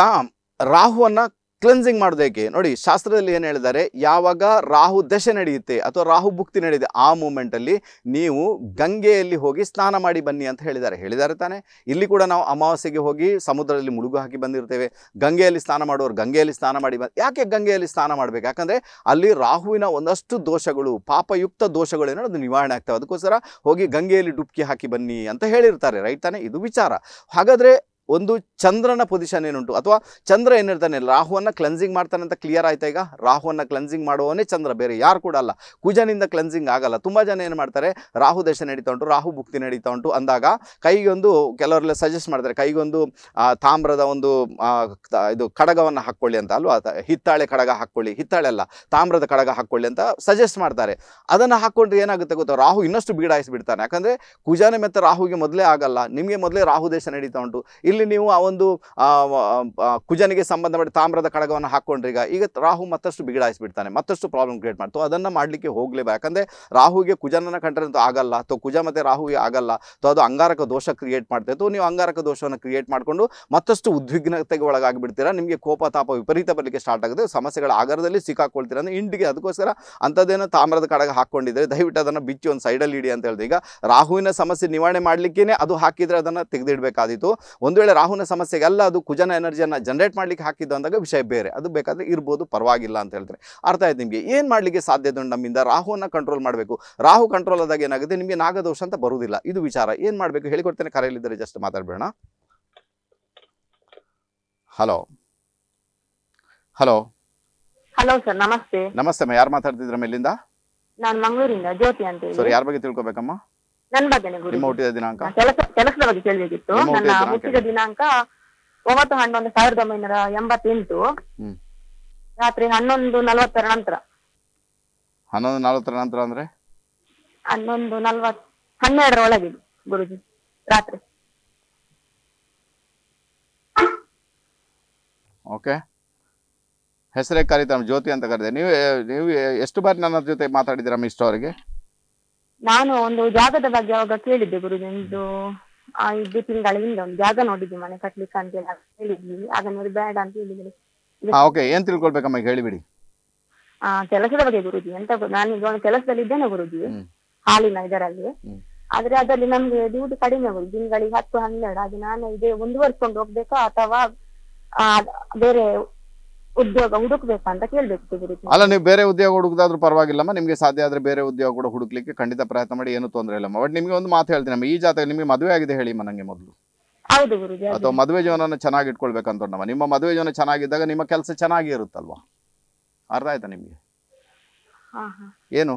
ರಾಹುವನ್ನು ಕ್ಲೆನ್ಸಿಂಗ್ ಮಾಡೋದಕ್ಕೆ ನೋಡಿ ಶಾಸ್ತ್ರದಲ್ಲಿ ಏನು ಹೇಳಿದ್ದಾರೆ ಯಾವಾಗ ರಾಹು ದಶೆ ನಡೆಯುತ್ತೆ ಅಥವಾ ರಾಹು ಭುಕ್ತಿ ನಡೆಯುತ್ತೆ ಆ ಮೂಮೆಂಟಲ್ಲಿ ನೀವು ಗಂಗೆಯಲ್ಲಿ ಹೋಗಿ ಸ್ನಾನ ಮಾಡಿ ಬನ್ನಿ ಅಂತ ಹೇಳಿದ್ದಾರೆ ಹೇಳಿದ್ದಾರೆ ತಾನೆ ಇಲ್ಲಿ ಕೂಡ ನಾವು ಅಮಾವಾಸ್ಯೆಗೆ ಹೋಗಿ ಸಮುದ್ರದಲ್ಲಿ ಮುಳುಗು ಹಾಕಿ ಬಂದಿರ್ತೇವೆ ಗಂಗೆಯಲ್ಲಿ ಸ್ನಾನ ಮಾಡುವವರು ಗಂಗೆಯಲ್ಲಿ ಸ್ನಾನ ಮಾಡಿ ಬಂದು ಯಾಕೆ ಗಂಗೆಯಲ್ಲಿ ಸ್ನಾನ ಮಾಡಬೇಕು ಯಾಕಂದರೆ ಅಲ್ಲಿ ರಾಹುವಿನ ಒಂದಷ್ಟು ದೋಷಗಳು ಪಾಪಯುಕ್ತ ದೋಷಗಳು ಏನೋ ಅದು ನಿವಾರಣೆ ಆಗ್ತವೆ ಅದಕ್ಕೋಸ್ಕರ ಹೋಗಿ ಗಂಗೆಯಲ್ಲಿ ಡುಬ್ಕಿ ಹಾಕಿ ಬನ್ನಿ ಅಂತ ಹೇಳಿರ್ತಾರೆ ರೈಟ್ ತಾನೆ ಇದು ವಿಚಾರ ಹಾಗಾದರೆ ಒಂದು ಚಂದ್ರನ ಪೊಸಿಷನ್ ಏನುಂಟು ಅಥವಾ ಚಂದ್ರ ಏನಿರ್ತಾನೆ ರಾಹುವನ್ನು ಕ್ಲೆನ್ಸಿಂಗ್ ಮಾಡ್ತಾನೆ ಅಂತ ಕ್ಲಿಯರ್ ಆಯ್ತಾ ಈಗ ರಾಹುವನ್ನು ಕ್ಲೆನ್ಸಿಂಗ್ ಮಾಡುವವನೇ ಚಂದ್ರ ಬೇರೆ ಯಾರು ಕೂಡ ಅಲ್ಲ ಕುಜನಿಂದ ಕ್ಲೆನ್ಸಿಂಗ್ ಆಗಲ್ಲ ತುಂಬ ಜನ ಏನು ಮಾಡ್ತಾರೆ ರಾಹು ದೇಶ ನಡೀತಾ ಉಂಟು ರಾಹು ಭುಕ್ತಿ ನಡೀತಾ ಉಂಟು ಅಂದಾಗ ಕೈಗೊಂದು ಕೆಲವರೆಲ್ಲ ಸಜೆಸ್ಟ್ ಮಾಡ್ತಾರೆ ಕೈಗೊಂದು ತಾಮ್ರದ ಒಂದು ಇದು ಕಡಗವನ್ನು ಹಾಕ್ಕೊಳ್ಳಿ ಅಂತ ಅಲ್ವಾ ಹಿತ್ತಾಳೆ ಕಡಗ ಹಾಕ್ಕೊಳ್ಳಿ ಹಿತ್ತಾಳೆ ಅಲ್ಲ ತಾಮ್ರದ ಕಡಗ ಹಾಕ್ಕೊಳ್ಳಿ ಅಂತ ಸಜೆಸ್ಟ್ ಮಾಡ್ತಾರೆ ಅದನ್ನು ಹಾಕ್ಕೊಂಡ್ರೆ ಏನಾಗುತ್ತೆ ಗೊತ್ತಾ ರಾಹು ಇನ್ನಷ್ಟು ಬೀಡಾಯಿಸಿಬಿಡ್ತಾನೆ ಯಾಕಂದರೆ ಕುಜಾನೆ ಮತ್ತು ರಾಹುಗೆ ಮೊದಲೇ ಆಗಲ್ಲ ನಿಮಗೆ ಮೊದಲೇ ರಾಹು ದೇಶ ನಡೀತಾ ಉಂಟು ಇಲ್ಲಿ ನೀವು ಆ ಒಂದು ಕುಜನಿಗೆ ಸಂಬಂಧಪಟ್ಟ ತಾಮ್ರದ ಕಡಗವನ್ನು ಹಾಕ್ಕೊಂಡ್ರೀಗ ಈಗ ರಾಹು ಮತ್ತಷ್ಟು ಬಿಡ್ತಾನೆ ಮತ್ತಷ್ಟು ಪ್ರಾಬ್ಲಮ್ ಕ್ರಿಯೇಟ್ ಮಾಡ್ತು ಅದನ್ನು ಮಾಡಲಿಕ್ಕೆ ಹೋಗಲೇಬೇಕು ಯಾಕಂದರೆ ರಾಹುಗೆ ಕುಜನನ್ನು ಕಂಡ್ರೆ ಆಗಲ್ಲ ಅಥವಾ ಕುಜ ಮತ್ತು ರಾಹುಗೆ ಆಗಲ್ಲ ಅಥವಾ ಅದು ಅಂಗಾರಕ ದೋಷ ಕ್ರಿಯೇಟ್ ಮಾಡ್ತಾ ಇತ್ತು ನೀವು ಅಂಗಾರಕ ದೋಷವನ್ನು ಕ್ರಿಯೇಟ್ ಮಾಡಿಕೊಂಡು ಮತ್ತಷ್ಟು ಉದ್ವಿಗ್ನತೆಗೆ ಒಳಗಾಗಿಬಿಡ್ತೀರಾ ನಿಮಗೆ ಕೋಪ ತಾಪ ವಿಪರೀತ ಬರಲಿಕ್ಕೆ ಸ್ಟಾರ್ಟ್ ಆಗುತ್ತೆ ಸಮಸ್ಯೆಗಳ ಆಗರದಲ್ಲಿ ಸಿಕ್ಕಾಕೊಳ್ತೀರ ಅಂದರೆ ಇಂಡಿಗೆ ಅದಕ್ಕೋಸ್ಕರ ಅಂಥದ್ದೇನೋ ತಾಮ್ರದ ಕಡಗ ಹಾಕೊಂಡಿದ್ರೆ ದಯವಿಟ್ಟು ಅದನ್ನು ಬಿಚ್ಚಿ ಒಂದು ಸೈಡಲ್ಲಿ ಇಡಿ ಅಂತ ಹೇಳಿದೆ ಈಗ ರಾಹುವಿನ ಸಮಸ್ಯೆ ನಿವಾರಣೆ ಮಾಡಲಿಕ್ಕೇ ಅದು ಹಾಕಿದರೆ ಅದನ್ನು ತೆಗೆದಿಡಬೇಕಾದೀತು ಒಂದು ಮೇಲೆ ರಾಹುನ ಸಮಸ್ಯೆಗೆ ಅಲ್ಲ ಅದು ಕುಜನ ಎನರ್ಜಿಯನ್ನು ಜನರೇಟ್ ಮಾಡಲಿಕ್ಕೆ ಹಾಕಿದ್ದು ಅಂದಾಗ ವಿಷಯ ಬೇರೆ ಅದು ಬೇಕಾದರೆ ಇರ್ಬೋದು ಪರವಾಗಿಲ್ಲ ಅಂತ ಹೇಳ್ತಾರೆ ಅರ್ಥ ಆಯ್ತು ನಿಮಗೆ ಏನು ಮಾಡಲಿಕ್ಕೆ ಸಾಧ್ಯತೆ ನಮ್ಮಿಂದ ರಾಹುವನ್ನು ಕಂಟ್ರೋಲ್ ಮಾಡಬೇಕು ರಾಹು ಕಂಟ್ರೋಲ್ ಆದಾಗ ಏನಾಗುತ್ತೆ ನಿಮಗೆ ನಾಗದೋಷ ಅಂತ ಬರುವುದಿಲ್ಲ ಇದು ವಿಚಾರ ಏನು ಮಾಡಬೇಕು ಹೇಳಿಕೊಡ್ತೇನೆ ಕರೆಯಲ್ಲಿದ್ದರೆ ಜಸ್ಟ್ ಮಾತಾಡಬೇಡ ಹಲೋ ಹಲೋ ಹಲೋ ಸರ್ ನಮಸ್ತೆ ನಮಸ್ತೆ ಯಾರು ಮಾತಾಡ್ತಿದ್ರ ಮೇಲಿಂದ ನಾನು ಮಂಗಳೂರಿಂದ ಜ್ಯೋತಿ ಅಂತ ಸರ್ ಯಾರ ಬಗ್ಗೆ ತಿಳ್ಕೊಬೇಕಮ್ಮ ನನ್ನ ಬಗ್ಗೆ ಗುರು ದಿನಾಂಕ ಕೆಲಸ ಕೆಲಸದ ಬಗ್ಗೆ ಕೇಳಬೇಕಿತ್ತು ನನ್ನ ಹುಟ್ಟಿದ ದಿನಾಂಕ ಒಂಬತ್ತು ಹನ್ನೊಂದು ಸಾವಿರದ ಒಂಬೈನೂರ ಎಂಬತ್ತೆಂಟು ರಾತ್ರಿ ಹನ್ನೊಂದು ನಲವತ್ತರ ನಂತರ ಹನ್ನೊಂದು ನಲವತ್ತರ ನಂತರ ಅಂದ್ರೆ ಹನ್ನೊಂದು ನಲವತ್ ಹನ್ನೆರಡರ ಒಳಗೆ ಗುರುಜಿ ರಾತ್ರಿ ಓಕೆ ಹೆಸರೇ ಕರೀತಾರೆ ಜ್ಯೋತಿ ಅಂತ ಕರೆದೆ ನೀವು ನೀವು ಎಷ್ಟು ಬಾರಿ ನನ್ನ ಜೊತೆ ಮಾತಾಡಿದ್ದೀರಾ ಮಿಸ್ಟರ್ ಅವರಿಗೆ ನಾನು ಒಂದು ಜಾಗದ ಬಗ್ಗೆ ಅವಾಗ ಕೇಳಿದ್ದೆ ಗುರು ನಿಮ್ದು ಇದು ತಿಂಗಳ ಹಿಂದೆ ಒಂದು ಜಾಗ ನೋಡಿದ್ವಿ ಮನೆ ಕಟ್ಲಿಕ್ಕೆ ಅಂತ ಹೇಳಿದ್ವಿ ಆಗ ಬೇಡ ಅಂತ ಹೇಳಿದ್ರೆ ಹಾ ಓಕೆ ಏನ್ ತಿಳ್ಕೊಳ್ಬೇಕಮ್ಮ ಹೇಳಿ ಹೇಳಿಬಿಡಿ ಆ ಕೆಲಸದ ಬಗ್ಗೆ ಗುರುಜಿ ಎಂತ ನಾನು ಈಗ ಒಂದು ಕೆಲಸದಲ್ಲಿ ಇದ್ದೇನೆ ಗುರುಜಿ ಹಾಲಿ ಹಾಲಿನ ಇದರಲ್ಲಿ ಆದ್ರೆ ಅದರಲ್ಲಿ ನಮ್ಗೆ ಡ್ಯೂಟಿ ಕಡಿಮೆ ಗುರು ತಿಂಗಳಿಗೆ ಹತ್ತು ಹನ್ನೆರಡು ಅದು ನಾನು ಇದೇ ಮುಂದುವರ್ಸ್ಕೊಂಡು ಹೋಗ್ಬೇಕಾ ಅಥವಾ ಬೇರೆ ಉದ್ಯೋಗ ಹುಡುಕ್ಬೇಕು ಅಂತ ಕೇಳ್ಬೇಕು ಅಲ್ಲ ನೀವು ಬೇರೆ ಉದ್ಯೋಗ ಹುಡುಗದಾದ್ರೂ ಪರವಾಗಿಲ್ಲಮ್ಮ ನಿಮಗೆ ಸಾಧ್ಯ ಆದ್ರೆ ಬೇರೆ ಉದ್ಯೋಗ ಕೂಡ ಹುಡುಕ್ಲಿಕ್ಕೆ ಖಂಡಿತ ಪ್ರಯತ್ನ ಮಾಡಿ ಏನು ತೊಂದ್ರೆ ಇಲ್ಲಮ್ಮ ಬಟ್ ನಿಮಗೆ ಒಂದು ಮಾತು ಹೇಳ್ತೀನಿ ಈ ಜಾತಕ ನಿಮಗೆ ಮದುವೆ ಆಗಿದೆ ಹೇಳಿ ನನಗೆ ಮೊದಲು ಹೌದು ಗುರುಜಿ ಅಥವಾ ಮದುವೆ ಜೀವನ ಚೆನ್ನಾಗಿ ಅಂತ ನಮ್ಮ ನಿಮ್ಮ ಮದುವೆ ಜೀವನ ಚೆನ್ನಾಗಿದ್ದಾಗ ನಿಮ್ಮ ಕೆಲಸ ಚೆನ್ನಾಗಿ ಇರುತ್ತಲ್ವಾ ಅರ್ಥ ಆಯ್ತಾ ನಿಮಗೆ ಏನು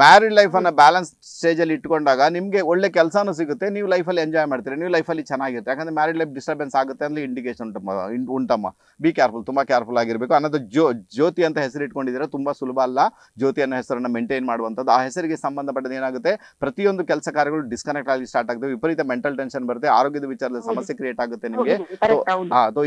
ಮ್ಯಾರಿಡ್ ಲೈಫನ್ನು ಬ್ಯಾಲೆನ್ಸ್ ಸ್ಟೇಜಲ್ಲಿ ಇಟ್ಕೊಂಡಾಗ ನಿಮಗೆ ಒಳ್ಳೆ ಕೆಲಸನೂ ಸಿಗುತ್ತೆ ನೀವು ಲೈಫಲ್ಲಿ ಎಂಜಾಯ್ ಮಾಡ್ತೀರಿ ನೀವು ಲೈಫಲ್ಲಿ ಚೆನ್ನಾಗಿರುತ್ತೆ ಯಾಕಂದ್ರೆ ಮ್ಯಾರಿಡ್ ಲೈಫ್ ಡಿಸ್ಟರ್ಬೆನ್ಸ್ ಆಗುತ್ತೆ ಅಂದರೆ ಇಂಡಿಕೇಶನ್ ಉಂಟಮ್ಮ ಉಂಟಮ್ಮ ಬಿ ಕೇರ್ಫುಲ್ ತುಂಬಾ ಕೇರ್ಫುಲ್ ಆಗಿರಬೇಕು ಅನ್ನೋದು ಜೋ ಜ್ಯೋತಿ ಅಂತ ಹೆಸರು ಇಟ್ಕೊಂಡಿದ್ರೆ ತುಂಬಾ ಸುಲಭ ಅಲ್ಲ ಜ್ಯೋತಿ ಅನ್ನೋ ಹೆಸರನ್ನು ಮೇಂಟೈನ್ ಮಾಡುವಂಥದ್ದು ಆ ಹೆಸರಿಗೆ ಸಂಬಂಧಪಟ್ಟದ ಏನಾಗುತ್ತೆ ಪ್ರತಿಯೊಂದು ಕೆಲಸ ಕಾರ್ಯಗಳು ಡಿಸ್ಕನೆಕ್ಟ್ ಆಗಿ ಸ್ಟಾರ್ಟ್ ಆಗುತ್ತೆ ವಿಪರೀತ ಮೆಂಟಲ್ ಟೆನ್ಷನ್ ಬರುತ್ತೆ ಆರೋಗ್ಯದ ವಿಚಾರದಲ್ಲಿ ಸಮಸ್ಯೆ ಕ್ರಿಯೇಟ್ ಆಗುತ್ತೆ ನಿಮಗೆ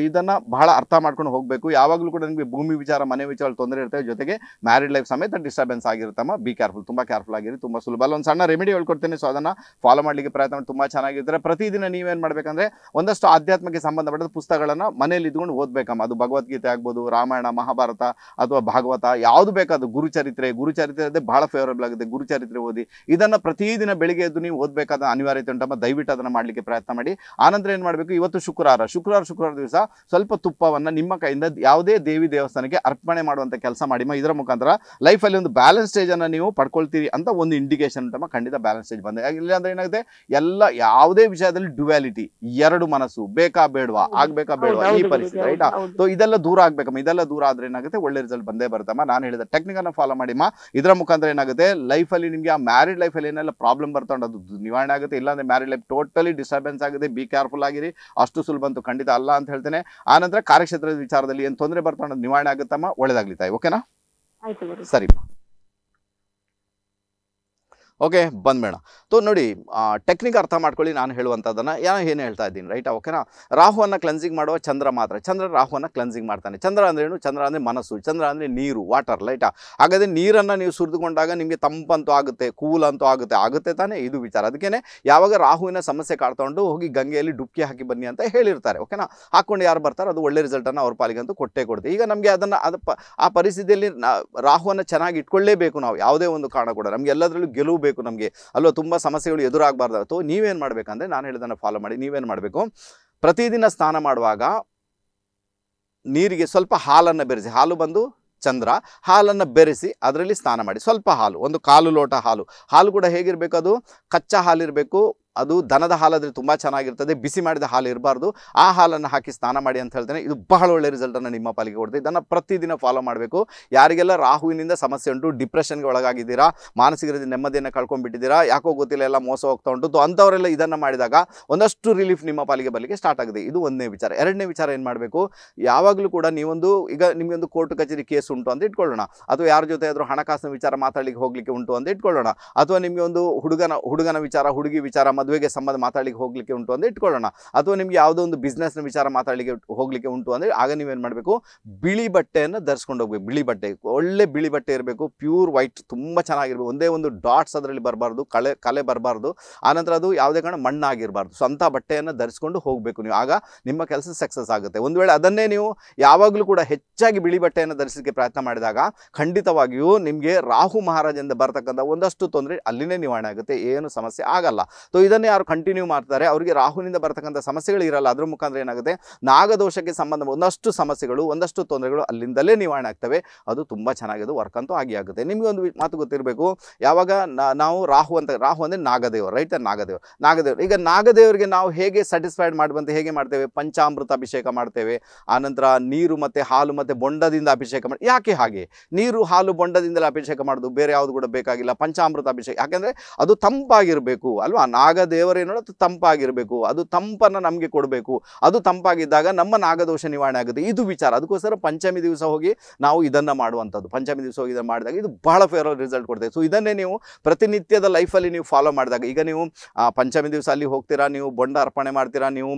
ಇದನ್ನ ಬಹಳ ಅರ್ಥ ಮಾಡ್ಕೊಂಡು ಹೋಗಬೇಕು ಯಾವಾಗಲೂ ಕೂಡ ನಿಮಗೆ ಭೂಮಿ ವಿಚಾರ ಮನೆ ವಿಚಾರ ತೊಂದರೆ ಇರ್ತವೆ ಜೊತೆಗೆ ಮ್ಯಾರಿಡ್ ಲೈಫ್ ಸಮೇತ ಡಿಸ್ಟರ್ಬೆನ್ಸ್ ಆಗಿರುತ್ತಮ್ಮ ಬಿ ಕೇರ್ಫುಲ್ ತುಂಬ ಕೇರ್ಫುಲ್ ಆಗಿರಿ ತುಂಬ ಸುಲಭ ಅಲ್ಲ ಒಂದು ಸಣ್ಣ ರೆಮಿಡಿ ಹೇಳ್ಕೊಡ್ತೀನಿ ಸೊ ಅದನ್ನು ಫಾಲೋ ಮಾಡಲಿಕ್ಕೆ ಪ್ರಯತ್ನ ಮಾಡಿ ತುಂಬ ಚೆನ್ನಾಗಿರ್ತಾರೆ ಪ್ರತಿದಿನ ನೀವೇನು ಮಾಡಬೇಕಂದ್ರೆ ಒಂದಷ್ಟು ಆಧ್ಯಾತ್ಮಕ್ಕೆ ಸಂಬಂಧಪಟ್ಟ ಪುಸ್ತಕಗಳನ್ನು ಮನೇಲಿ ಇದ್ಕೊಂಡು ಓದಬೇಕಮ್ಮ ಅದು ಭಗವದ್ಗೀತೆ ಆಗ್ಬೋದು ರಾಮಾಯಣ ಮಹಾಭಾರತ ಅಥವಾ ಭಾಗವತ ಯಾವುದು ಬೇಕಾದ ಗುರುಚರಿತ್ರೆ ಗುರುಚರಿತ್ರೆ ಬಹಳ ಫೇವರೇಬಲ್ ಆಗುತ್ತೆ ಗುರುಚರಿತ್ರೆ ಓದಿ ಇದನ್ನು ಪ್ರತಿದಿನ ಬೆಳಿಗ್ಗೆ ಎದ್ದು ನೀವು ಓದಬೇಕಾದ ಅನಿವಾರ್ಯತೆ ಉಂಟಮ್ಮ ದಯವಿಟ್ಟು ಅದನ್ನು ಮಾಡಲಿಕ್ಕೆ ಪ್ರಯತ್ನ ಮಾಡಿ ಆನಂತರ ಏನು ಮಾಡಬೇಕು ಇವತ್ತು ಶುಕ್ರವಾರ ಶುಕ್ರವಾರ ಶುಕ್ರವಾರ ದಿವಸ ಸ್ವಲ್ಪ ತುಪ್ಪವನ್ನು ನಿಮ್ಮ ಕೈಯಿಂದ ಯಾವುದೇ ದೇವಿ ದೇವಸ್ಥಾನಕ್ಕೆ ಅರ್ಪಣೆ ಮಾಡುವಂಥ ಕೆಲಸ ಮಾಡಿಮ್ಮ ಇದರ ಮುಖಾಂತರ ಲೈಫಲ್ಲಿ ಒಂದು ಬ್ಯಾಲೆನ್ಸ್ ಸ್ಟೇಜನ್ನು ನೀವು ಪಡ್ಕೊಳ್ಳಿ ಅಂತ ಒಂದು ಇಂಡಿಕೇಶನ್ ತಮ್ಮ ಖಂಡಿತ ಬ್ಯಾಲೆನ್ಸ್ ಸ್ಟೇಜ್ ಬಂದ ಇಲ್ಲಾಂದ್ರೆ ಏನಾಗುತ್ತೆ ಎಲ್ಲ ಯಾವುದೇ ವಿಷಯದಲ್ಲಿ ಡ್ಯುವ್ಯಾಲಿಟಿ ಎರಡು ಮನಸ್ಸು ಬೇಕಾ ಬೇಡವಾ ಆಗ್ಬೇಕಾ ಬೇಡವಾ ಈ ಪರಿಸ್ಥಿತಿ ರೈಟಾ ಸೊ ಇದೆಲ್ಲ ದೂರ ಆಗ್ಬೇಕಮ್ಮ ಇದೆಲ್ಲ ದೂರ ಆದ್ರೆ ಏನಾಗುತ್ತೆ ಒಳ್ಳೆ ರಿಸಲ್ಟ್ ಬಂದೇ ಬರುತ್ತಮ್ಮ ನಾನು ಹೇಳಿದ ಟೆಕ್ನಿಕ್ ಅನ್ನು ಫಾಲೋ ಮಾಡಿಮ್ಮ ಇದರ ಮುಖಾಂತರ ಏನಾಗುತ್ತೆ ಅಲ್ಲಿ ನಿಮಗೆ ಆ ಮ್ಯಾರಿಡ್ ಅಲ್ಲಿ ಏನೆಲ್ಲ ಪ್ರಾಬ್ಲಮ್ ಬರ್ತೊಂಡು ಅದು ನಿವಾರಣೆ ಆಗುತ್ತೆ ಅಂದ್ರೆ ಮ್ಯಾರಿಡ್ ಲೈಫ್ ಟೋಟಲಿ ಡಿಸ್ಟರ್ಬೆನ್ಸ್ ಆಗುತ್ತೆ ಬಿ ಕೇರ್ಫುಲ್ ಆಗಿರಿ ಅಷ್ಟು ಸುಲಭ ಅಂತೂ ಖಂಡಿತ ಅಲ್ಲ ಅಂತ ಹೇಳ್ತೇನೆ ಆನಂತರ ಕಾರ್ಯಕ್ಷೇತ್ರದ ವಿಚಾರದಲ್ಲಿ ಏನು ತೊಂದರೆ ಬರ್ತಾಂಡ್ ನಿವಾರಣೆ ಆಗುತ್ತಮ್ಮ ಒಳ್ಳೇದಾಗ್ಲಿತಾಯಿ ಓಕೆನಾ ಸರಿ ಓಕೆ ಬಂದ್ಬೇಡ ತೊ ನೋಡಿ ಟೆಕ್ನಿಕ್ ಅರ್ಥ ಮಾಡ್ಕೊಳ್ಳಿ ನಾನು ಹೇಳುವಂಥದ್ದನ್ನು ಏನೋ ಏನು ಹೇಳ್ತಾ ಇದ್ದೀನಿ ರೈಟಾ ಓಕೆನಾ ರಾಹುವನ್ನು ಕ್ಲೆನ್ಸಿಂಗ್ ಮಾಡುವ ಚಂದ್ರ ಮಾತ್ರ ಚಂದ್ರ ರಾಹುವನ್ನು ಕ್ಲೆನ್ಸಿಂಗ್ ಮಾಡ್ತಾನೆ ಚಂದ್ರ ಅಂದ್ರೇನು ಚಂದ್ರ ಅಂದರೆ ಮನಸ್ಸು ಚಂದ್ರ ಅಂದರೆ ನೀರು ವಾಟರ್ ಲೈಟಾ ಹಾಗಾದರೆ ನೀರನ್ನು ನೀವು ಸುರಿದುಕೊಂಡಾಗ ನಿಮಗೆ ತಂಪಂತೂ ಆಗುತ್ತೆ ಕೂಲ್ ಅಂತೂ ಆಗುತ್ತೆ ಆಗುತ್ತೆ ತಾನೇ ಇದು ವಿಚಾರ ಅದಕ್ಕೇ ಯಾವಾಗ ರಾಹುವಿನ ಸಮಸ್ಯೆ ಕಾಡ್ತೊಂಡು ಹೋಗಿ ಗಂಗೆಯಲ್ಲಿ ಡುಬ್ಕಿ ಹಾಕಿ ಬನ್ನಿ ಅಂತ ಹೇಳಿರ್ತಾರೆ ಓಕೆನಾ ಹಾಕ್ಕೊಂಡು ಯಾರು ಬರ್ತಾರೆ ಅದು ಒಳ್ಳೆ ರಿಸಲ್ಟನ್ನು ಅವ್ರ ಅಂತೂ ಕೊಟ್ಟೇ ಕೊಡುತ್ತೆ ಈಗ ನಮಗೆ ಅದನ್ನು ಅದು ಆ ಪರಿಸ್ಥಿತಿಯಲ್ಲಿ ರಾಹುವನ್ನು ಚೆನ್ನಾಗಿ ಇಟ್ಕೊಳ್ಳೇಬೇಕು ನಾವು ಯಾವುದೇ ಒಂದು ಕಾರಣ ಕೂಡ ನಮಗೆ ಎಲ್ಲದರಲ್ಲೂ ಗೆಲುವು ನಮಗೆ ಅಲ್ವಾ ತುಂಬ ಸಮಸ್ಯೆಗಳು ಎದುರಾಗಬಾರ್ದು ಅಥವಾ ನೀವೇನು ಮಾಡಬೇಕಂದ್ರೆ ನಾನು ಹೇಳಿದನ್ನು ಫಾಲೋ ಮಾಡಿ ನೀವೇನು ಮಾಡಬೇಕು ಪ್ರತಿದಿನ ಸ್ನಾನ ಮಾಡುವಾಗ ನೀರಿಗೆ ಸ್ವಲ್ಪ ಹಾಲನ್ನು ಬೆರೆಸಿ ಹಾಲು ಬಂದು ಚಂದ್ರ ಹಾಲನ್ನು ಬೆರೆಸಿ ಅದರಲ್ಲಿ ಸ್ನಾನ ಮಾಡಿ ಸ್ವಲ್ಪ ಹಾಲು ಒಂದು ಕಾಲು ಲೋಟ ಹಾಲು ಹಾಲು ಕೂಡ ಹೇಗಿರಬೇಕು ಅದು ಕಚ್ಚಾ ಹಾಲಿರಬೇಕು ಅದು ದನದ ಹಾಲಾದರೆ ತುಂಬ ಚೆನ್ನಾಗಿರ್ತದೆ ಬಿಸಿ ಮಾಡಿದ ಹಾಲು ಇರಬಾರ್ದು ಆ ಹಾಲನ್ನು ಹಾಕಿ ಸ್ನಾನ ಮಾಡಿ ಅಂತ ಹೇಳ್ತೇನೆ ಇದು ಬಹಳ ಒಳ್ಳೆ ರಿಸಲ್ಟನ್ನು ನಿಮ್ಮ ಪಾಲಿಗೆ ಕೊಡ್ತದೆ ಇದನ್ನು ಪ್ರತಿದಿನ ಫಾಲೋ ಮಾಡಬೇಕು ಯಾರಿಗೆಲ್ಲ ರಾಹುವಿನಿಂದ ಸಮಸ್ಯೆ ಉಂಟು ಡಿಪ್ರೆಷನ್ಗೆ ಒಳಗಾಗಿದ್ದೀರಾ ಮಾನಸಿಕ ನೆಮ್ಮದಿಯನ್ನು ಕಳ್ಕೊಂಡ್ಬಿಟ್ಟಿದ್ದೀರಾ ಯಾಕೋ ಗೊತ್ತಿಲ್ಲ ಎಲ್ಲ ಮೋಸ ಹೋಗ್ತಾ ಉಂಟು ಅಂಥವರೆಲ್ಲ ಇದನ್ನು ಮಾಡಿದಾಗ ಒಂದಷ್ಟು ರಿಲೀಫ್ ನಿಮ್ಮ ಪಾಲಿಗೆ ಬಲಿಗೆ ಸ್ಟಾರ್ಟ್ ಆಗಿದೆ ಇದು ಒಂದನೇ ವಿಚಾರ ಎರಡನೇ ವಿಚಾರ ಏನು ಮಾಡಬೇಕು ಯಾವಾಗಲೂ ಕೂಡ ನೀವೊಂದು ಈಗ ನಿಮಗೊಂದು ಕೋರ್ಟ್ ಕಚೇರಿ ಕೇಸ್ ಉಂಟು ಅಂತ ಇಟ್ಕೊಳ್ಳೋಣ ಅಥವಾ ಯಾರ ಜೊತೆ ಆದರೂ ಹಣಕಾಸಿನ ವಿಚಾರ ಮಾತಾಡಲಿಕ್ಕೆ ಹೋಗಲಿಕ್ಕೆ ಉಂಟು ಅಂತ ಇಟ್ಕೊಳ್ಳೋಣ ಅಥವಾ ನಿಮಗೆ ಒಂದು ಹುಡುಗನ ಹುಡುಗನ ವಿಚಾರ ಹುಡುಗಿ ವಿಚಾರ ಮದುವೆಗೆ ಸಂಬಂಧ ಮಾತಾಡಲಿಕ್ಕೆ ಹೋಗಲಿಕ್ಕೆ ಉಂಟು ಅಂದರೆ ಇಟ್ಕೊಳ್ಳೋಣ ಅಥವಾ ನಿಮಗೆ ಯಾವುದೋ ಒಂದು ಬಿಸ್ನೆಸ್ನ ವಿಚಾರ ಮಾತಾಡಲಿಕ್ಕೆ ಹೋಗ್ಲಿಕ್ಕೆ ಉಂಟು ಅಂದರೆ ಆಗ ನೀವೇನು ಮಾಡಬೇಕು ಬಿಳಿ ಬಟ್ಟೆಯನ್ನು ಧರಿಸ್ಕೊಂಡು ಹೋಗ್ಬೇಕು ಬಿಳಿ ಬಟ್ಟೆ ಒಳ್ಳೆ ಬಿಳಿ ಬಟ್ಟೆ ಇರಬೇಕು ಪ್ಯೂರ್ ವೈಟ್ ತುಂಬ ಚೆನ್ನಾಗಿರ್ಬೇಕು ಒಂದೇ ಒಂದು ಡಾಟ್ಸ್ ಅದರಲ್ಲಿ ಬರಬಾರ್ದು ಕಳೆ ಕಲೆ ಬರಬಾರ್ದು ಆನಂತರ ಅದು ಯಾವುದೇ ಕಾರಣ ಮಣ್ಣಾಗಿರಬಾರ್ದು ಸ್ವಂತ ಬಟ್ಟೆಯನ್ನು ಧರಿಸ್ಕೊಂಡು ಹೋಗಬೇಕು ನೀವು ಆಗ ನಿಮ್ಮ ಕೆಲಸ ಸಕ್ಸಸ್ ಆಗುತ್ತೆ ಒಂದು ವೇಳೆ ಅದನ್ನೇ ನೀವು ಯಾವಾಗಲೂ ಕೂಡ ಹೆಚ್ಚಾಗಿ ಬಿಳಿ ಬಟ್ಟೆಯನ್ನು ಧರಿಸಲಿಕ್ಕೆ ಪ್ರಯತ್ನ ಮಾಡಿದಾಗ ಖಂಡಿತವಾಗಿಯೂ ನಿಮಗೆ ರಾಹು ಮಹಾರಾಜಿಂದ ಬರತಕ್ಕಂಥ ಒಂದಷ್ಟು ತೊಂದರೆ ಅಲ್ಲಿನೇ ನಿವಾರಣೆ ಆಗುತ್ತೆ ಏನು ಸಮಸ್ಯೆ ಆಗಲ್ಲ ಸೊ ಇದನ್ನು ಯಾರು ಕಂಟಿನ್ಯೂ ಮಾಡ್ತಾರೆ ಅವರಿಗೆ ರಾಹುನಿಂದ ಬರತಕ್ಕಂಥ ಸಮಸ್ಯೆಗಳು ಇರಲ್ಲ ಅದ್ರ ಮುಖಾಂತರ ಏನಾಗುತ್ತೆ ನಾಗದೋಷಕ್ಕೆ ಸಂಬಂಧ ಒಂದಷ್ಟು ಸಮಸ್ಯೆಗಳು ಒಂದಷ್ಟು ತೊಂದರೆಗಳು ಅಲ್ಲಿಂದಲೇ ನಿವಾರಣೆ ಆಗ್ತವೆ ಅದು ತುಂಬ ಚೆನ್ನಾಗಿದೆ ವರ್ಕ್ ಅಂತೂ ಆಗಿ ಆಗುತ್ತೆ ನಿಮಗೆ ಒಂದು ಮಾತು ಗೊತ್ತಿರಬೇಕು ಯಾವಾಗ ನಾವು ರಾಹು ಅಂತ ರಾಹು ಅಂದರೆ ನಾಗದೇವ ರೈಟ್ ನಾಗದೇವ ನಾಗದೇವರು ಈಗ ನಾಗದೇವರಿಗೆ ನಾವು ಹೇಗೆ ಸ್ಯಾಟಿಸ್ಫೈಡ್ ಮಾಡುವಂತೆ ಹೇಗೆ ಮಾಡ್ತೇವೆ ಪಂಚಾಮೃತ ಅಭಿಷೇಕ ಮಾಡ್ತೇವೆ ಆನಂತರ ನೀರು ಮತ್ತು ಹಾಲು ಮತ್ತು ಬೊಂಡದಿಂದ ಅಭಿಷೇಕ ಮಾಡಿ ಯಾಕೆ ಹಾಗೆ ನೀರು ಹಾಲು ಬೊಂಡದಿಂದಲೇ ಅಭಿಷೇಕ ಮಾಡೋದು ಬೇರೆ ಯಾವುದು ಕೂಡ ಬೇಕಾಗಿಲ್ಲ ಪಂಚಾಮೃತ ಅಭಿಷೇಕ ಯಾಕೆಂದರೆ ಅದು ತಂಪಾಗಿರಬೇಕು ಅಲ್ವಾ ನಾಗ ದೇವರೇನೋ ಅದು ತಂಪಾಗಿರಬೇಕು ಅದು ತಂಪನ್ನು ನಮಗೆ ಕೊಡಬೇಕು ಅದು ತಂಪಾಗಿದ್ದಾಗ ನಮ್ಮ ನಾಗದೋಷ ನಿವಾರಣೆ ಆಗುತ್ತೆ ಇದು ವಿಚಾರ ಅದಕ್ಕೋಸ್ಕರ ಪಂಚಮಿ ದಿವಸ ಹೋಗಿ ನಾವು ಇದನ್ನು ಮಾಡುವಂಥದ್ದು ಪಂಚಮಿ ದಿವಸ ಹೋಗಿ ಇದನ್ನು ಮಾಡಿದಾಗ ಇದು ಬಹಳ ಫೇವರಲ್ ರಿಸಲ್ಟ್ ಕೊಡ್ತೇವೆ ಸೊ ಇದನ್ನೇ ನೀವು ಪ್ರತಿನಿತ್ಯದ ಲೈಫಲ್ಲಿ ನೀವು ಫಾಲೋ ಮಾಡಿದಾಗ ಈಗ ನೀವು ಪಂಚಮಿ ದಿವಸ ಅಲ್ಲಿ ಹೋಗ್ತೀರಾ ನೀವು ಬೊಂಡ ಅರ್ಪಣೆ ಮಾಡ್ತೀರಾ ನೀವು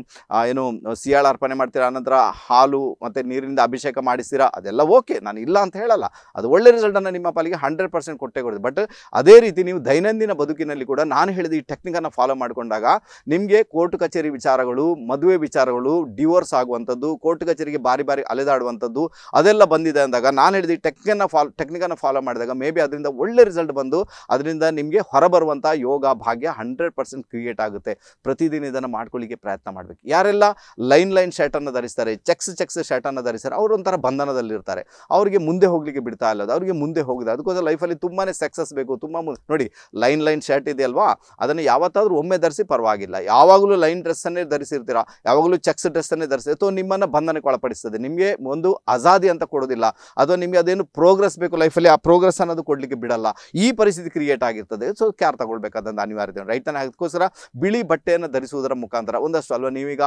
ಏನು ಸಿಯಾಳ ಅರ್ಪಣೆ ಮಾಡ್ತೀರಾ ಅನಂತರ ಹಾಲು ಮತ್ತು ನೀರಿನಿಂದ ಅಭಿಷೇಕ ಮಾಡಿಸ್ತೀರಾ ಅದೆಲ್ಲ ಓಕೆ ನಾನು ಇಲ್ಲ ಅಂತ ಹೇಳಲ್ಲ ಅದು ಒಳ್ಳೆ ರಿಸಲ್ಟನ್ನು ನಿಮ್ಮ ಪಾಲಿಗೆ ಹಂಡ್ರೆಡ್ ಪರ್ಸೆಂಟ್ ಕೊಟ್ಟೆ ಕೊಡುತ್ತೆ ಬಟ್ ಅದೇ ರೀತಿ ನೀವು ದೈನಂದಿನ ಬದುಕಿನಲ್ಲಿ ಕೂಡ ನಾನು ಹೇಳಿದ ಈ ಟೆಕ್ನಿಕನ್ನು ಫಾಲೋ ಮಾಡಿಕೊಂಡಾಗ ನಿಮಗೆ ಕೋರ್ಟ್ ಕಚೇರಿ ವಿಚಾರಗಳು ಮದುವೆ ವಿಚಾರಗಳು ಡಿವೋರ್ಸ್ ಆಗುವಂಥದ್ದು ಕೋರ್ಟ್ ಕಚೇರಿಗೆ ಬಾರಿ ಬಾರಿ ಅಲೆದಾಡುವಂಥದ್ದು ಅದೆಲ್ಲ ಬಂದಿದೆ ಅಂದಾಗ ನಾನು ಹೇಳಿದ ಟೆಕ್ನಿಕನ್ನು ಫಾಲ್ ಟೆಕ್ನಿಕನ್ನು ಫಾಲೋ ಮಾಡಿದಾಗ ಮೇ ಬಿ ಅದರಿಂದ ಒಳ್ಳೆ ರಿಸಲ್ಟ್ ಬಂದು ಅದರಿಂದ ನಿಮಗೆ ಹೊರಬರುವಂಥ ಯೋಗ ಭಾಗ್ಯ ಹಂಡ್ರೆಡ್ ಪರ್ಸೆಂಟ್ ಕ್ರಿಯೇಟ್ ಆಗುತ್ತೆ ಪ್ರತಿದಿನ ಇದನ್ನು ಮಾಡ್ಕೊಳ್ಳಿಕ್ಕೆ ಪ್ರಯತ್ನ ಮಾಡಬೇಕು ಯಾರೆಲ್ಲ ಲೈನ್ ಲೈನ್ ಶರ್ಟನ್ನು ಧರಿಸ್ತಾರೆ ಚೆಕ್ಸ್ ಚೆಕ್ಸ್ ಶರ್ಟನ್ನು ಧರಿಸ್ತಾರೆ ಅವರು ಒಂಥರ ಬಂಧನದಲ್ಲಿರ್ತಾರೆ ಅವರಿಗೆ ಮುಂದೆ ಹೋಗಲಿಕ್ಕೆ ಬಿಡ್ತಾ ಇಲ್ಲ ಅವರಿಗೆ ಮುಂದೆ ಹೋಗಿದೆ ಅದಕ್ಕೋಸ್ಕರ ಲೈಫಲ್ಲಿ ತುಂಬಾ ಸಕ್ಸಸ್ ಬೇಕು ತುಂಬ ನೋಡಿ ಲೈನ್ ಲೈನ್ ಶರ್ಟ್ ಇದೆಯಲ್ವಾ ಅದನ್ನು ಯಾವತ್ತಾದರೂ ಒಮ್ಮೆ ಧರಿಸಿ ಪರವಾಗಿಲ್ಲ ಯಾವಾಗಲೂ ಲೈನ್ ಡ್ರೆಸ್ಸನ್ನೇ ಧರಿಸಿರ್ತೀರಾ ಯಾವಾಗಲೂ ಚೆಕ್ಸ್ ಡ್ರೆಸ್ಸನ್ನೇ ಧರಿಸಿ ಅಥವಾ ನಿಮ್ಮನ್ನು ಬಂಧನಕ್ಕೆ ಒಳಪಡಿಸ್ತದೆ ನಿಮಗೆ ಒಂದು ಆಜಾದಿ ಅಂತ ಕೊಡೋದಿಲ್ಲ ಅಥವಾ ನಿಮಗೆ ಅದೇನು ಪ್ರೋಗ್ರೆಸ್ ಬೇಕು ಲೈಫಲ್ಲಿ ಆ ಪ್ರೋಗ್ರೆಸ್ ಅನ್ನೋದು ಕೊಡಲಿಕ್ಕೆ ಬಿಡಲ್ಲ ಈ ಪರಿಸ್ಥಿತಿ ಕ್ರಿಯೇಟ್ ಆಗಿರ್ತದೆ ಸೊ ಕ್ಯಾರ್ ತಗೊಳ್ಬೇಕಾದಂಥ ಅನಿವಾರ್ಯತೆ ರೈತನ ಅದಕ್ಕೋಸ್ಕರ ಬಿಳಿ ಬಟ್ಟೆಯನ್ನು ಧರಿಸುವುದರ ಮುಖಾಂತರ ಒಂದಷ್ಟು ಅಲ್ವಾ ನೀವೀಗ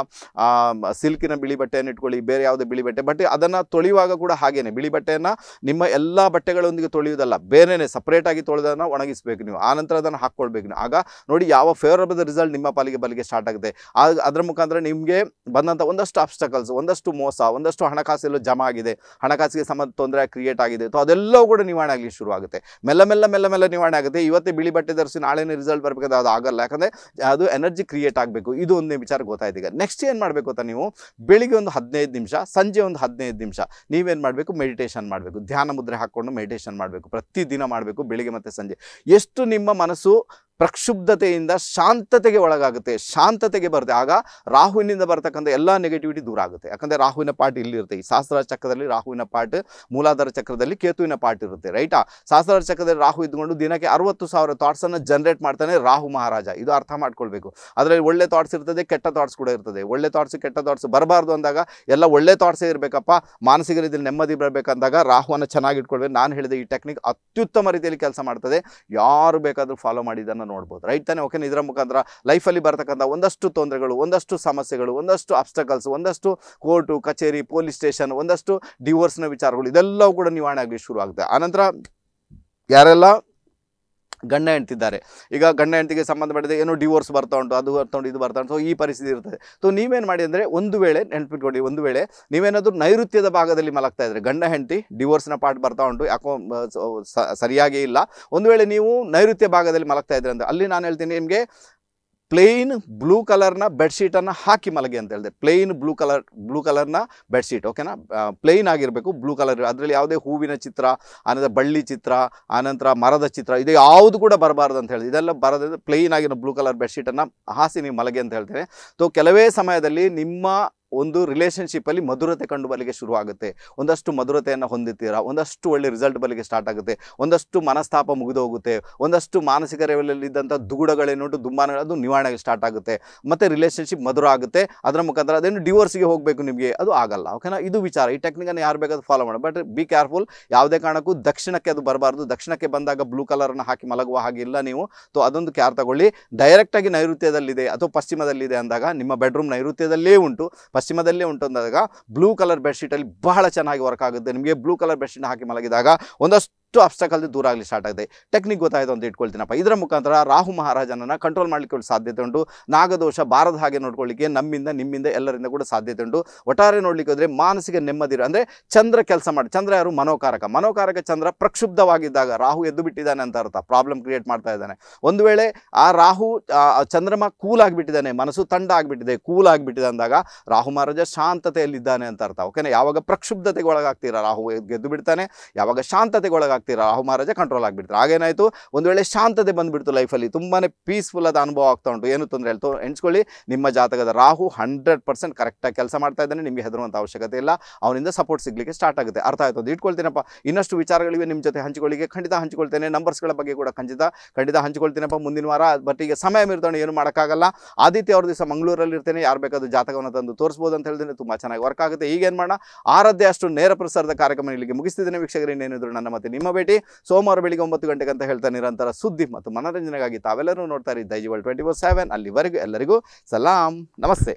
ಸಿಲ್ಕಿನ ಬಿಳಿ ಬಟ್ಟೆಯನ್ನು ಇಟ್ಕೊಳ್ಳಿ ಬೇರೆ ಯಾವುದೇ ಬಿಳಿ ಬಟ್ಟೆ ಬಟ್ ಅದನ್ನು ತೊಳೆಯುವಾಗ ಕೂಡ ಹಾಗೇನೆ ಬಿಳಿ ಬಟ್ಟೆಯನ್ನು ನಿಮ್ಮ ಎಲ್ಲ ಬಟ್ಟೆಗಳೊಂದಿಗೆ ತೊಳೆಯುವುದಲ್ಲ ಸಪ್ರೇಟ್ ಸಪ್ರೇಟಾಗಿ ತೊಳೆದನ್ನು ಒಣಗಿಸಬೇಕು ನೀವು ಆನಂತರ ಅದನ್ನು ಹಾಕ್ಕೊಳ್ಬೇಕು ನೀವು ಆಗ ನೋಡಿ ಯಾವ ಫೇವರ್ ಸಂದರ್ಭದ ರಿಸಲ್ಟ್ ನಿಮ್ಮ ಪಾಲಿಗೆ ಬಲಿಗೆ ಸ್ಟಾರ್ಟ್ ಆಗುತ್ತೆ ಅದರ ಮುಖಾಂತರ ನಿಮಗೆ ಬಂದಂಥ ಒಂದಷ್ಟು ಅಬ್ಸ್ಟಕಲ್ಸ್ ಒಂದಷ್ಟು ಮೋಸ ಒಂದಷ್ಟು ಹಣಕಾಸೆಲ್ಲೂ ಜಮ ಆಗಿದೆ ಹಣಕಾಸಿಗೆ ಸಂಬಂಧ ತೊಂದರೆ ಕ್ರಿಯೇಟ್ ಆಗಿದೆ ಸೊ ಅದೆಲ್ಲವೂ ಕೂಡ ನಿವಾರಣೆ ಆಗಲಿ ಶುರು ಆಗುತ್ತೆ ಮೆಲ್ಲ ಮೆಲ್ಲ ಮೆಲ್ಲ ಮೆಲ್ಲ ನಿವಾರಣೆ ಆಗುತ್ತೆ ಇವತ್ತೇ ಬಿಳಿ ಬಟ್ಟೆ ಧರಿಸಿ ನಾಳೆನೇ ರಿಸಲ್ಟ್ ಬರಬೇಕಾದ್ರೆ ಅದು ಆಗಲ್ಲ ಯಾಕಂದರೆ ಅದು ಎನರ್ಜಿ ಕ್ರಿಯೇಟ್ ಆಗಬೇಕು ಇದು ಒಂದೇ ವಿಚಾರ ಗೊತ್ತಾಯ್ತು ಈಗ ನೆಕ್ಸ್ಟ್ ಏನು ಮಾಡಬೇಕು ಅಂತ ನೀವು ಬೆಳಿಗ್ಗೆ ಒಂದು ಹದಿನೈದು ನಿಮಿಷ ಸಂಜೆ ಒಂದು ಹದಿನೈದು ನಿಮಿಷ ನೀವೇನು ಮಾಡಬೇಕು ಮೆಡಿಟೇಷನ್ ಮಾಡಬೇಕು ಧ್ಯಾನ ಮುದ್ರೆ ಹಾಕ್ಕೊಂಡು ಮೆಡಿಟೇಷನ್ ಮಾಡಬೇಕು ಪ್ರತಿದಿನ ಮಾಡಬೇಕು ಬೆಳಿಗ್ಗೆ ಮತ್ತು ಸಂಜೆ ಎಷ್ಟು ನಿಮ್ಮ ಮನಸ್ಸು ಪ್ರಕ್ಷುಬ್ಧತೆಯಿಂದ ಶಾಂತತೆಗೆ ಒಳಗಾಗುತ್ತೆ ಶಾಂತತೆಗೆ ಬರುತ್ತೆ ಆಗ ರಾಹುವಿನಿಂದ ಬರ್ತಕ್ಕಂಥ ಎಲ್ಲ ನೆಗೆಟಿವಿಟಿ ದೂರ ಆಗುತ್ತೆ ಯಾಕಂದರೆ ರಾಹುವಿನ ಪಾಠ ಇಲ್ಲಿರುತ್ತೆ ಈ ಶಾಸ್ತ್ರ ಚಕ್ರದಲ್ಲಿ ರಾಹುವಿನ ಪಾಠ ಮೂಲಾಧಾರ ಚಕ್ರದಲ್ಲಿ ಕೇತುವಿನ ಪಾಟ್ ಇರುತ್ತೆ ರೈಟಾ ಶಾಸ್ತ್ರ ಚಕ್ರದಲ್ಲಿ ರಾಹು ಇದ್ಕೊಂಡು ದಿನಕ್ಕೆ ಅರವತ್ತು ಸಾವಿರ ಥಾಟ್ಸನ್ನು ಜನರೇಟ್ ಮಾಡ್ತಾನೆ ರಾಹು ಮಹಾರಾಜ ಇದು ಅರ್ಥ ಮಾಡ್ಕೊಳ್ಬೇಕು ಅದರಲ್ಲಿ ಒಳ್ಳೆ ಥಾಟ್ಸ್ ಇರ್ತದೆ ಕೆಟ್ಟ ಥಾಟ್ಸ್ ಕೂಡ ಇರ್ತದೆ ಒಳ್ಳೆ ಥಾಟ್ಸ್ ಕೆಟ್ಟ ಥಾಟ್ಸ್ ಬರಬಾರ್ದು ಅಂದಾಗ ಎಲ್ಲ ಒಳ್ಳೆ ಥಾಟ್ಸೇ ಇರಬೇಕಪ್ಪ ಮಾನಸಿಕ ರೀತಿಯಲ್ಲಿ ನೆಮ್ಮದಿ ಬರಬೇಕಂದಾಗ ರಾಹುವನ್ನು ಚೆನ್ನಾಗಿ ಇಟ್ಕೊಳ್ಬೇಕು ನಾನು ಹೇಳಿದೆ ಈ ಟೆಕ್ನಿಕ್ ಅತ್ಯುತ್ತಮ ರೀತಿಯಲ್ಲಿ ಕೆಲಸ ಮಾಡ್ತದೆ ಯಾರು ಬೇಕಾದರೂ ಫಾಲೋ ಮಾಡಿದ್ದನ್ನು ನೋಡ್ಬೋದು ರೈಟ್ ತಾನೆ ಓಕೆ ಇದರ ಮುಖಾಂತರ ಲೈಫಲ್ಲಿ ಬರ್ತಕ್ಕಂಥ ಒಂದಷ್ಟು ತೊಂದರೆಗಳು ಒಂದಷ್ಟು ಸಮಸ್ಯೆಗಳು ಒಂದಷ್ಟು ಅಬ್ಸ್ಟಕಲ್ಸ್ ಒಂದಷ್ಟು ಕೋರ್ಟು ಕಚೇರಿ ಪೊಲೀಸ್ ಸ್ಟೇಷನ್ ಒಂದಷ್ಟು ಡಿವೋರ್ಸ್ನ ವಿಚಾರಗಳು ಇದೆಲ್ಲವೂ ಕೂಡ ನಿವಾರಣೆ ಆಗಲಿ ಶುರು ಆಗುತ್ತೆ ಆನಂತರ ಯಾರೆಲ್ಲ ಗಂಡ ಹೆಂಡ್ತಿದ್ದಾರೆ ಈಗ ಗಂಡ ಹೆಂಡ್ತಿಗೆ ಸಂಬಂಧಪಟ್ಟಿದೆ ಏನೋ ಡಿವೋರ್ಸ್ ಬರ್ತಾ ಉಂಟು ಅದು ಬರ್ತಾ ಉಂಟು ಇದು ಬರ್ತಾ ಉಂಟು ಸೊ ಈ ಪರಿಸ್ಥಿತಿ ಇರ್ತದೆ ಸೊ ನೀವೇನು ಮಾಡಿ ಅಂದರೆ ಒಂದು ವೇಳೆ ನೆನಪಿಟ್ಕೊಳ್ಳಿ ಒಂದು ವೇಳೆ ನೀವೇನಾದರೂ ನೈಋತ್ಯದ ಭಾಗದಲ್ಲಿ ಮಲಗ್ತಾ ಇದ್ದರೆ ಗಂಡ ಹೆಂಡ್ತಿ ಡಿವೋರ್ಸ್ನ ಪಾರ್ಟ್ ಬರ್ತಾ ಉಂಟು ಯಾಕೋ ಸರಿಯಾಗಿ ಇಲ್ಲ ಒಂದು ವೇಳೆ ನೀವು ನೈಋತ್ಯ ಭಾಗದಲ್ಲಿ ಮಲಗ್ತಾ ಇದ್ದರೆ ಅಂತ ಅಲ್ಲಿ ನಾನು ಹೇಳ್ತೀನಿ ನಿಮಗೆ ಪ್ಲೇನ್ ಬ್ಲೂ ಕಲರ್ನ ಬೆಡ್ಶೀಟನ್ನು ಹಾಕಿ ಮಲಗಿ ಅಂತ ಹೇಳಿದೆ ಪ್ಲೇನ್ ಬ್ಲೂ ಕಲರ್ ಬ್ಲೂ ಕಲರ್ನ ಬೆಡ್ಶೀಟ್ ಓಕೆನಾ ಪ್ಲೇನ್ ಆಗಿರಬೇಕು ಬ್ಲೂ ಕಲರ್ ಅದರಲ್ಲಿ ಯಾವುದೇ ಹೂವಿನ ಚಿತ್ರ ಆನಂತರ ಬಳ್ಳಿ ಚಿತ್ರ ಆನಂತರ ಮರದ ಚಿತ್ರ ಇದು ಯಾವುದು ಕೂಡ ಬರಬಾರ್ದು ಅಂತ ಹೇಳಿದೆ ಇದೆಲ್ಲ ಬರದ ಪ್ಲೇನ್ ಆಗಿರೋ ಬ್ಲೂ ಕಲರ್ ಬೆಡ್ಶೀಟನ್ನು ಹಾಸಿ ನೀವು ಮಲಗಿ ಅಂತ ಹೇಳ್ತೇನೆ ಸೊ ಕೆಲವೇ ಸಮಯದಲ್ಲಿ ನಿಮ್ಮ ಒಂದು ರಿಲೇಷನ್ಶಿಪ್ಪಲ್ಲಿ ಮಧುರತೆ ಕಂಡು ಬಲಿಗೆ ಶುರುವಾಗುತ್ತೆ ಒಂದಷ್ಟು ಮಧುರತೆಯನ್ನು ಹೊಂದಿತ್ತೀರಾ ಒಂದಷ್ಟು ಒಳ್ಳೆ ರಿಸಲ್ಟ್ ಬಲಿಗೆ ಸ್ಟಾರ್ಟ್ ಆಗುತ್ತೆ ಒಂದಷ್ಟು ಮನಸ್ತಾಪ ಮುಗಿದು ಹೋಗುತ್ತೆ ಒಂದಷ್ಟು ಮಾನಸಿಕ ರೆವೆಲಲ್ಲಿದ್ದಂಥ ದುಗುಡಗಳೇನುಂಟು ದುಮ್ಮಾನಗಳು ಅದು ನಿವಾರಣೆಗೆ ಸ್ಟಾರ್ಟ್ ಆಗುತ್ತೆ ಮತ್ತು ರಿಲೇಷನ್ಶಿಪ್ ಮಧುರ ಆಗುತ್ತೆ ಅದರ ಮುಖಾಂತರ ಅದೇನು ಡಿವೋರ್ಸ್ಗೆ ಹೋಗಬೇಕು ನಿಮಗೆ ಅದು ಆಗಲ್ಲ ಓಕೆನಾ ಇದು ವಿಚಾರ ಈ ಟೆಕ್ನಿಕನ್ನು ಯಾರು ಬೇಕಾದ್ರೂ ಫಾಲೋ ಮಾಡಿ ಬಟ್ ಬಿ ಕೇರ್ಫುಲ್ ಯಾವುದೇ ಕಾರಣಕ್ಕೂ ದಕ್ಷಿಣಕ್ಕೆ ಅದು ಬರಬಾರ್ದು ದಕ್ಷಿಣಕ್ಕೆ ಬಂದಾಗ ಬ್ಲೂ ಕಲರ್ನ ಹಾಕಿ ಮಲಗುವ ಹಾಗಿಲ್ಲ ನೀವು ಸೊ ಅದೊಂದು ಕ್ಯಾರ್ ತಗೊಳ್ಳಿ ಡೈರೆಕ್ಟಾಗಿ ನೈಋತ್ಯದಲ್ಲಿದೆ ಅಥವಾ ಪಶ್ಚಿಮದಲ್ಲಿದೆ ಅಂದಾಗ ನಿಮ್ಮ ಬೆಡ್ರೂಮ್ ನೈಋತ್ಯದಲ್ಲೇ ಉಂಟು ಪಶ್ಚಿಮದಲ್ಲೇ ಅಂದಾಗ ಬ್ಲೂ ಕಲರ್ ಬೆಡ್ಶೀಟಲ್ಲಿ ಬಹಳ ಚೆನ್ನಾಗಿ ವರ್ಕ್ ಆಗುತ್ತೆ ನಿಮಗೆ ಬ್ಲೂ ಕಲರ್ ಬೆಡ್ಶೀಟ್ ಹಾಕಿ ಮಲಗಿದಾಗ ಒಂದಷ್ಟು ಎಷ್ಟು ಅಬ್ಸ್ಟಕಲ್ದು ದೂರ ಆಗಲಿ ಸ್ಟಾರ್ಟ್ ಆಗಿದೆ ಟೆಕ್ನಿಕ್ ಗೊತ್ತಾಯಿತು ಅಂತ ಇಟ್ಕೊಳ್ತೀನಪ್ಪ ಇದರ ಮುಖಾಂತರ ರಾಹು ಮಹಾರಾಜನನ್ನು ಕಂಟ್ರೋಲ್ ಮಾಡಲಿಕ್ಕೆ ಸಾಧ್ಯತೆ ಉಂಟು ನಾಗದೋಷ ಬಾರದ ಹಾಗೆ ನೋಡ್ಕೊಳ್ಳಿಕ್ಕೆ ನಮ್ಮಿಂದ ನಿಮ್ಮಿಂದ ಎಲ್ಲರಿಂದ ಕೂಡ ಸಾಧ್ಯತೆ ಉಂಟು ಒಟ್ಟಾರೆ ನೋಡ್ಲಿಕ್ಕೆ ಹೋದರೆ ಮಾನಸಿಕ ನೆಮ್ಮದಿ ಅಂದರೆ ಚಂದ್ರ ಕೆಲಸ ಮಾಡಿ ಚಂದ್ರ ಯಾರು ಮನೋಕಾರಕ ಮನೋಕಾರಕ ಚಂದ್ರ ಪ್ರಕ್ಷುಬ್ಧವಾಗಿದ್ದಾಗ ರಾಹು ಎದ್ದು ಬಿಟ್ಟಿದ್ದಾನೆ ಅಂತ ಅರ್ಥ ಪ್ರಾಬ್ಲಮ್ ಕ್ರಿಯೇಟ್ ಮಾಡ್ತಾ ಇದ್ದಾನೆ ಒಂದು ವೇಳೆ ಆ ರಾಹು ಚಂದ್ರಮ ಕೂಲ್ ಆಗಿಬಿಟ್ಟಿದ್ದಾನೆ ಮನಸ್ಸು ತಂಡ ಆಗಿಬಿಟ್ಟಿದೆ ಕೂಲ್ ಆಗಿಬಿಟ್ಟಿದೆ ಅಂದಾಗ ರಾಹು ಮಹಾರಾಜ ಶಾಂತತೆಯಲ್ಲಿದ್ದಾನೆ ಅಂತ ಅರ್ಥ ಓಕೆನಾ ಯಾವಾಗ ಪ್ರಕ್ಷುಬ್ಧತೆಗೆ ಒಳಗಾಗ್ತೀರಾ ರಾಹು ಗೆದ್ದು ಬಿಡ್ತಾನೆ ಯಾವಾಗ ಶಾಂತತೆಗೆ ಒಳಗಾಗ್ತೀರಾ ಆಗ್ತೀರಾ ರಾಹು ಮಹಾರಾಜ ಕಂಟ್ರೋಲ್ ಆಗಿಬಿಡ್ತಾರೆ ಆಗೇನಾಯಿತು ಒಂದು ವೇಳೆ ಶಾಂತತೆ ಬಂದುಬಿಡ್ತು ಲೈಫಲ್ಲಿ ತುಂಬಾ ಪೀಸ್ಫುಲ್ ಆದ ಅನುಭವ ಆಗ್ತಾ ಉಂಟು ಏನು ತೊಂದರೆ ಹೇಳ್ತು ಎಣಿಸ್ಕೊಳ್ಳಿ ನಿಮ್ಮ ಜಾತಕದ ರಾಹು ಹಂಡ್ರೆಡ್ ಪರ್ಸೆಂಟ್ ಕರೆಕ್ಟಾಗಿ ಕೆಲಸ ಮಾಡ್ತಾ ಇದ್ದಾನೆ ನಿಮಗೆ ಹೆದರುವಂಥ ಅವಶ್ಯಕತೆ ಇಲ್ಲ ಅವನಿಂದ ಸಪೋರ್ಟ್ ಸಿಗಲಿಕ್ಕೆ ಸ್ಟಾರ್ಟ್ ಆಗುತ್ತೆ ಅರ್ಥ ಆಯಿತು ಇಟ್ಕೊಳ್ತೀನಪ್ಪ ಇನ್ನಷ್ಟು ವಿಚಾರಗಳಿವೆ ನಿಮ್ಮ ಜೊತೆ ಹಂಚಿಕೊಳ್ಳಿಕ್ಕೆ ಖಂಡಿತ ಹಂಚಿಕೊಳ್ತೇನೆ ನಂಬರ್ಸ್ಗಳ ಬಗ್ಗೆ ಕೂಡ ಖಂಡಿತ ಖಂಡಿತ ಹಂಚಿಕೊಳ್ತೀನಪ್ಪ ಮುಂದಿನ ವಾರ ಬಟ್ ಈಗ ಸಮಯ ಮೀರ್ತಾನೆ ಏನು ಮಾಡೋಕ್ಕಾಗಲ್ಲ ಆದಿತ್ಯ ಅವ್ರ ದಿವಸ ಮಂಗಳೂರಲ್ಲಿ ಇರ್ತೇನೆ ಯಾರು ಬೇಕಾದ್ರೂ ಜಾತಕವನ್ನು ತಂದು ತೋರಿಸ್ಬೋದು ಅಂತ ಹೇಳಿದ್ರೆ ತುಂಬ ಚೆನ್ನಾಗಿ ವರ್ಕ್ ಆಗುತ್ತೆ ಈಗೇನು ಮಾಡೋಣ ಆರಾಧ್ಯ ಅಷ್ಟು ನೇರ ಪ್ರಸಾರದ ಕಾರ್ಯಕ್ರಮ ಇಲ್ಲಿಗೆ ಮುಗಿಸ್ತಿದ್ದೇನೆ ವೀಕ್ಷಕರು ನನ್ನ ಮತ್ತೆ ನಿಮ್ಮ ಮರೆಯಬೇಡಿ ಸೋಮವಾರ ಬೆಳಿಗ್ಗೆ ಒಂಬತ್ತು ಗಂಟೆಗೆ ಅಂತ ಹೇಳ್ತಾ ನಿರಂತರ ಸುದ್ದಿ ಮತ್ತು ಮನೋರಂಜನೆಗಾಗಿ ತಾವೆಲ್ಲರೂ ನೋಡ್ತಾ ಇರಿ ದೈಜಿವಲ್ ಟ್ವೆಂಟಿ ಫೋರ್ ಸೆವೆನ್ ಅಲ್ಲಿವರೆಗೂ ಎಲ್ಲರಿಗೂ ಸಲಾಂ ನಮಸ್ತೆ